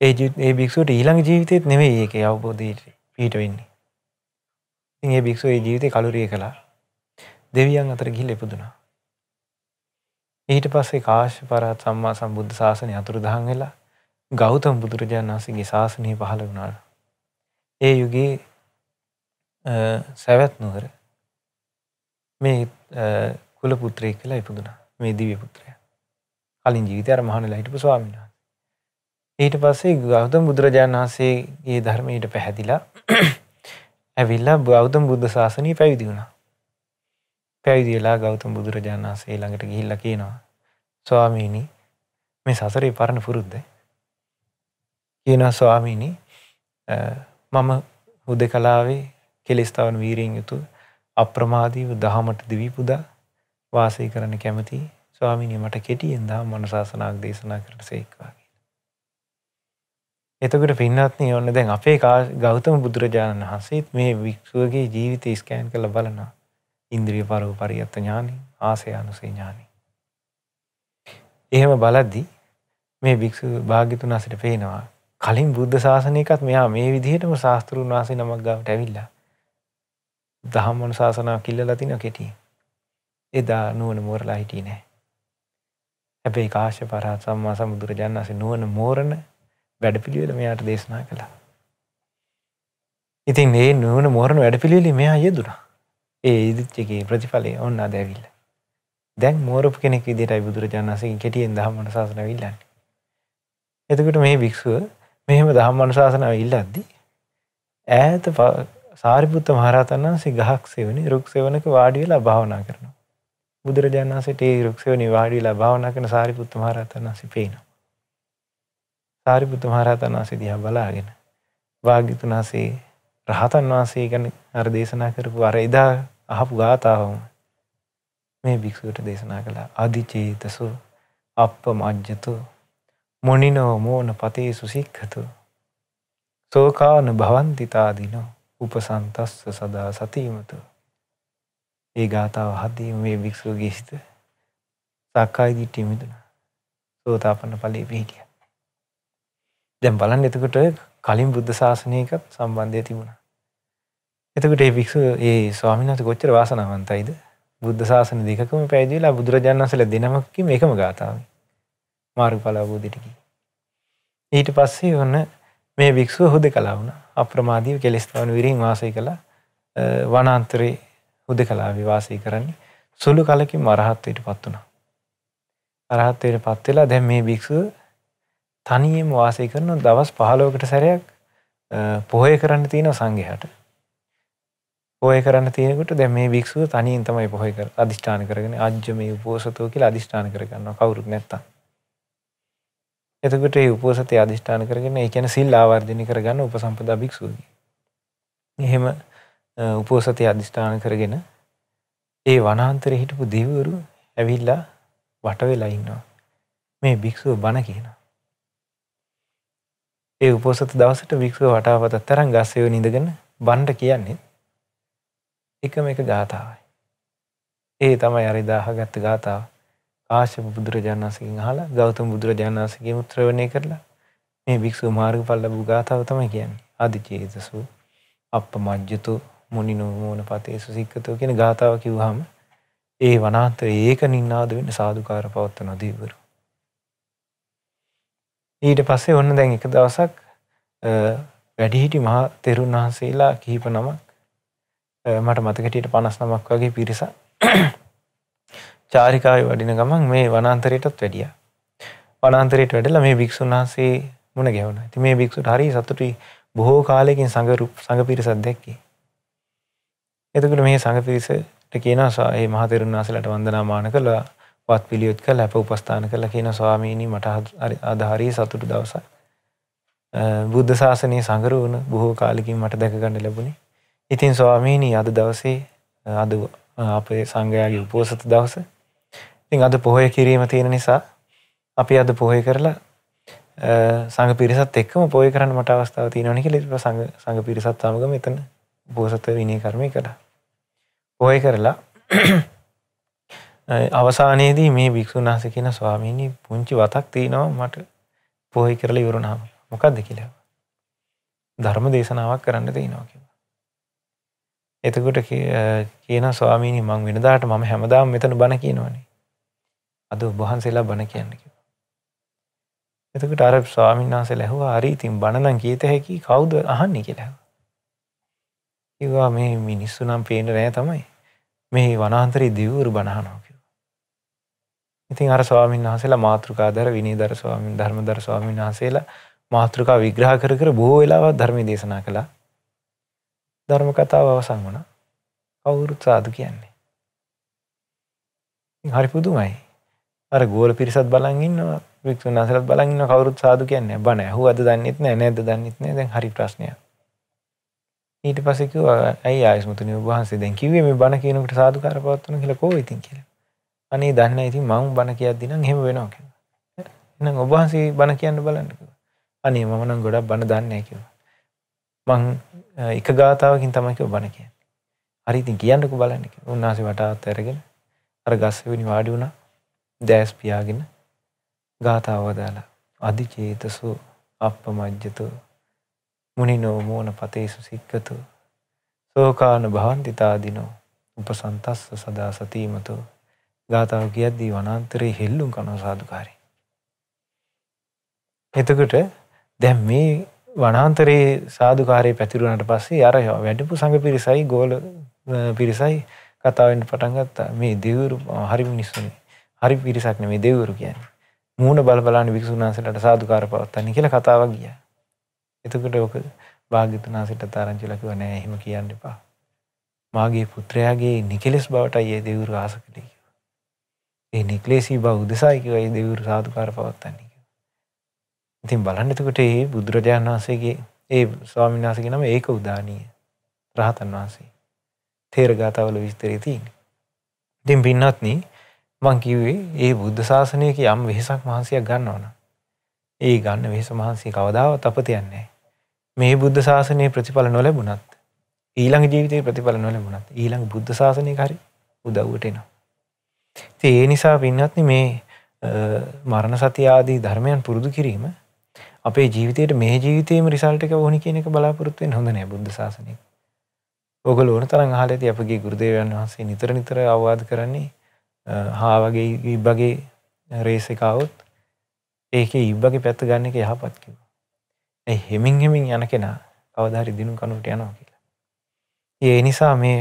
B: ඒ ඒ භික්ෂුවට ඊළඟ ජීවිතෙත් නෙවෙයි ඒකේ අවබෝධයට පිට වෙන්නේ. ඉතින් ඒ භික්ෂුව ඒ ජීවිතේ කලුරිය කළා. දෙවියන් අතර ගිහිල්ලා ඉපදුනා. ඊට පස්සේ කාශ්‍ය පරහත් සම්මා සම්බුද්ධ ශාසනය අතුරුදහන් වෙලා ගෞතම බුදුරජාණන් වහන්සේගේ ශාසනය පහළ වුණාට. ඒ යුගයේ සැවැත් නුවර මේ කුල පුත්‍රය කියලා ඉපදුනා මේ දිව්‍ය පුත්‍රය. කලින් ජීවිතය අර මහණලා හිටපු ස්වාමීන් වහන්සේ. ඊට පස්සේ ගෞතම බුදුරජාණන් වහන්සේගේ ධර්මයට පැහැදිලා <clears throat> ඇවිල්ලා බෞද්ධ බුද්ධ ශාසනය පැවිදි වුණා. පැවිදිලා ගෞතම බුදුරජාණන් වහන්සේ ළඟට ගිහිල්ලා කියනවා ස්වාමීනි මේ සසරේ පරණ පුරුද්ද කියනවා ස්වාමීනි මම හුදකලාවේ කෙලෙස් තවන වීරියෙන් යුතු අප්‍රමාදීව දහමට දිවි පුදා වාසය කරන්න කැමති ස්වාමීනි මට කෙටියෙන් දහම් මනසාසනාවක් දේශනා කරට සේක්වා එතකට පින්නත්නී ඔන්න දැන් අපේ ගෞතම බුදුරජාණන් වහන්සේත් මේ වික්ෂුවගේ ජීවිත ස්කෑන් කළ බලනවා ඉන්ද්‍රිය පරව පරිගත්ත ඥානි ආසය අනුසේ ඥානි. එහෙම බලද්දි මේ භික්ෂු භාගිතුන් අසිට පේනවා කලින් බුද්ධ ශාසනයකත් මෙයා මේ විදිහටම ශාස්තෘන් වහසේ නමක් ගාවට ඇවිල්ලා දහම්මන ශාසනා කිල්ලලා තින කෙටිය. එදා නුවන මෝරලා හිටියේ නෑ. හැබැයි කාශ්‍යප රහත් සම්මා සම්බුදුරජාණන් වහන්සේ නුවන මෝරණ වැඩපිළිවෙල මෙයාට දේශනා කළා. ඉතින් මේ නුවන මෝරණ වැඩපිළිවෙල මෙයා යෙදුණා. ඒ ඉදිච්චගේ ප්‍රතිඵලය ඔන්න අද ඇවිල්ල. දැන් මෝරප කෙනෙක් විදිරයි බුදුරජාණන්සකින් කෙටියෙන් දහම් අනුශාසන ඉල්ලන්න. එතකට මේ භික්ෂුව මෙහෙම දහම් අනුශාසනාව ඉල්ලද්දි. ඈත සාරිපුත්ත මහරතන් වන්සේ ගහක් සෙවනි රුක් සෙවනක වාඩියලා භාවනා කරනවා. බුදුරජාණන්සට රුක්ෂවනි වාඩිලා භාවනා කන සාරිපුත්ත මහරතන් වන්සේ පේනවා. සාරිපුත්ත මහරතන් වන්සේ දිහා බලාගෙන වාගිතුනාසේ රහතන් වහන්සේ ගැන අර දේශනා කරපු අර එදා අහපු ගාථාවම මේ භික්ෂුවට දේශනා කළා අධිචේතසෝ අප්ප මජ්ජතෝ මොනිනෝ මෝන පතේ සුසික්හතු සෝකාන භවන්තිතාදිනෝ උපසන්තස්ස සදා සතීමතු ඒ ගාථාව හදීම මේ භික්ෂුවගේ හිත සක්කායි දිට්ටි මිදුණ සෝතාපන්න පලේ පිහිටිය දැම් බලන් එතකොට කලින් බුද්ධ ශාසනයකත් සම්බන්ධය තිබුණා එතකට පික්ෂ ඒ ස්වාමිනත කොච්චර වාසනාවන්තයිද බුද්ධ ශාසන දෙකම පැදිලා බුදුරජාණන්සල දෙනමක්කි එකම ගාථාව මාරු පලාබෝධිටිකි. ඊට පස්සේ ඔන්න මේ භික්ෂුව හුද කලාවන අප්‍රමාදීව කෙලෙස්ථාවන විරින් වාසය කළ වනන්තරේ හුද කලා විවාසය කරන්නේ සුළු කලකින් මරහත්වයට පත් වුණා. අරහත්වයට පත්වෙලා දැන් මේ භික්ෂුව තනියම් වාසය කරන දවස් පහලෝකට සැරයක් පොහය කරන්න තියෙන සංගහට පෝය කරන්න තියෙනකට දැ මේ භික්ෂුව තනින් තමයි පොහොයක අධිෂ්ඨාන කරගෙන අජ්‍ය මේ උපෝසතෝ කියලා අධිෂ්ඨාන කරගන්න කවුරුත් නැත්තම්. එතකට ඒ උපෝසතය අධිෂ්ඨාන කරගෙන ඒ කියන සිල් ආවර්ධනය කරගන්න උපසම්පදා භික්ෂූගි. එහෙම උපෝසතය අධිෂ්ඨාන කරගෙන ඒ වනාන්තර හිටපු දෙවරු ඇවිල්ලා වටවෙලා ඉන්නවා. මේ භික්ෂුව බණ කියනවා. ඒ උපෝසත දවසට භික්ෂුව වටාපතත් තරම් ගස්සයෝ නිඳගෙන බණ්ඩ කියන්නේ එකම එක ගාථාවයි. ඒ තමයි අර දාහගත්ත ගාථාව. කාශ්‍යප බුදුරජාණන්සේගෙන් අහලා ගෞතම බුදුරජාණන්සේගෙන් ශ්‍රවණය කරලා මේ භික්ෂු මාර්ගඵල ලැබු ගාථාව තමයි කියන්නේ. ආදිචේතසු අප්පමජ්ජතු මුනිනෝ මෝනපතේසු සික්කතෝ කියන ගාථාව කිව්වහම ඒ වනාන්තරේ ඒක නින්නාද වෙන්න සාදුකාර පවත්වන දීවරු. ඊට පස්සේ ඔන්න දැන් එක දවසක් වැඩිහිටි මහා තෙරුන් වහන්සේලා කිහිප නමක් මට මතකටට පනස් නමක් වගේ පිරිස චාරිකාය වඩින ගමන් මේ වනන්තරයටත් වැඩිය වනන්තරයට වැඩලා මේ භික්‍ෂන් වහන්සේ මුණ ගැවුණ ඇති මේ භික්ෂුට හරි සතුටි බොහෝ කාලයකින් සඟරු සඟ පිරිසත් දැක්කි එතකට මේ සඟ පිරිසට කියනසා ඒ මහතරුන් වහසලට වන්දනාමාන කළා වත් පිළියොත් කළ ඇප උපස්ථාන කළ කියන ස්වාමීණී මට අධහරී සතුටු දවසයි බුද්ධ ශාසනය සඟර වුණ බොහෝ කාලිකින් මට දැකගන්න ලැබුණේ ඉතින් ස්වාමීණී අද දවසේ අද අපේ සංඝයාගේ උපෝසත දවස ඉතින් අද පොහොය කිරීම තියෙන නිසා අපි අද පොහය කරලා සංග පිරිසත් එක්කම පොය කරන්න මට අවස්ථාව තියෙනවනි කියලා සංග සංග පිරිසත් සමග මෙතන උපෝසත විනය කර්මය කළා. පොය කරලා අවසානයේදී මේ භික්ෂුන් වහන්සේ කියන ස්වාමීනි පුංචි වතක් තියෙනවා මට පොහොය කරලා ඉවරුණාම මොකක්ද කියලා. ධර්ම දේශනාවක් කරන්න තියෙනවා කියලා. එතකොට කියන ස්වාමීනි මං වෙනදාට මම හැමදාම මෙතන බණ කියනවනේ. අද ඔබහන්සේලා බණ කියන්නක. එතකට අර ස්වාමීන් වහස ලැහුව අරීතින් බණනම් කියත හැකි කවුද අහන්නේ කියලා. ඒවා මේ මිනිස්සු නම් පේන රෑ තමයි මේ වනාන්තරී දිවුරු බණහනෝකිව. ඉතින් අර ස්වාමීන් වහසේලා මාතෘකාදර විනිදර ස්වාමින් ධර්මදර ස්වාමීන් වහසේලා මාතෘකා විග්‍රහ කර කර බොහෝ වෙලාවත් ධර්මය දේශනා කළා ධර්ම කතාව අවසන් වුණා. කවුරුත් සාදු කියන්නේ. හරි පුදුමයි. අර ගෝල පිරිසත් බලන් ඉන්නවා වික්ෂුන් අසලත් බලන් ඉන්නවා කවුරුත් සාදු කියන්නේ බණ ඇහුවද දන්නෙත් නෑ නේද දන්නෙත් නෑ දැන් හරි ප්‍රශ්නයක්. ඊට පස්සේ කිව්වා ඇයි ආයස්මතුනි ඔබ වහන්සේ දැන් කිව්වේ මේ බණ කියනකොට සාදුකාර පවත්වන කියලා කොහොම ඉතින් කියලා. අනේ දන්නේ නැහැ ඉතින් මම බණ කියද්දි නම් එහෙම වෙනවා කියලා. එහෙනම් ඔබ වහන්සේ බණ කියන්න බලන්න කිව්වා. අනේ මම නම් ගොඩක් බණ දන්නේ නැහැ කිව්වා. මං එක ගාතාවකින් තමයික බණ කියන්නේ. හරි ඉතින් කියන්නකෝ බලන්න කියලා. උන්වහන්සේ වටාත් ඇරගෙන අර ගස් වෙනි වාඩි වුණා. දැස් පියාගෙන ගාතාව දාලා අධිචේතසෝ අප්පමජ්ජතු මුනිනෝ මෝන පතේසු සික්කතු සෝකාන භවන්තිතාදිනෝ උපසන්තස්ස සදා සතීමතු ගාතාව කියද්දී වනාන්තරේ හෙල්ලුම් කරන සාදුකාරී. එතකොට දැන් මේ වනාන්තරයේ සාධකාරය පැතිරුණට පස්සේ අර වැඩපු සඟ පිරිසයි ගෝල පිරිසයි කතාවෙන් පටන්ගත්තා මේ දෙවරු හරි මිනිස්සුනේ හරි පිරිසක් මේ දෙවරු කියන්න මූුණ බලබලාන වික්ෂුනාසට සාධකාර පවත්තන්න කියල කතාවක් ගිය එතකට ඕක භාගිතනාසිට තාරංචිලකිව නෑ එහෙම කියන්න එපා මාගේ පුත්‍රයාගේ නිකෙලෙස් බවටයි ඒ දෙවරු ආස කළේ ඒ නිකලේසි බෞද්ධසායිකවයි දෙවරු සාධකාර පවත්තන්නේ ඉතින් බලන්න එතකොට ඒ බුදුරජාණන් වහන්සේගේ ඒ ස්වාමීන් වහන්සේගේ නම ඒක උදානීය රහතන් වහන්සේ තේරගතවල විස්තරය තියෙන්නේ. ඉතින් පින්වත්නි මං කිව්වේ ඒ බුද්ධ ශාසනයක යම් වෙහසක් මහන්සියක් ගන්නවා නම් ඒ ගන්න වෙහස මහන්සිය කවදාවත් අපතයන්නේ නැහැ. මේ බුද්ධ ශාසනයේ ප්‍රතිඵල නොලැබුණත් ඊළඟ ජීවිතේ ප්‍රතිඵල නොලැබුණත් ඊළඟ බුද්ධ ශාසනයක හරි උදව්වට එනවා. ඉතින් ඒ නිසා පින්වත්නි මේ මරණ සති ආදී ධර්මයන් පුරුදු කිරීම අපේ ජීවිතයට මේ ජීවිතයේම රිසල්ට් එක ඕනි කියන එක බලාපොරොත්තු වෙන්න හොඳ නෑ බුද්ධ ශාසනය. ඔගොල්ලෝ ඕන තරම් අහලා ඇති අපගේ ගුරුදේවයන් වහන්සේ නිතර නිතර අවවාද කරන්නේ හා වගේ ඉබ්බගේ රේස් එක આવොත් ඒකේ ඉබ්බගේ පැත්ත ගන්න එක යහපත් කිව්වා. ඒ හෙමින් හෙමින් යන කෙනා කවදා හරි දිනු කනුවට යනවා කියලා. ඒ නිසා මේ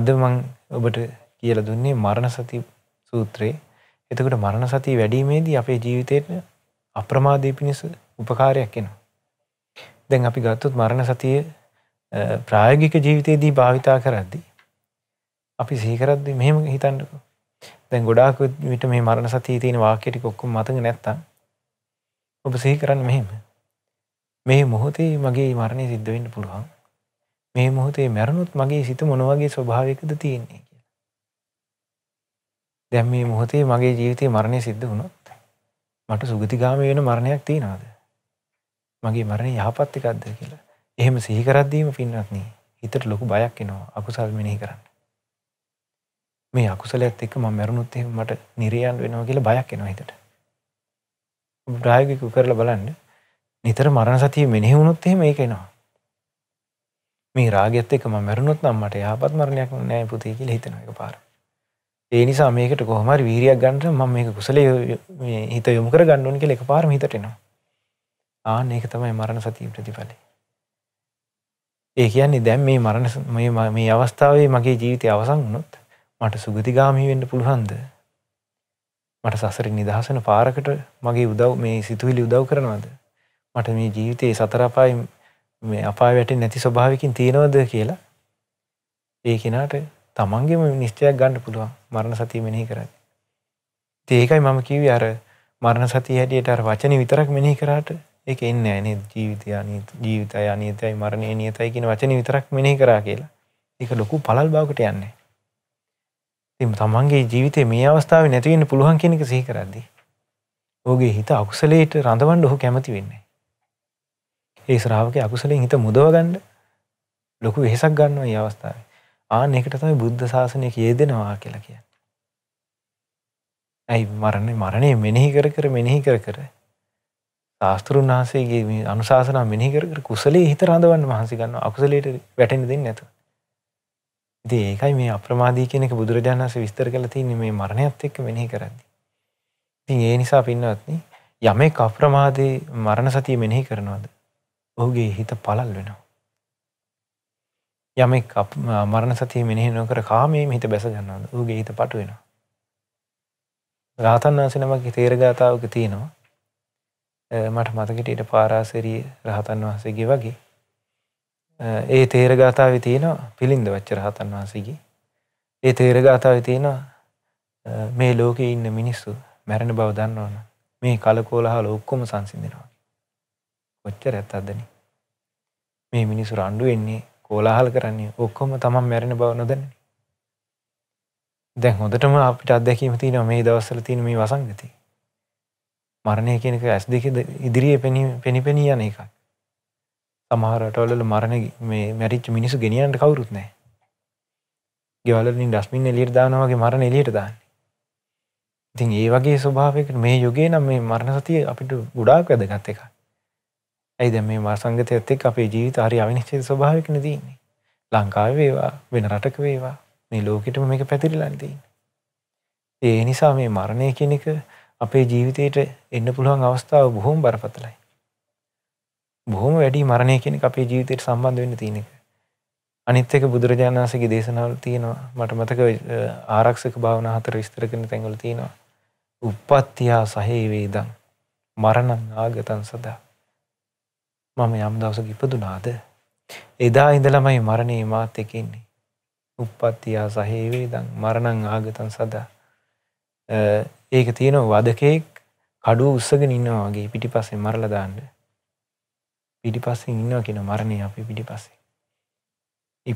B: අද මං ඔබට කියලා දුන්නේ මරණ සති සූත්‍රේ. එතකොට මරණ සතිය වැඩිීමේදී අපේ ජීවිතේට අප්‍රමාදී පිණිස උපකාරයක් එනවා. දැන් අපි ගත්තුත් මරණ සතිය ප්‍රායගික ජීවිතයේදී භාවිතා කරද්දි. අපි සීකරද්දි මෙහෙම හිතන්නකෝ දැන් ගොඩාක් විට මේ මරණ සතිය තියෙන වාක්‍යටි කොක්කුම් මතක නැත්තම් ඔබ සිහි කරන්න මෙහෙම මේ මොහොතේ මගේ මරණය සිද්ධ වෙන්න පුළුවන් මේ මොහොතේ මැරණුත් මගේ සිත මොනවගේ ස්වභාවයකද තියෙන්නේ කියලා දැන් මේ මොහොතේ මගේ ජීවිතේ මරණය සිද්ධ වුණොත් මට සුගතිගාමී වෙන මරණයක් තියෙනවද? මගේ මරණය යහපත් එකක්ද කියලා. එහෙම සිහි කරද්දීම පින්වත්නි හිතට ලොකු බයක් එනවා අකුසල් මෙනෙහි කරන්න. මේ අකුසලයත් එක්ක මම මැරුණොත් එහෙම මට නිරයන් වෙනවා කියලා බයක් එනවා හිතට. ප්‍රායෝගිකව කරලා බලන්න. නිතර මරණ සතිය මෙනෙහි වුණොත් එහෙම ඒක එනවා. මේ රාගයත් එක්ක මම මැරුණොත් නම් මට යහපත් මරණයක් නෑ පුතේ කියලා හිතනවා එකපාරට. ඒ නිසා මේකට කොහමරි වීරයක් ගන්නට මම මේක කුසලයේ හිත යොමු කර ගන්න ඕන කියලා එකපාරම හිතට එනවා. ආන්න ඒක තමයි මරණ සතිය ප්‍රතිඵලය. ඒ කියන්නේ දැන් මේ මරණ මේ මේ අවස්ථාවේ මගේ ජීවිතය අවසන් වුණොත් මට සුගතිගාමී වෙන්න පුළුවන්ද? මට සසරින් නිදහස් වෙන පාරකට මගේ උදව් මේ සිතුවිලි උදව් කරනවද? මට මේ ජීවිතයේ සතර අපායන් මේ අපාය වැටෙන්නේ නැති ස්වභාවිකින් තියෙනවද කියලා ඒ කෙනාට තමන්ගේම නිශ්චයක් ගන්න පුළුවන් මරණ සතිය මෙනෙහි කරන්නේ. ඉතින් ඒකයි මම කිව්වේ අර මරණ සතිය හැටියට අර වචනේ විතරක් මෙනෙහි කරාට ඒක එන්නේ නැහැ නේද? ජීවිතය අනිත ජීවිතය අනිතයි මරණය නියතයි කියන වචනේ විතරක් මෙනෙහි කරා කියලා. ඒක ලොකු පළල් බවකට යන්නේ. ඉතින් තමන්ගේ ජීවිතේ මේ අවස්ථාවේ නැති වෙන්න පුළුවන් කියන එක සිහි කරද්දී ඔහුගේ හිත අකුසලයට රඳවන්න ඔහු කැමති වෙන්නේ. ඒ ශ්‍රාවකයා අකුසලෙන් හිත මුදව ගන්න ලොකු වෙහසක් ගන්නවා මේ අවස්ථාවේ. ආන එකට තමයි බුද්ධ ශාසනය කියදෙනවා කියලා කියන්නේ. ඇයි මරණය මරණය මෙනෙහි කර කර මෙනෙහි කර කර ශාස්තෘන් වහන්සේගේ මේ අනුශාසනා මෙනෙහි කර කර කුසලයේ හිත රඳවන්න මහන්සි ගන්නවා අකුසලයට වැටෙන්න දෙන්නේ නැතුව. ඉතින් ඒකයි මේ අප්‍රමාදී කියන එක බුදුරජාණන් වහන්සේ විස්තර කරලා තින්නේ මේ මරණයත් එක්ක මෙනෙහි කරද්දී. ඉතින් ඒ නිසා පින්නවත්නි යමෙක් අප්‍රමාදේ මරණ සතිය මෙනෙහි කරනවාද ඔහුගේ හිත පළල් වෙනවා. යමෙක් මරණ සතිය මෙනෙහි නොකර කාමීම හිත බැස ගන්නවද ඌගේ හිත පටු වෙනවා. රාතන් වහන්සේ නමගේ තේරගාතාවක තියෙනවා. මට මතකෙට ඊට පාරාසෙරී රහතන් වහන්සේගේ වගේ. ඒ තේරගාතාව තියෙනවා පිළින්ද වච්ච රහතන් වහන්සේගේ. ඒ තේරගාතාව තියෙනවා මේ ලෝකේ ඉන්න මිනිස්සු මැරණ බව දන්නවන මේ කලකෝලහල ඔක්කොම සංසිඳෙනවා. කොච්චර ඇත්තදනේ. මේ මිනිසු රණ්ඩු වෙන්නේ කෝලාහල් කරන්නේ ඔක්කොම තමන් මැරෙන බව නොදැන දැන් හොඳටම අපිට අත්දැකීම තියෙන මේ දවස්සල තියෙන මේ වසංගති මරණය කියනක ඇස් දෙක ඉදිරියේ පෙනිපෙනී යන එකක් සමහරටවලල මරණ මේ මැරිච් මිනිසු ගෙනියන්ට කවුරුත් නෑ ගෙවලින් ඩස්මින් එලියට දානවගේ මරණ එලියට දාන්න ඉතින් ඒ වගේ ස්වභාවයකට මේ යුගේ නම් මේ මරණ සතිය අපිට ගුඩාක් වැදගත් එකක් ඇයිද මේ මා සංගතයත් එක් අපේ ජීවිත හරි අවිනිශ්චිත ස්වභාවයකන දීන්නේ ලංකාව වේවා වෙන රටක වේවා මේ ලෝකෙටම මේක පැතිරිලාන් තියෙන්නේ ඒ නිසා මේ මරණය කියන එක අපේ ජීවිතයට එන්න පුළුවන් අවස්ථාව බොහොම බරපතලයි බොහොම වැඩි මරණය කියන එක අපේ ජීවිතයට සම්බන්ධ වෙන්න තියෙන එක අනිත් එක බුදුරජාණන් වහන්සේගේ දේශනාවල තියෙනවා මට මතක ආරක්ෂක භාවනා හතර විස්තර කරන තැන්වල තියෙනවා උප්පත්තියා සහේ වේදං මරණං ආගතං සදා මම යම් දවසක ඉපදුනාද එදා ඉඳලමයි මරණයේ මාත් එකෙන්නේ උප්පත්තියා සහේවේ දං මරණං ආගතන් සදා ඒක තියෙන වදකෙක් කඩු උස්සගෙන ඉන්නවා වගේ පිටි පස්සේ මරලා දාන්න පිටි පස්සෙන් ඉන්නවා කියන මරණය අපි පිටි පස්සේ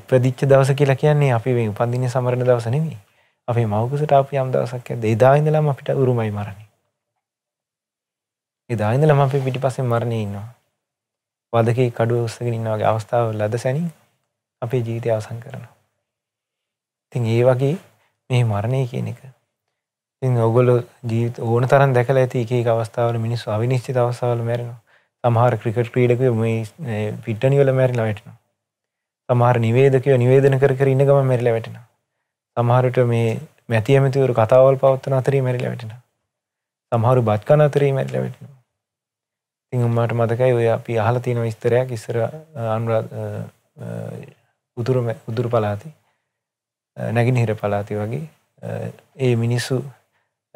B: ඉපදිච්ච දවස කියලා කියන්නේ අපි මේ උපන්දින සමරණ දවස නෙමෙයි අපේ මව්කුසට අපි යම් දවසක් ඇද්ද එදා ඉඳලම අපිට උරුමයි මරණය එදා ඉඳලම අපි පිටිපස්සේ මරණේ ඉන්නවා වදකේ කඩුව උස්සගෙන ඉන්න වගේ අවස්ථාව ලද සැනින් අපේ ජීවිතය අවසන් කරනවා. ඉතින් ඒ වගේ මේ මරණය කියන එක. ඉතින් ඔයගොල්ලෝ ජීවිත ඕන තරම් දැකලා ඇති එක එක අවස්ථාවල මිනිස්සු අවිනිශ්චිත අවස්ථාවල මැරෙනවා. සමහර ක්‍රිකට් ක්‍රීඩකයෝ මේ පිට්ටනි වල මැරිලා වැටෙනවා. සමහර නිවේදකයෝ නිවේදන කර කර ඉන්න ගමන් මැරිලා වැටෙනවා. සමහරට මේ මැති ඇමතිවරු කතාවල් පවත්වන අතරේ මැරිලා වැටෙනවා. සමහරු බත් කන අතරේ මැරිලා වැටෙනවා. ඉතින් උම්මාට මතකයි ඔය අපි අහලා තියෙන විස්තරයක් ඉස්සර අනුරාධ උතුරුම උතුරු පළාතේ නැගිනහිර පළාතේ වගේ ඒ මිනිස්සු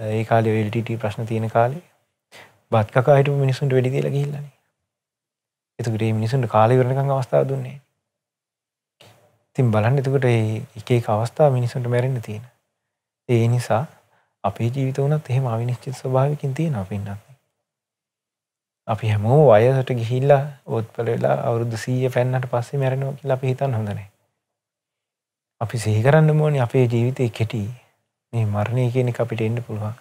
B: ඒ කාලේ ඔය LTT ප්‍රශ්න තියෙන කාලේ බත් කකා හිටපු මිනිස්සුන්ට වෙඩි තියලා ගිහිල්ලානේ. එතකොට මේ මිනිස්සුන්ට කාලේ ඉවරනකම් අවස්ථාව දුන්නේ නැහැ. ඉතින් බලන්න එතකොට මේ එක එක අවස්ථා මිනිස්සුන්ට මැරෙන්න තියෙන. ඒ නිසා අපේ ජීවිත වුණත් එහෙම අවිනිශ්චිත ස්වභාවයකින් තියෙනවා අපින්නත්. අපි හැමෝ අයසට ගිහිල්ලා ඔත්පල වෙලා අවුරුදු සීය පැන්නට පස්සේ මැරෙනවා කියලා අපි හිතන්න හොඳනේ. අපි සිහි කරන්න ඕනේ අපේ ජීවිතේ කෙටි. මේ මරණය කියන එක අපිට එන්න පුළුවන්.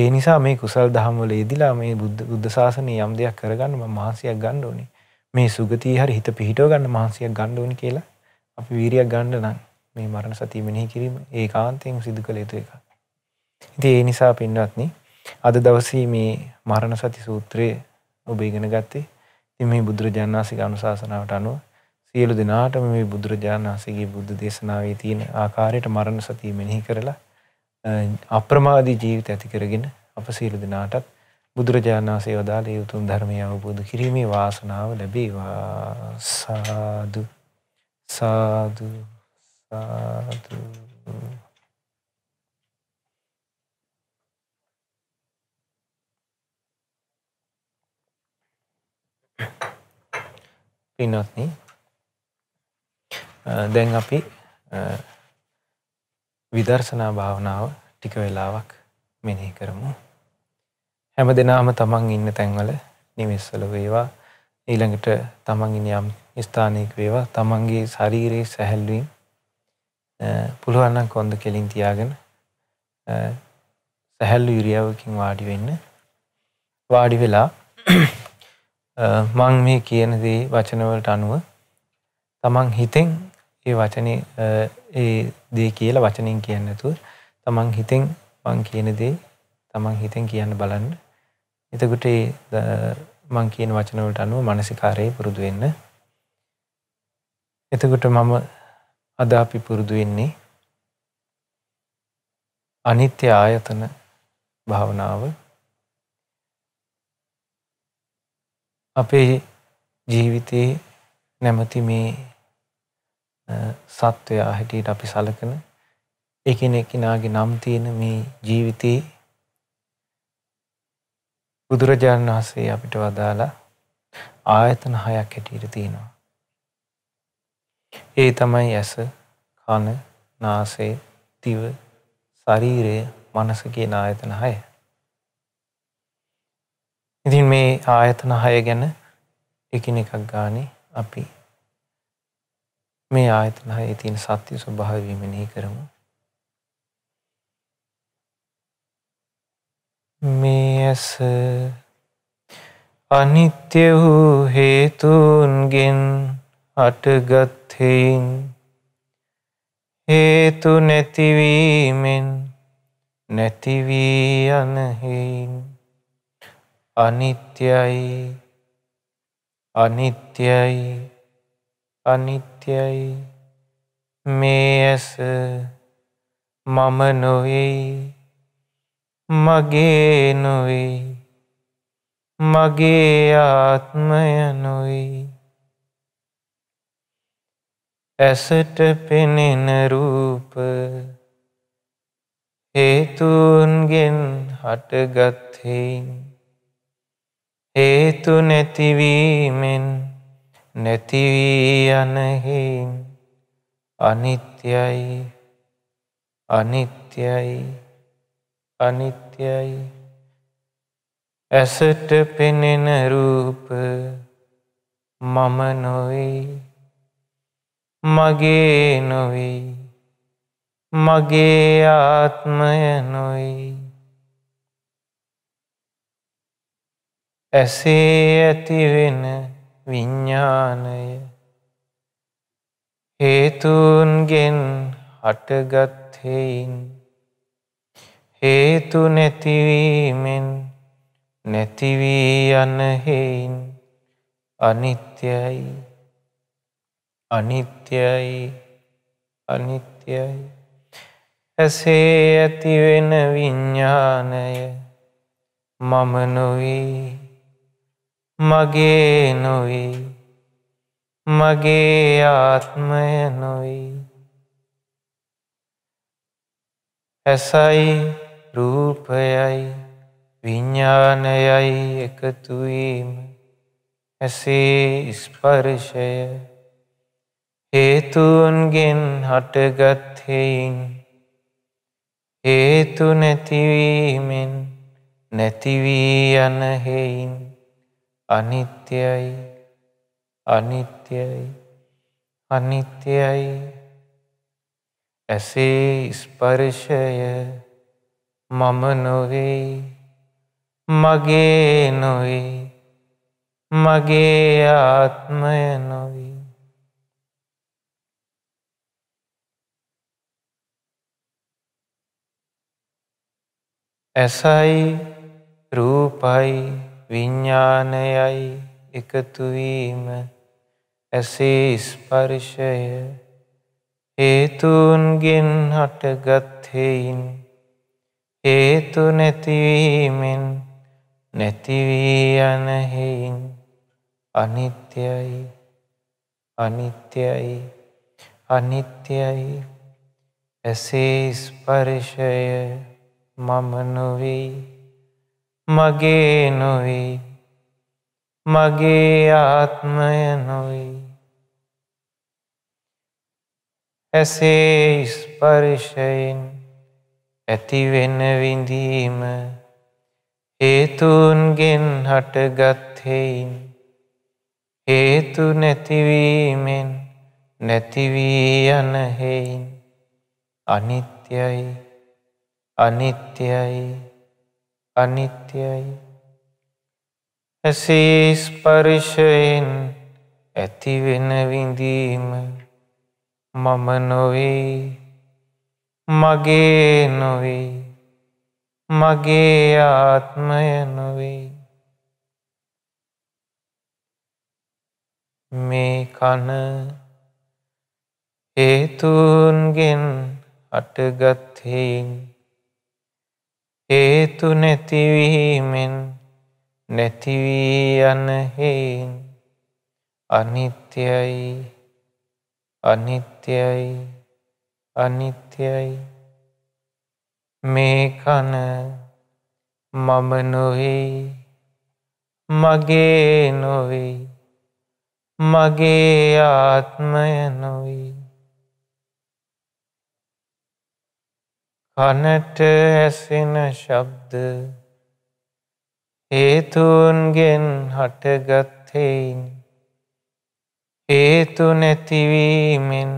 B: ඒ නිසා මේ කුසල් දහම් වල යෙදিলা මේ බුද්ධ බුද්ධ ශාසනය යම් දෙයක් කරගන්න මම මහන්සියක් ගන්න ඕනේ. මේ සුගතිය හරි හිත පිහිටව ගන්න මහන්සියක් ගන්න ඕනේ කියලා අපි වීරියක් ගන්න නම් මේ මරණ සතිය මෙනෙහි කිරීම ඒකාන්තයෙන් සිදු කළ යුතු එකක්. ඉතින් ඒ නිසා පින්වත්නි අද දවසේ මේ මරණ සති සූත්‍රයේ ඔබ ඉගෙන ගත්තේ ඉතින් මේ බුදුරජාණන් වහන්සේගේ අනුශාසනාවට අනුව සියලු දෙනාටම මේ බුදුරජාණන් වහන්සේගේ බුද්ධ දේශනාවේ තියෙන ආකාරයට මරණ සතිය මෙනෙහි කරලා අප්‍රමාදී ජීවිත ඇති කරගෙන අප සියලු දෙනාටත් බුදුරජාණන් වහන්සේ වදාළ ඒ උතුම් ධර්මය අවබෝධ කිරීමේ වාසනාව ලැබේවා සාදු සාදු සාදු පින්නොත්නි දැන් අපි විදර්ශනා භාවනාව ටික වෙලාවක් මෙනෙහි කරමු. හැම දෙනාම තමන් ඉන්න තැන්වල නිවෙස්වල වේවා ඊළඟට තමන් ඉන්න යම් ස්ථානයක වේවා තමන්ගේ ශරීරයේ සැහැල්ලුවීම් පුළුවන් නම් කොන්ද කෙලින් තියාගෙන සැහැල්ලු ඉරියව්වකින් වාඩි වෙන්න වාඩි වෙලා මං මේ කියන දේ වචනවලට අනුව තමන් හිතෙන් ඒ වචනය ඒ දේ කියලා වචනින් කියන්නතුව තමන් හිතෙන් මං කියන දේ තමන් හිතෙන් කියන්න බලන්න එතකුට මං කියන වචනවලට අනුව මනසිකාරයේ පුරුදු වෙන්න එතකොට මම අද අපි පුරුදු වෙන්නේ අනිත්‍ය ආයතන භාවනාව අපේ ජීවිතයේ නැමති මේ සත්වයා හැටියට අපි සලකන එකිනෙකිනාගේ නම් තියෙන මේ ජීවිතේ
C: බුදුරජාණන්
B: වහන්සේ අපිට වදාලා ආයතන හයක් හැටියට තියෙනවා. ඒ තමයි ඇස, කන, නාසය, දිව, ශරීරය, මනස කියන ආයතන හය. ඉතින් මේ ආයතන හය ගැන එකින එකක් ගානේ අපි මේ ආයතන හයේ තියෙන සත්‍ය ස්වභාවය මෙනෙහි කරමු. මේ ඇස අනිත්‍ය වූ හේතුන්ගෙන් අටගත් හේයින් හේතු නැතිවීමෙන්
C: නැතිවී යන හේයින් අනිත්‍යයි අනිත්‍යයි අනිත්‍යයි
B: මේ ඇස මම නොවෙයි මගේ නොවෙයි මගේ ආත්මය නොයි ඇසට පෙනෙන රූප හේතුන්ගෙන් හටගත්හෙයින් හේතු නැතිවීමෙන් නැතිවී යනහිම්
C: අනිත්‍යයි අනිත්‍යයි අනිත්‍යයි ඇසට පෙනෙන
B: රූප මම නොවෙයි මගේ නොවෙයි මගේ ආත්මය නොයි ඇසේ ඇතිවෙන විඤ්ඥානය හේතුන්ගෙන් හටගත්හෙයින් හේතු නැතිවීමෙන් නැතිවී යන හෙයින් අනිත්‍යයි අනිත්‍යයි අනිත්‍යයි ඇසේ ඇතිවෙන විඤ්ඥානය මම නොවී මගේ නොයි මගේ ආත්මය නොයි ඇසයි රූපයයි විඤ්ඥානයයි එකතුවීම ඇසේ ස්පර්ෂය හේතුවන්ගෙන් හටගත්හෙයින් හේතු නැතිවීමෙන් නැතිවී යනහෙයින් अनित्यई अनित्यई अनित्यई ऐसे स्पर्शय मम नुवे मगे नुवे मगे आत्मय नुवे ऐसा ही रूप आई විඤ්ඥානයයි එකතුවීම ඇසේ ස්පර්ෂය හේතුන්ගෙන් හටගත්හෙයින් හේතු නැතිවීමෙන් නැතිවී යනහෙයින් අනිත්‍යයි අනිත්‍යයි අනිත්‍යයි ඇසේ ස්පර්ෂය මම නොවී මගේ නොයි මගේ ආත්මය නොයි ඇසේ ස්පර්ශයෙන් ඇතිවෙන විඳීම හේතුන්ගෙන් හටගත්හෙයින් හේතු නැතිවීමෙන්
C: නැතිවී යනහෙයින් අනිත්‍යයි අනිත්‍යයි අනිත්‍යයි.
B: ඇසේ ස්පර්ශයෙන් ඇතිවෙන විඳීම මම නොවේ මගේ නොවේ මගේ ආත්මය නොවේ මේ කන හේතුන්ගෙන් අටගත්හෙයින් හේතු නැතිවීමෙන් නැතිවී
C: යන හේන් අනිත්‍යයි අනිත්‍යයි අනිත්‍යයි මේ කන මම නොවෙයි
B: මගේ නොවෙයි මගේ ආත්මය නොවෙයි කනට ඇසෙන ශබ්ද හේතුන්ගෙන් හටගත්හෙයින් හේතු නැතිවීමෙන්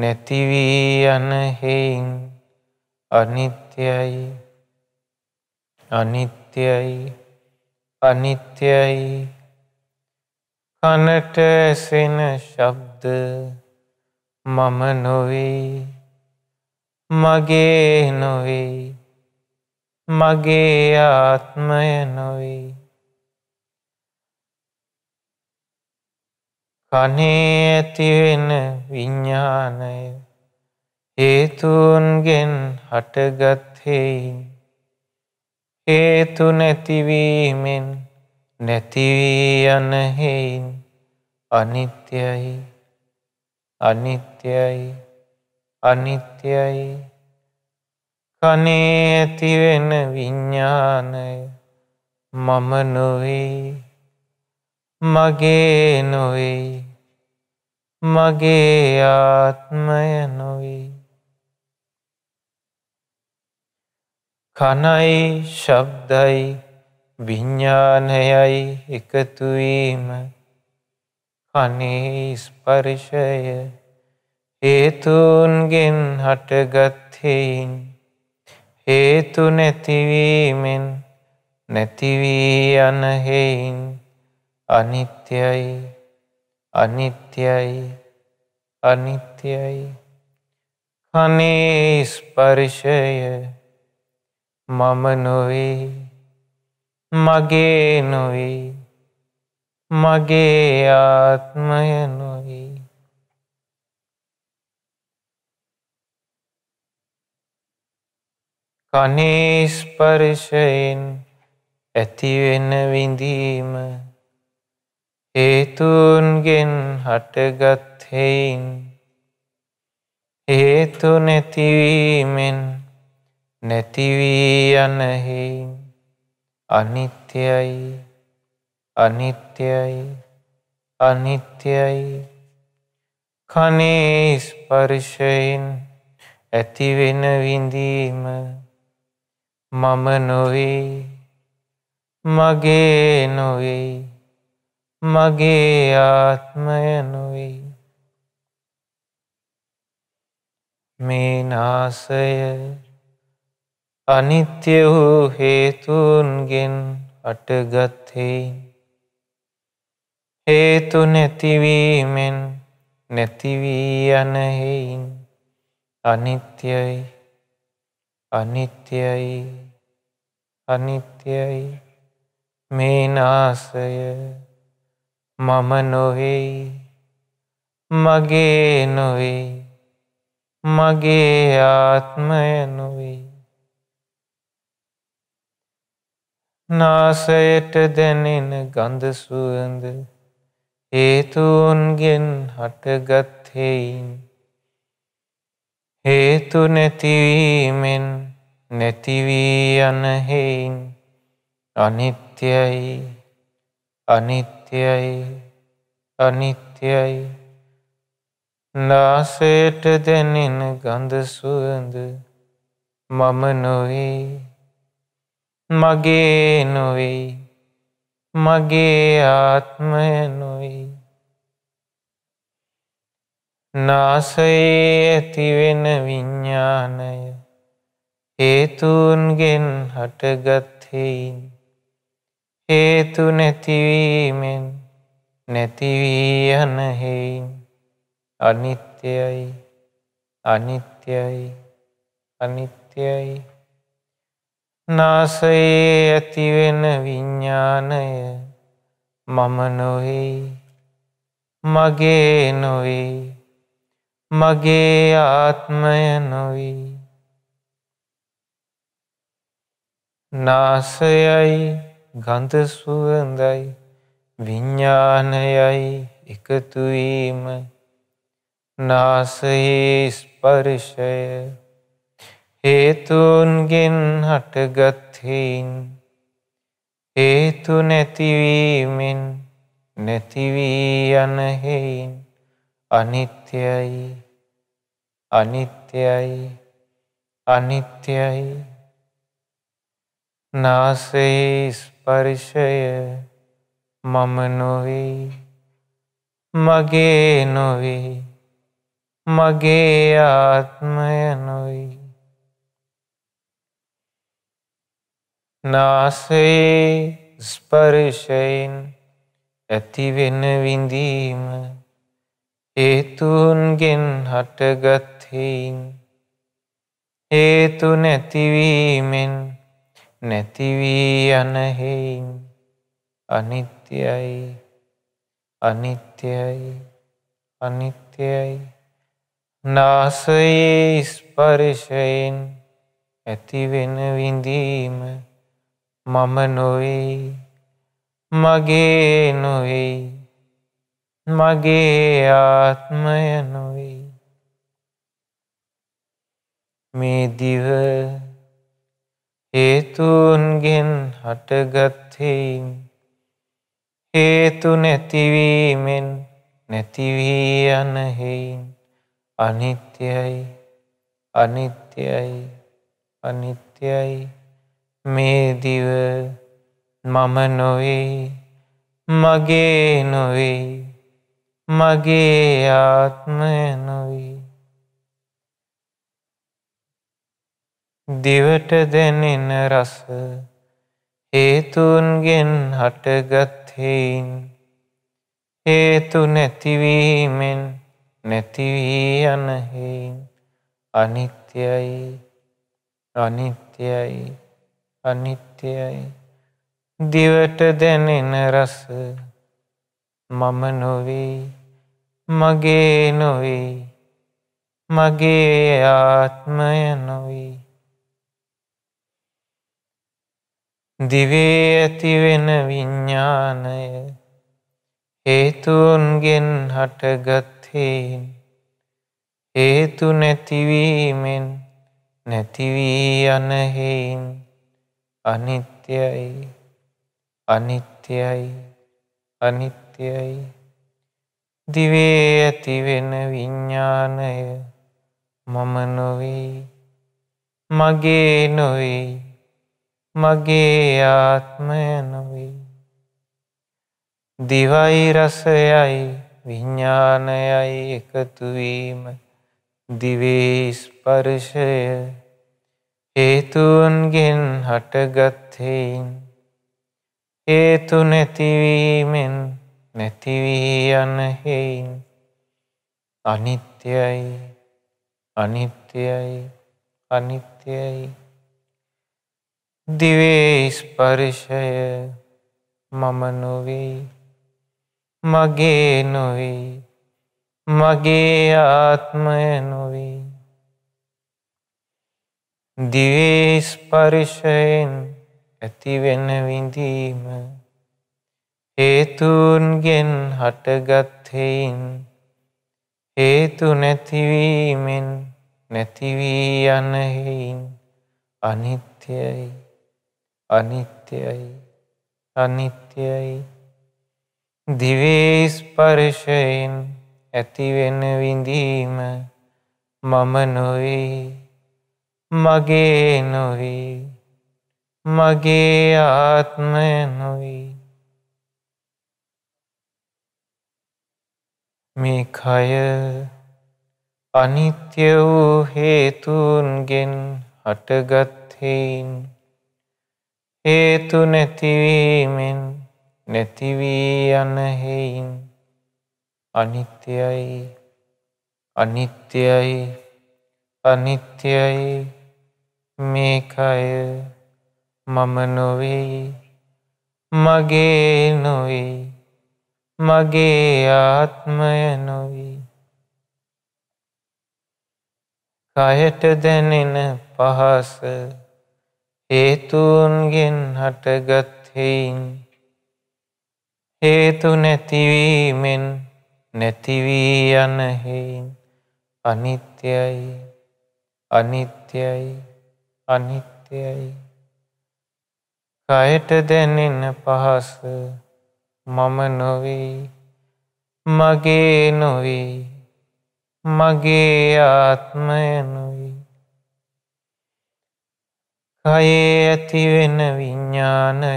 C: නැතිවී යන හෙයින් අනිත්‍යයි අනිත්‍යයි අනිත්‍යයි කනට ඇසෙන ශබ්ද
B: මම නොවේ මගේ නොවෙයි මගේ ආත්මය නොවෙයි කනේ ඇතිවෙන විඤ්ඥානය හේතුවන්ගෙන් හටගත්හෙයින් හේතු නැතිවීමෙන්
C: නැතිවී යනහෙයින් අනිත්‍යයි අනිත්‍යයි අනිත්‍යයි කනේ
B: ඇතිවෙන විඤ්ඥානය මම නොවෙයි මගේ නොවෙයි මගේ ආත්මය නොවෙයි කනයි ශබ්දයි විඤ්ඥානයයි එකතුවීම කනේ ස්පර්ෂය හේතුන්ගෙන් හටගත්හෙයින් හේතු නැතිවීමෙන් නැතිවී යනහෙයින්
C: අනිත්‍යයි අනිත්‍යයි අනිත්‍යයි කනේ ස්පර්ශය
B: මම නොවේ මගේ නොවේ මගේ ආත්මයනු කනේස්පර්ශයෙන් ඇතිවෙන විඳීම හේතුන්ගෙන් හටගත් හෙයින් හේතු නැතිවීමෙන්
C: නැතිවී යනහෙයින් අනිත්‍යයි අනිත්‍යයි අනිත්‍යයි
B: කනේ ස්පර්ශයෙන් ඇතිවෙන විඳීම මම නොවේ මගේ නොවේ මගේ ආත්මය නොවේ මේ නාසය අනිත්‍ය වූ හේතුන්ගෙන් අටගත්හේ හේතු නැතිවීමෙන් නැතිවී
C: යනහෙයින් අනිත්‍යයි අනිත්‍යයි අනිත්‍යයි මේ නාසය
B: මම නොවෙයි මගේ නොවෙයි මගේ ආත්මය නොවෙයි නාසයට දැනෙන ගඳ සුවඳ හේතුන්ගෙන් හටගත් හෙයින් හේතු නැතිවීමෙන්
C: නැතිවී යන හෙයින් අනිත්‍යයි අනිත්‍යයි අනිත්‍යයි
B: නාසයට දැනෙන ගඳ සුවඳ මම නොවේ මගේ නොවේ මගේ ආත්මය නොවේ නාසයේ ඇතිවෙන විඤ්ඥානය හේතුන්ගෙන් හටගත්හෙයින් හේතු නැතිවීමෙන් නැතිවී යනහෙයින් අනිත්‍යයි අනිත්‍යයි අනිත්‍යයි නාසයේ ඇතිවෙන විඤ්ඥානය මම නොවෙයි මගේ නොවෙයි මගේ ආත්මය නොවී නාසයයි ගන්ධ සුවඳයි විඤ්ඥානයයි එකතුවීම නාසයේ ස්පර්ෂය හේතුන්ගෙන් හටගත්හෙයින් හේතු නැතිවීමෙන් නැතිවී යනහෙයින් අනිත්‍යයි අනිත්‍යයි අනිත්‍යයි නාසේ ස්පර්ශය මම නොවේ මගේ නොවේ මගේ ආත්මය නොයි නාසේ ස්පර්ශයෙන් ඇතිවෙන විඳීම හේතුන්ගෙන් හටගත් සත්හෙයින් හේතු නැතිවීමෙන් නැතිවී යනහෙයින් අනිත්‍යයි අනිත්‍යයි අනිත්‍යයි නාසයේ ස්පර්ශයෙන් ඇතිවෙන විඳීම මම නොවෙයි මගේ නොවෙයි මගේ ආත්මය නොවේ මේ දිව හේතුන්ගෙන් හටගත්හෙයින් හේතු නැතිවීමෙන් නැතිවී යනහෙයින් අනිත්‍යයි අනිත්‍යයි අනිත්‍යයි මේ දිව මම නොවේ මගේ නොවේ මගේ ආත්මය නොවේ දිවට දැනෙන රස හේතුන්ගෙන් හටගත්හෙයින් හේතු නැතිවීමෙන් නැතිවී යනහෙයින් අනිත්‍යයි අනිත්‍යයි අනිත්‍යයි දිවට දැනෙන රස මම නොවී මගේ නොවී මගේ ආත්මය නොවී දිවේ ඇතිවෙන විඤ්ඥානය හේතුවන්ගෙන් හටගත්හෙයින් හේතු නැතිවීමෙන් නැතිවී යනහෙයින් අනිත්‍යයි අනිත්‍යයි අනිත්‍යයි දිවේ ඇතිවෙන විඤ්ඥානය මම නොවෙයි මගේ නොවෙයි මගේ ආත්මය නොවී දිවයි රසයයි විඤ්ඥානයයි එකතුවීම දිවේ ස්පර්ෂය හේතුවන්ගෙන් හටගත්හෙයින් හේතු නැතිවීමෙන් නැතිවී යන හෙයින් අනිත්‍යයි අනිත්‍යයි අනිත්‍යයි දිවේ ස්පර්ශය මම නොවී මගේ නොවී මගේ
C: ආත්මය
B: නොවී දිවේ ස්පර්ශයෙන් ඇතිවෙන විඳීම හේතුන්ගෙන් හටගත්හෙයින් හේතු නැතිවීමෙන් නැතිවී යනහෙයින් අනිත්‍යයි අනිත්‍යයි අනිත්‍යයි දිවේස්පර්ශයෙන් ඇතිවෙන විඳීම මම නොවේ මගේ නොවේ මගේ ආත්මය නොවේ මේ කය අනිත්‍ය වූ හේතුන්ගෙන් හටගත් හේයින් හේතු නැතිවීමෙන්
C: නැතිවී යන හෙයින් අනිත්‍යයි අනිත්‍යයි අනිත්‍යයි මේකය මම නොවෙයි මගේ
B: නොවෙයි මගේ ආත්මය නොවී කයට දැනෙන පහස හේතුන්ගෙන් හටගත් හෙයින් හේතු නැතිවීමෙන් නැතිවී යන හෙයින් අනිත්‍යයි අනිත්‍යයි අනිත්‍යයි කයට දැනෙන පහස මම නොවී මගේ නොවී මගේ ආත්මය නොවී කයේ ඇතිවෙන විඤ්ඥානය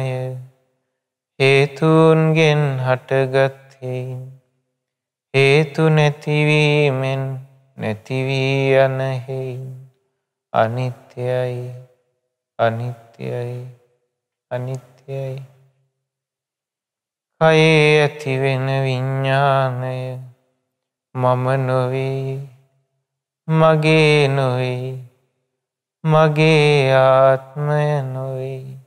B: හේතුන්ගෙන් හටගත්හෙයින් හේතු නැතිවීමෙන්
C: නැතිවී යනහෙයින් අනිත්‍යයි අනිත්‍යයි අනිත්‍යයි කයේ ඇතිවෙන විඤ්ඥානය මම නොවී
B: මගේ නොවෙයි මගේ ආත්මය නොවෙයි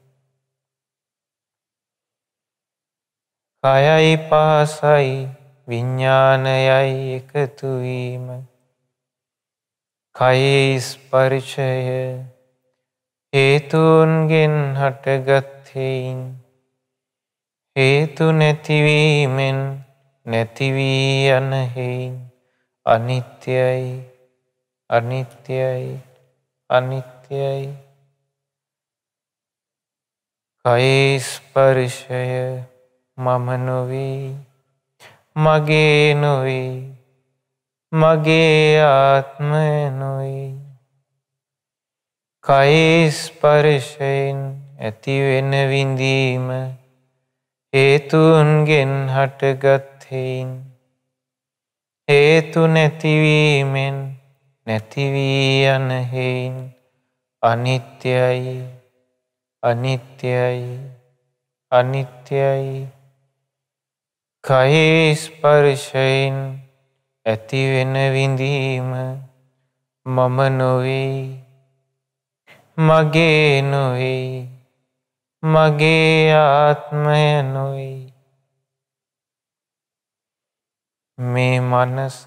B: කයයි පාසයි විඤ්ඥානයයි එකතුවීම කයේ ස්පරිචය හේතුන්ගෙන් හටගත්හෙයින් හේතු නැතිවීමෙන් නැතිවී යනහෙයින් අනිත්‍යයි අනිත්‍යයි අනිත්‍යයි කයිස්පරිෂය මම නොවී මගේ නොවී මගේ ආත්මය නොයි කයිස්පරිෂයෙන් ඇතිවෙන විඳීම හේතුන්ගෙන් හටගත්හෙයින් හේතු නැතිවීමෙන්
C: නැතිවී යන හේයින් අනිත්‍යයි අනිත්‍යයි අනිත්‍යයි
B: කයේ ස්පර්ශයෙන් ඇතිවෙන විඳීම මම නොවේ මගේ නොවේ මගේ ආත්මය නොවේ මේ මනස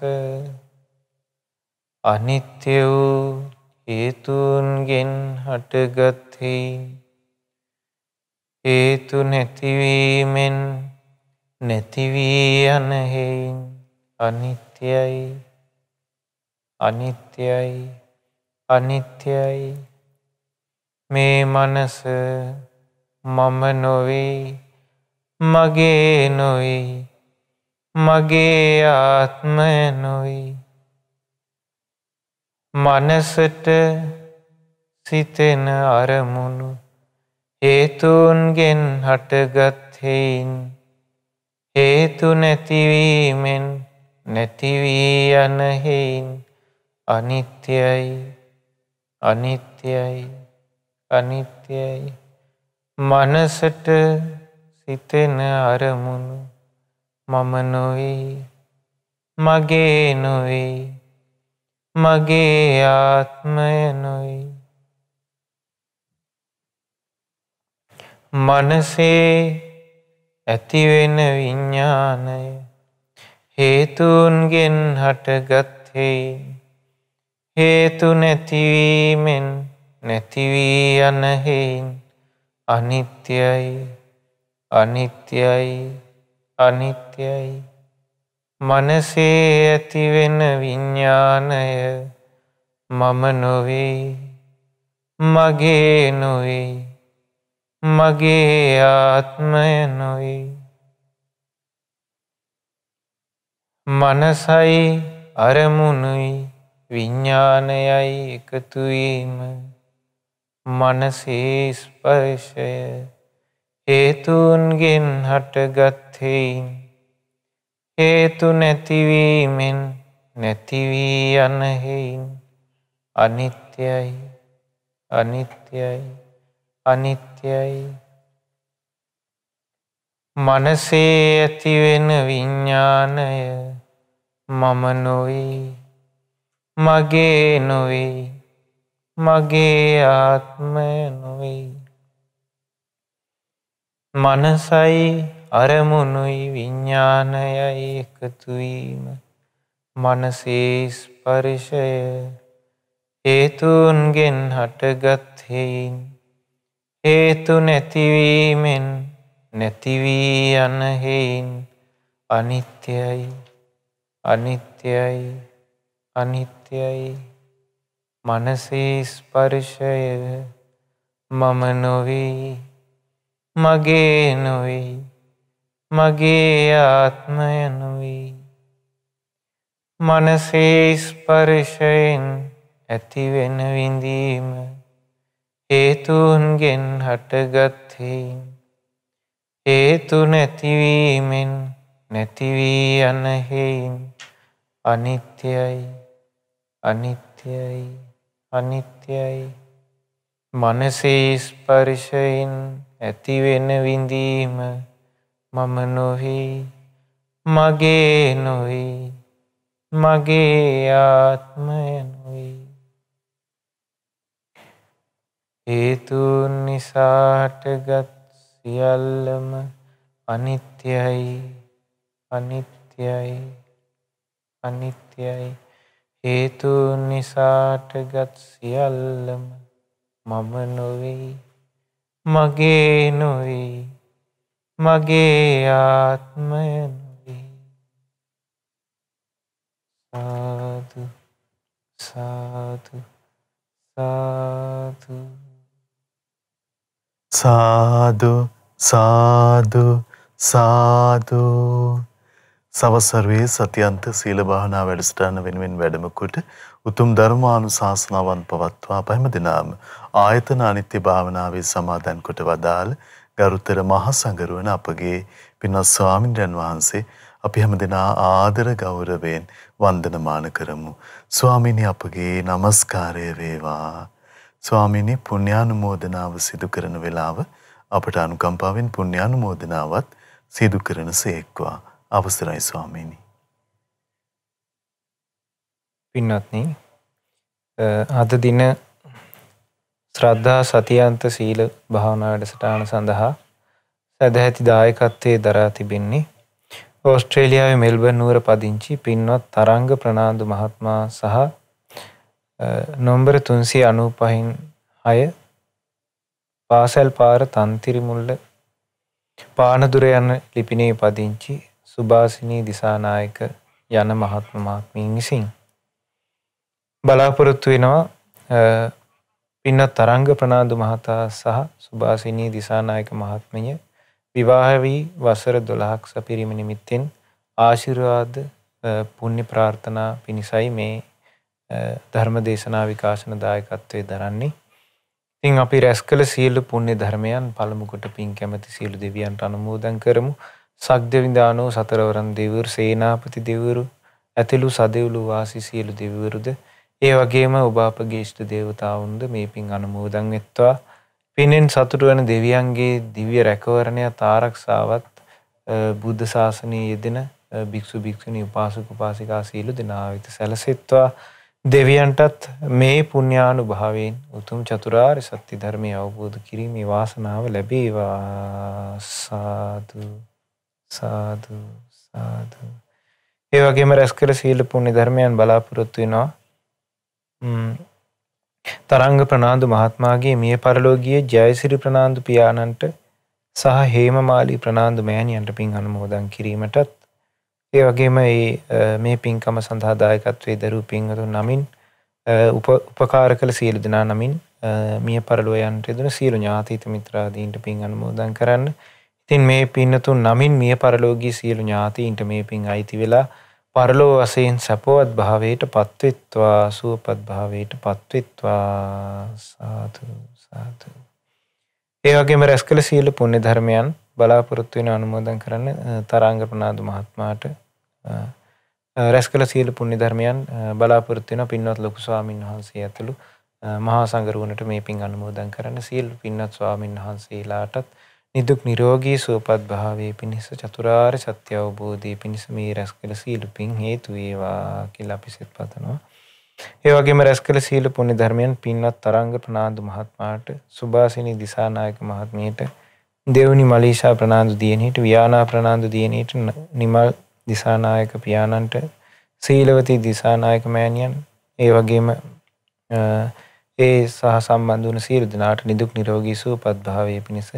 B: අනිත්‍ය වූ හේතුන්ගෙන් හටගත්තේ හේතු නැතිවීමෙන් නැතිවී
C: යන හේයින් අනිත්‍යයි අනිත්‍යයි අනිත්‍යයි
B: මේ මනස මම නොවේ මගේ නොවේ මගේ ආත්මය නොවේ මනසට සිතෙන අරමුණු හේතුන්ගෙන් හටගත්හෙයින් හේතු නැතිවීමෙන් නැතිවී යනහෙයින් අනිත්‍යයි අනිත්‍යයි අනිත්‍යයි මනසට සිතෙන අරමුණු මම නොවේ මගේ නොවේ මගේ ආත්මයනුයි මනසේ ඇතිවෙන විඤ්ඥානය හේතුන්ගෙන් හටගත්හෙයි හේතු නැතිවීමෙන් නැතිවී
C: යනහෙයින් අනිත්‍යයි අනිත්‍යයි
B: අනිත්‍යයි
C: මනසේ ඇතිවෙන
B: විඤ්ඥානය මම නොවෙයි මගේ
C: නොවෙයි මගේ ආත්මය නොවෙයි මනසයි අරමුණුයි
B: විඤ්ඥානයයි එකතුවීම මනසේ ස්පර්ශය හේතුන්ගෙන් හටගත්හෙයින් හේතු නැතිවීමෙන් නැතිවී
C: යන හෙයින් අනිත්‍යයි අනිත්‍යයි අනිත්‍යයි මනසේ
B: ඇතිවෙන විඤ්ඥානය මම නොවී මගේ නොවී මගේ ආත්මය නොවී මනසයි අරමුණුයි විඤ්ඥානයයි එකතුවීම මනසේස්පරිෂය හේතුන්ගෙන් හටගත් හෙයින් හේතු නැතිවීමෙන් නැතිවී යන හෙයින් අනිත්‍යයි අනිත්‍යයි අනිත්‍යයි මනසේස්පරිෂය මම නොවී මගේ නොවෙයි මගේ ආත්මය නොවී මනසේ ස්පර්ශයෙන් ඇතිවෙන විඳීම හේතුන්ගෙන් හටගත්හෙයින් හේතු නැතිවීමෙන් නැතිවී යනහෙයින් අනිත්‍යයි අනිත්‍යයි අනිත්‍යයි මනසේ ස්පර්ශයෙන් ඇතිවෙන විඳීම මම නොහි මගේ නොයි මගේ ආත්මය නොයි හේතුන් නිසාටගත් සියල්ලම අනිත්‍යයි අනිත්‍යයි අනිත්‍යයි හේතුන් නිසාටගත් සියල්ලම මම නොවෙයි මගේ නොවෙයි මගේ ආත්මය නොවේ සාදු
A: සාදු සාදු සාදු සාදු සාදු සවසර්වේ සතියන්ත සීල භාවනා වැඩසටහන වෙනුවෙන් වැඩමකොට උතුම් ධර්මානු ශාසනාවන් පවත්වා පැම දෙනාම ආයතන අනිත්‍ය භාවනාවේ සමාධැන් කොට වදාළ ගරුතර මහසඟරුවන අපගේ පින්වත් ස්වාමින්ද්‍රයන් වහන්සේ අපි හැම දෙනා ආදර ගෞරවයෙන් වන්දනමාන කරමු. ස්වාමිනි අපගේ নমස්කාරය වේවා. ස්වාමිනි පුණ්‍යානුමෝදනාව සිදු කරන වෙලාව අපට අනුකම්පාවෙන් පුණ්‍යානුමෝදනාවත් සිදු කරනසේක්වා. අවසරයි ස්වාමිනි.
B: පින්වත්නි අද දින ශ්‍රද්ධා සතියන්ත සීල භාවනා වැඩසටහන සඳහා සැදැහැති දායකත්වයේ දරා තිබෙන්නේ ඕස්ට්‍රේලියාවේ මෙල්බන් නුවර පදිංචි පින්වත් තරංග ප්‍රනාන්දු මහත්මයා සහ නොම්බර තුන්සේ අනූ පහින් හය පාසැල් පාර තන්තිරිමුල්ල පානදුර යන ලිපිනේ පදිංචි සුභාසිනී දිසානායක යන මහත්මමාත්මින් විසින් බලාපොරොත්තු වෙනවා පින්නත් තරංග ප්‍රනාන්දු මහතා සහ සුභාසිනී දිසානායක මහත්මිය විවාහ වී වසර 12ක් සපිරීම නිමිත්තෙන් ආශිර්වාද පුණ්‍ය ප්‍රාර්ථනා පිණිසයි මේ ධර්ම දේශනා විකාශන දායකත්වයේ දරන්නේ. ඉතින් අපි රැස් කළ සියලු පුණ්‍ය ධර්මයන් පළමු කොට පින් කැමැති සියලු දෙවියන්ට අනුමෝදන් කරමු. සග්දවිඳානෝ සතරවරන් දෙවිවරු, සේනාපති දෙවිවරු, ඇතිළු සදෙව්ලු වාසී සියලු දෙවිවරුද ඒ වගේම ඔබ අපගේ ඉෂ්ට දේවතාවුන්ද මේ පින් අනුමෝදන් වෙත්වා පිනෙන් සතුටු වන දෙවියන්ගේ දිව්‍ය රැකවරණය තාරක්ෂාවත් බුද්ධ ශාසනයේ යෙදෙන භික්ෂු භික්ෂුණී උපාසක උපාසිකා සීල දෙනා වෙත සැලසෙත්වා දෙවියන්ටත් මේ පුණ්‍යානුභාවයෙන් උතුම් චතුරාර්ය සත්‍ය ධර්මය අවබෝධ කිරීමේ වාසනාව ලැබේවා සාදු සාදු සාදු ඒ වගේම රැස් කළ සීල පුණ්‍ය ධර්මයන් බලාපොරොත්තු වෙනවා තරංග ප්‍රනාාන්දු මහත්මාගේ මිය පරලෝගිය ජයසිරි ප්‍රනාාන්දු පියාණන්ට සහ හේමමාලී ප්‍රනාාන්දු මෑණියන්ට පින් අනුමෝදන් කිරීමටත් ඒ වගේම ඒ මේ පින්කම සඳහාදායකත්වේ දරු පින්හතු නමින් උපකාර කළ සියලු දෙනා නමින් මිය පරලුවයන්ට දෙන සියලු ඥාතීත මිත්‍රාදීන්ට පින් අනුමෝදන් කරන්න ඉතින් මේ පින්නතුන් නමින් මිය පරලෝගී සියලු ඥාතීන්ට මේ පින් අයිති වෙලා පරලෝ වසයෙන් සැපවත් භාවයට පත්වෙත්වා සුවපත් භාවයට පත්වෙත්වා සාතු සාතු. ඒවගේම රැස් කළ සීල පුුණ්‍ය ධර්මයන් බලාපොරොත්තු වෙන අනුමෝදන් කරන්න තරංගපනාදු මහත්මාට රැස් කළ සීල පුුණ්‍ය ධර්මයන් බලාපොරොත්තු වෙන පින්වත් ලොකු ස්වාමීන් වහන්සේ ඇතුළු මහා සංගරුවනට මේ පින් අනුමෝදන් කරන්න සීල් පින්නත් ස්වාමීන් වහන්සේලාටත් නිදුක් නිරෝගී සුවපත් භාවයේ පිණිස චතුරාර්ය සත්‍ය අවබෝධයේ පිණිස මේ රැස්කල සීල පින් හේතු වේවා කියලා අපි සිත පතනවා. ඒ වගේම රැස්කල සීල පුණ්‍ය ධර්මයන් පින්වත් තරංග ප්‍රනාන්දු මහත්මයාට සුභාසිනී දිසානායක මහත්මියට දෙවනි මලීෂා ප්‍රනාන්දු දියණියට වියානා ප්‍රනාන්දු දියණියට නිමල් දිසානායක පියාණන්ට සීලවති දිසානායක මෑණියන් ඒ වගේම ඒ සහ සම්බන්ධ වන සියලු දෙනාට නිදුක් නිරෝගී සුවපත් භාවය පිණිස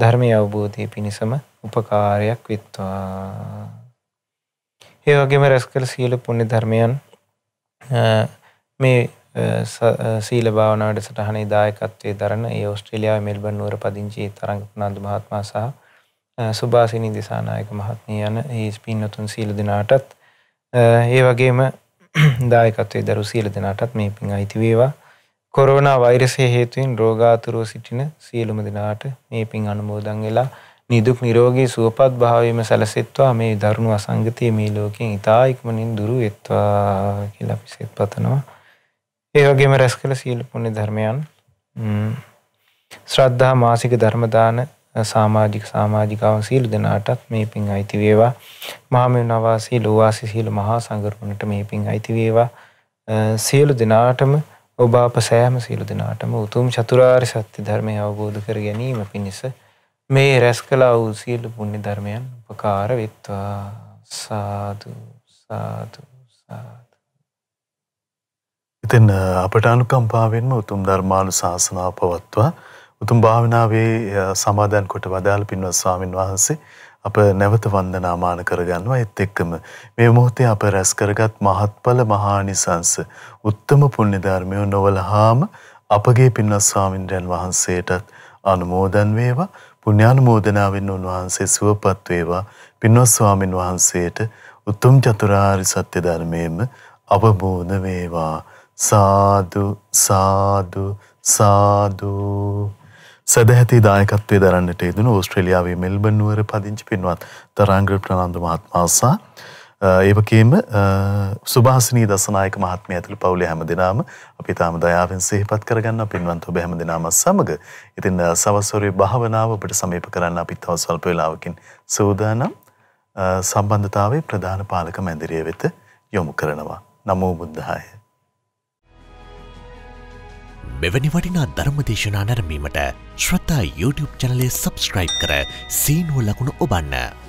B: ධර්මය අවබෝධය පිණිසම උපකාරයක් විත්වා. ඒ වගේම රැස්කල සියලු පුුණි ධර්මයන් මේ සීල භාවනාවට සටහන දායකත්වය දරන ඒ ඔස්ට්‍රේලියාව මෙල්බන් නුවර පදිංචි තරඟනාද මහත්මා සහ සුභාසිනි දිසානායක මහත්මිය යන ඒ පින්නතුන් සීල දෙනාටත් ඒ වගේම <clears throat> දායකත්වයේ දරු සීල දෙනාටත් මේ පින් අයිති වේවා කොරෝනා වෛරසය හේතුවෙන් රෝගාතුරෝ සිටින සියලුම දෙනාට මේ පින් අනුමෝදන් වෙලා නිදුක් නිරෝගී සුවපත් භාවයම සැලසෙත්වා මේ දරුණු අසංගතයේ මේ ලෝකයෙන් ඉතා ඉක්මනින් දුරු වෙත්වා කියලා අපි සෙත් පතනවා. ඒ වගේම රැස් කළ සියලු පුණ්‍ය ධර්මයන් ශ්‍රද්ධා මාසික ධර්ම දාන සමාජික සමාජිකාවන් සියලු දෙනාටත් මේ පින් අයිති වේවා. මහමෙවුන වාසී ලෝවාසී සියලු මහා සංඝරත්නයට මේ පින් අයිති වේවා. සියලු දෙනාටම ඔබ අප සෑම සීලු දෙනාටම උතුම් චතුරාර් සත්‍ය ධර්මය අවබෝධ කර ගැනීම පිණිස මේ රැස් කලා වූ සියලු පුුණි ධර්මයන් උපකාර වෙත්වා සාදු සාදු සාදු.
A: ඉතින් අපට අනුකම්පාවෙන්ම උතුම් ධර්මානු ශාසනාව පවත්වා උතුම් භාවනාවේ සමාධන් කොට වදාළ පින්වත් ස්වාමින් වහන්සේ අප නැවත වන්දනාමාන කරගන්නවා එත් එක්කම මේ මොහොතේ අප රැස් කරගත් මහත්ඵල මහානිසංස උත්තම පුණ්‍ය ධර්මය නොවලහාම අපගේ පින්වත් ස්වාමින්ද්‍රයන් වහන්සේටත් අනුමෝදන් වේවා පුණ්‍යානුමෝදනාවෙන් උන්වහන්සේ සුවපත් වේවා පින්වත් ස්වාමින් වහන්සේට උතුම් චතුරාර්ය සත්‍ය ධර්මයේම අවබෝධ වේවා සාදු සාදු සාදු සැදැහැති දායකත්වය දරන්නට යෙදෙන ඕස්ට්‍රේලියාවේ මෙල්බන් නුවර පදිංචි පින්වත් තරංග ප්‍රනාන්දු මහත්මයා ඒ වගේම සුභාසිනී දසනායක මහත්මිය ඇතුළු පවුලේ හැමදෙනාම අපි තාම දයාවෙන් සිහිපත් කරගන්න පින්වත් ඔබ හැමදෙනාම සමග ඉතින් සවස්වරේ භාවනාව ඔබට සමීප කරන්න අපි තව සල්ප වේලාවකින් සූදානම් සම්බන්ධතාවයේ ප්‍රධාන පාලක මැදිරිය වෙත යොමු කරනවා. නමෝ බුද්ධාය. මෙවැනි වටිනා ධර්ම දේශනා නැරමීමට ශ්‍රතා YouTube චනලේ සබස්ක්‍රයිබ් කර සීනුව ලකුණු ඔබන්න.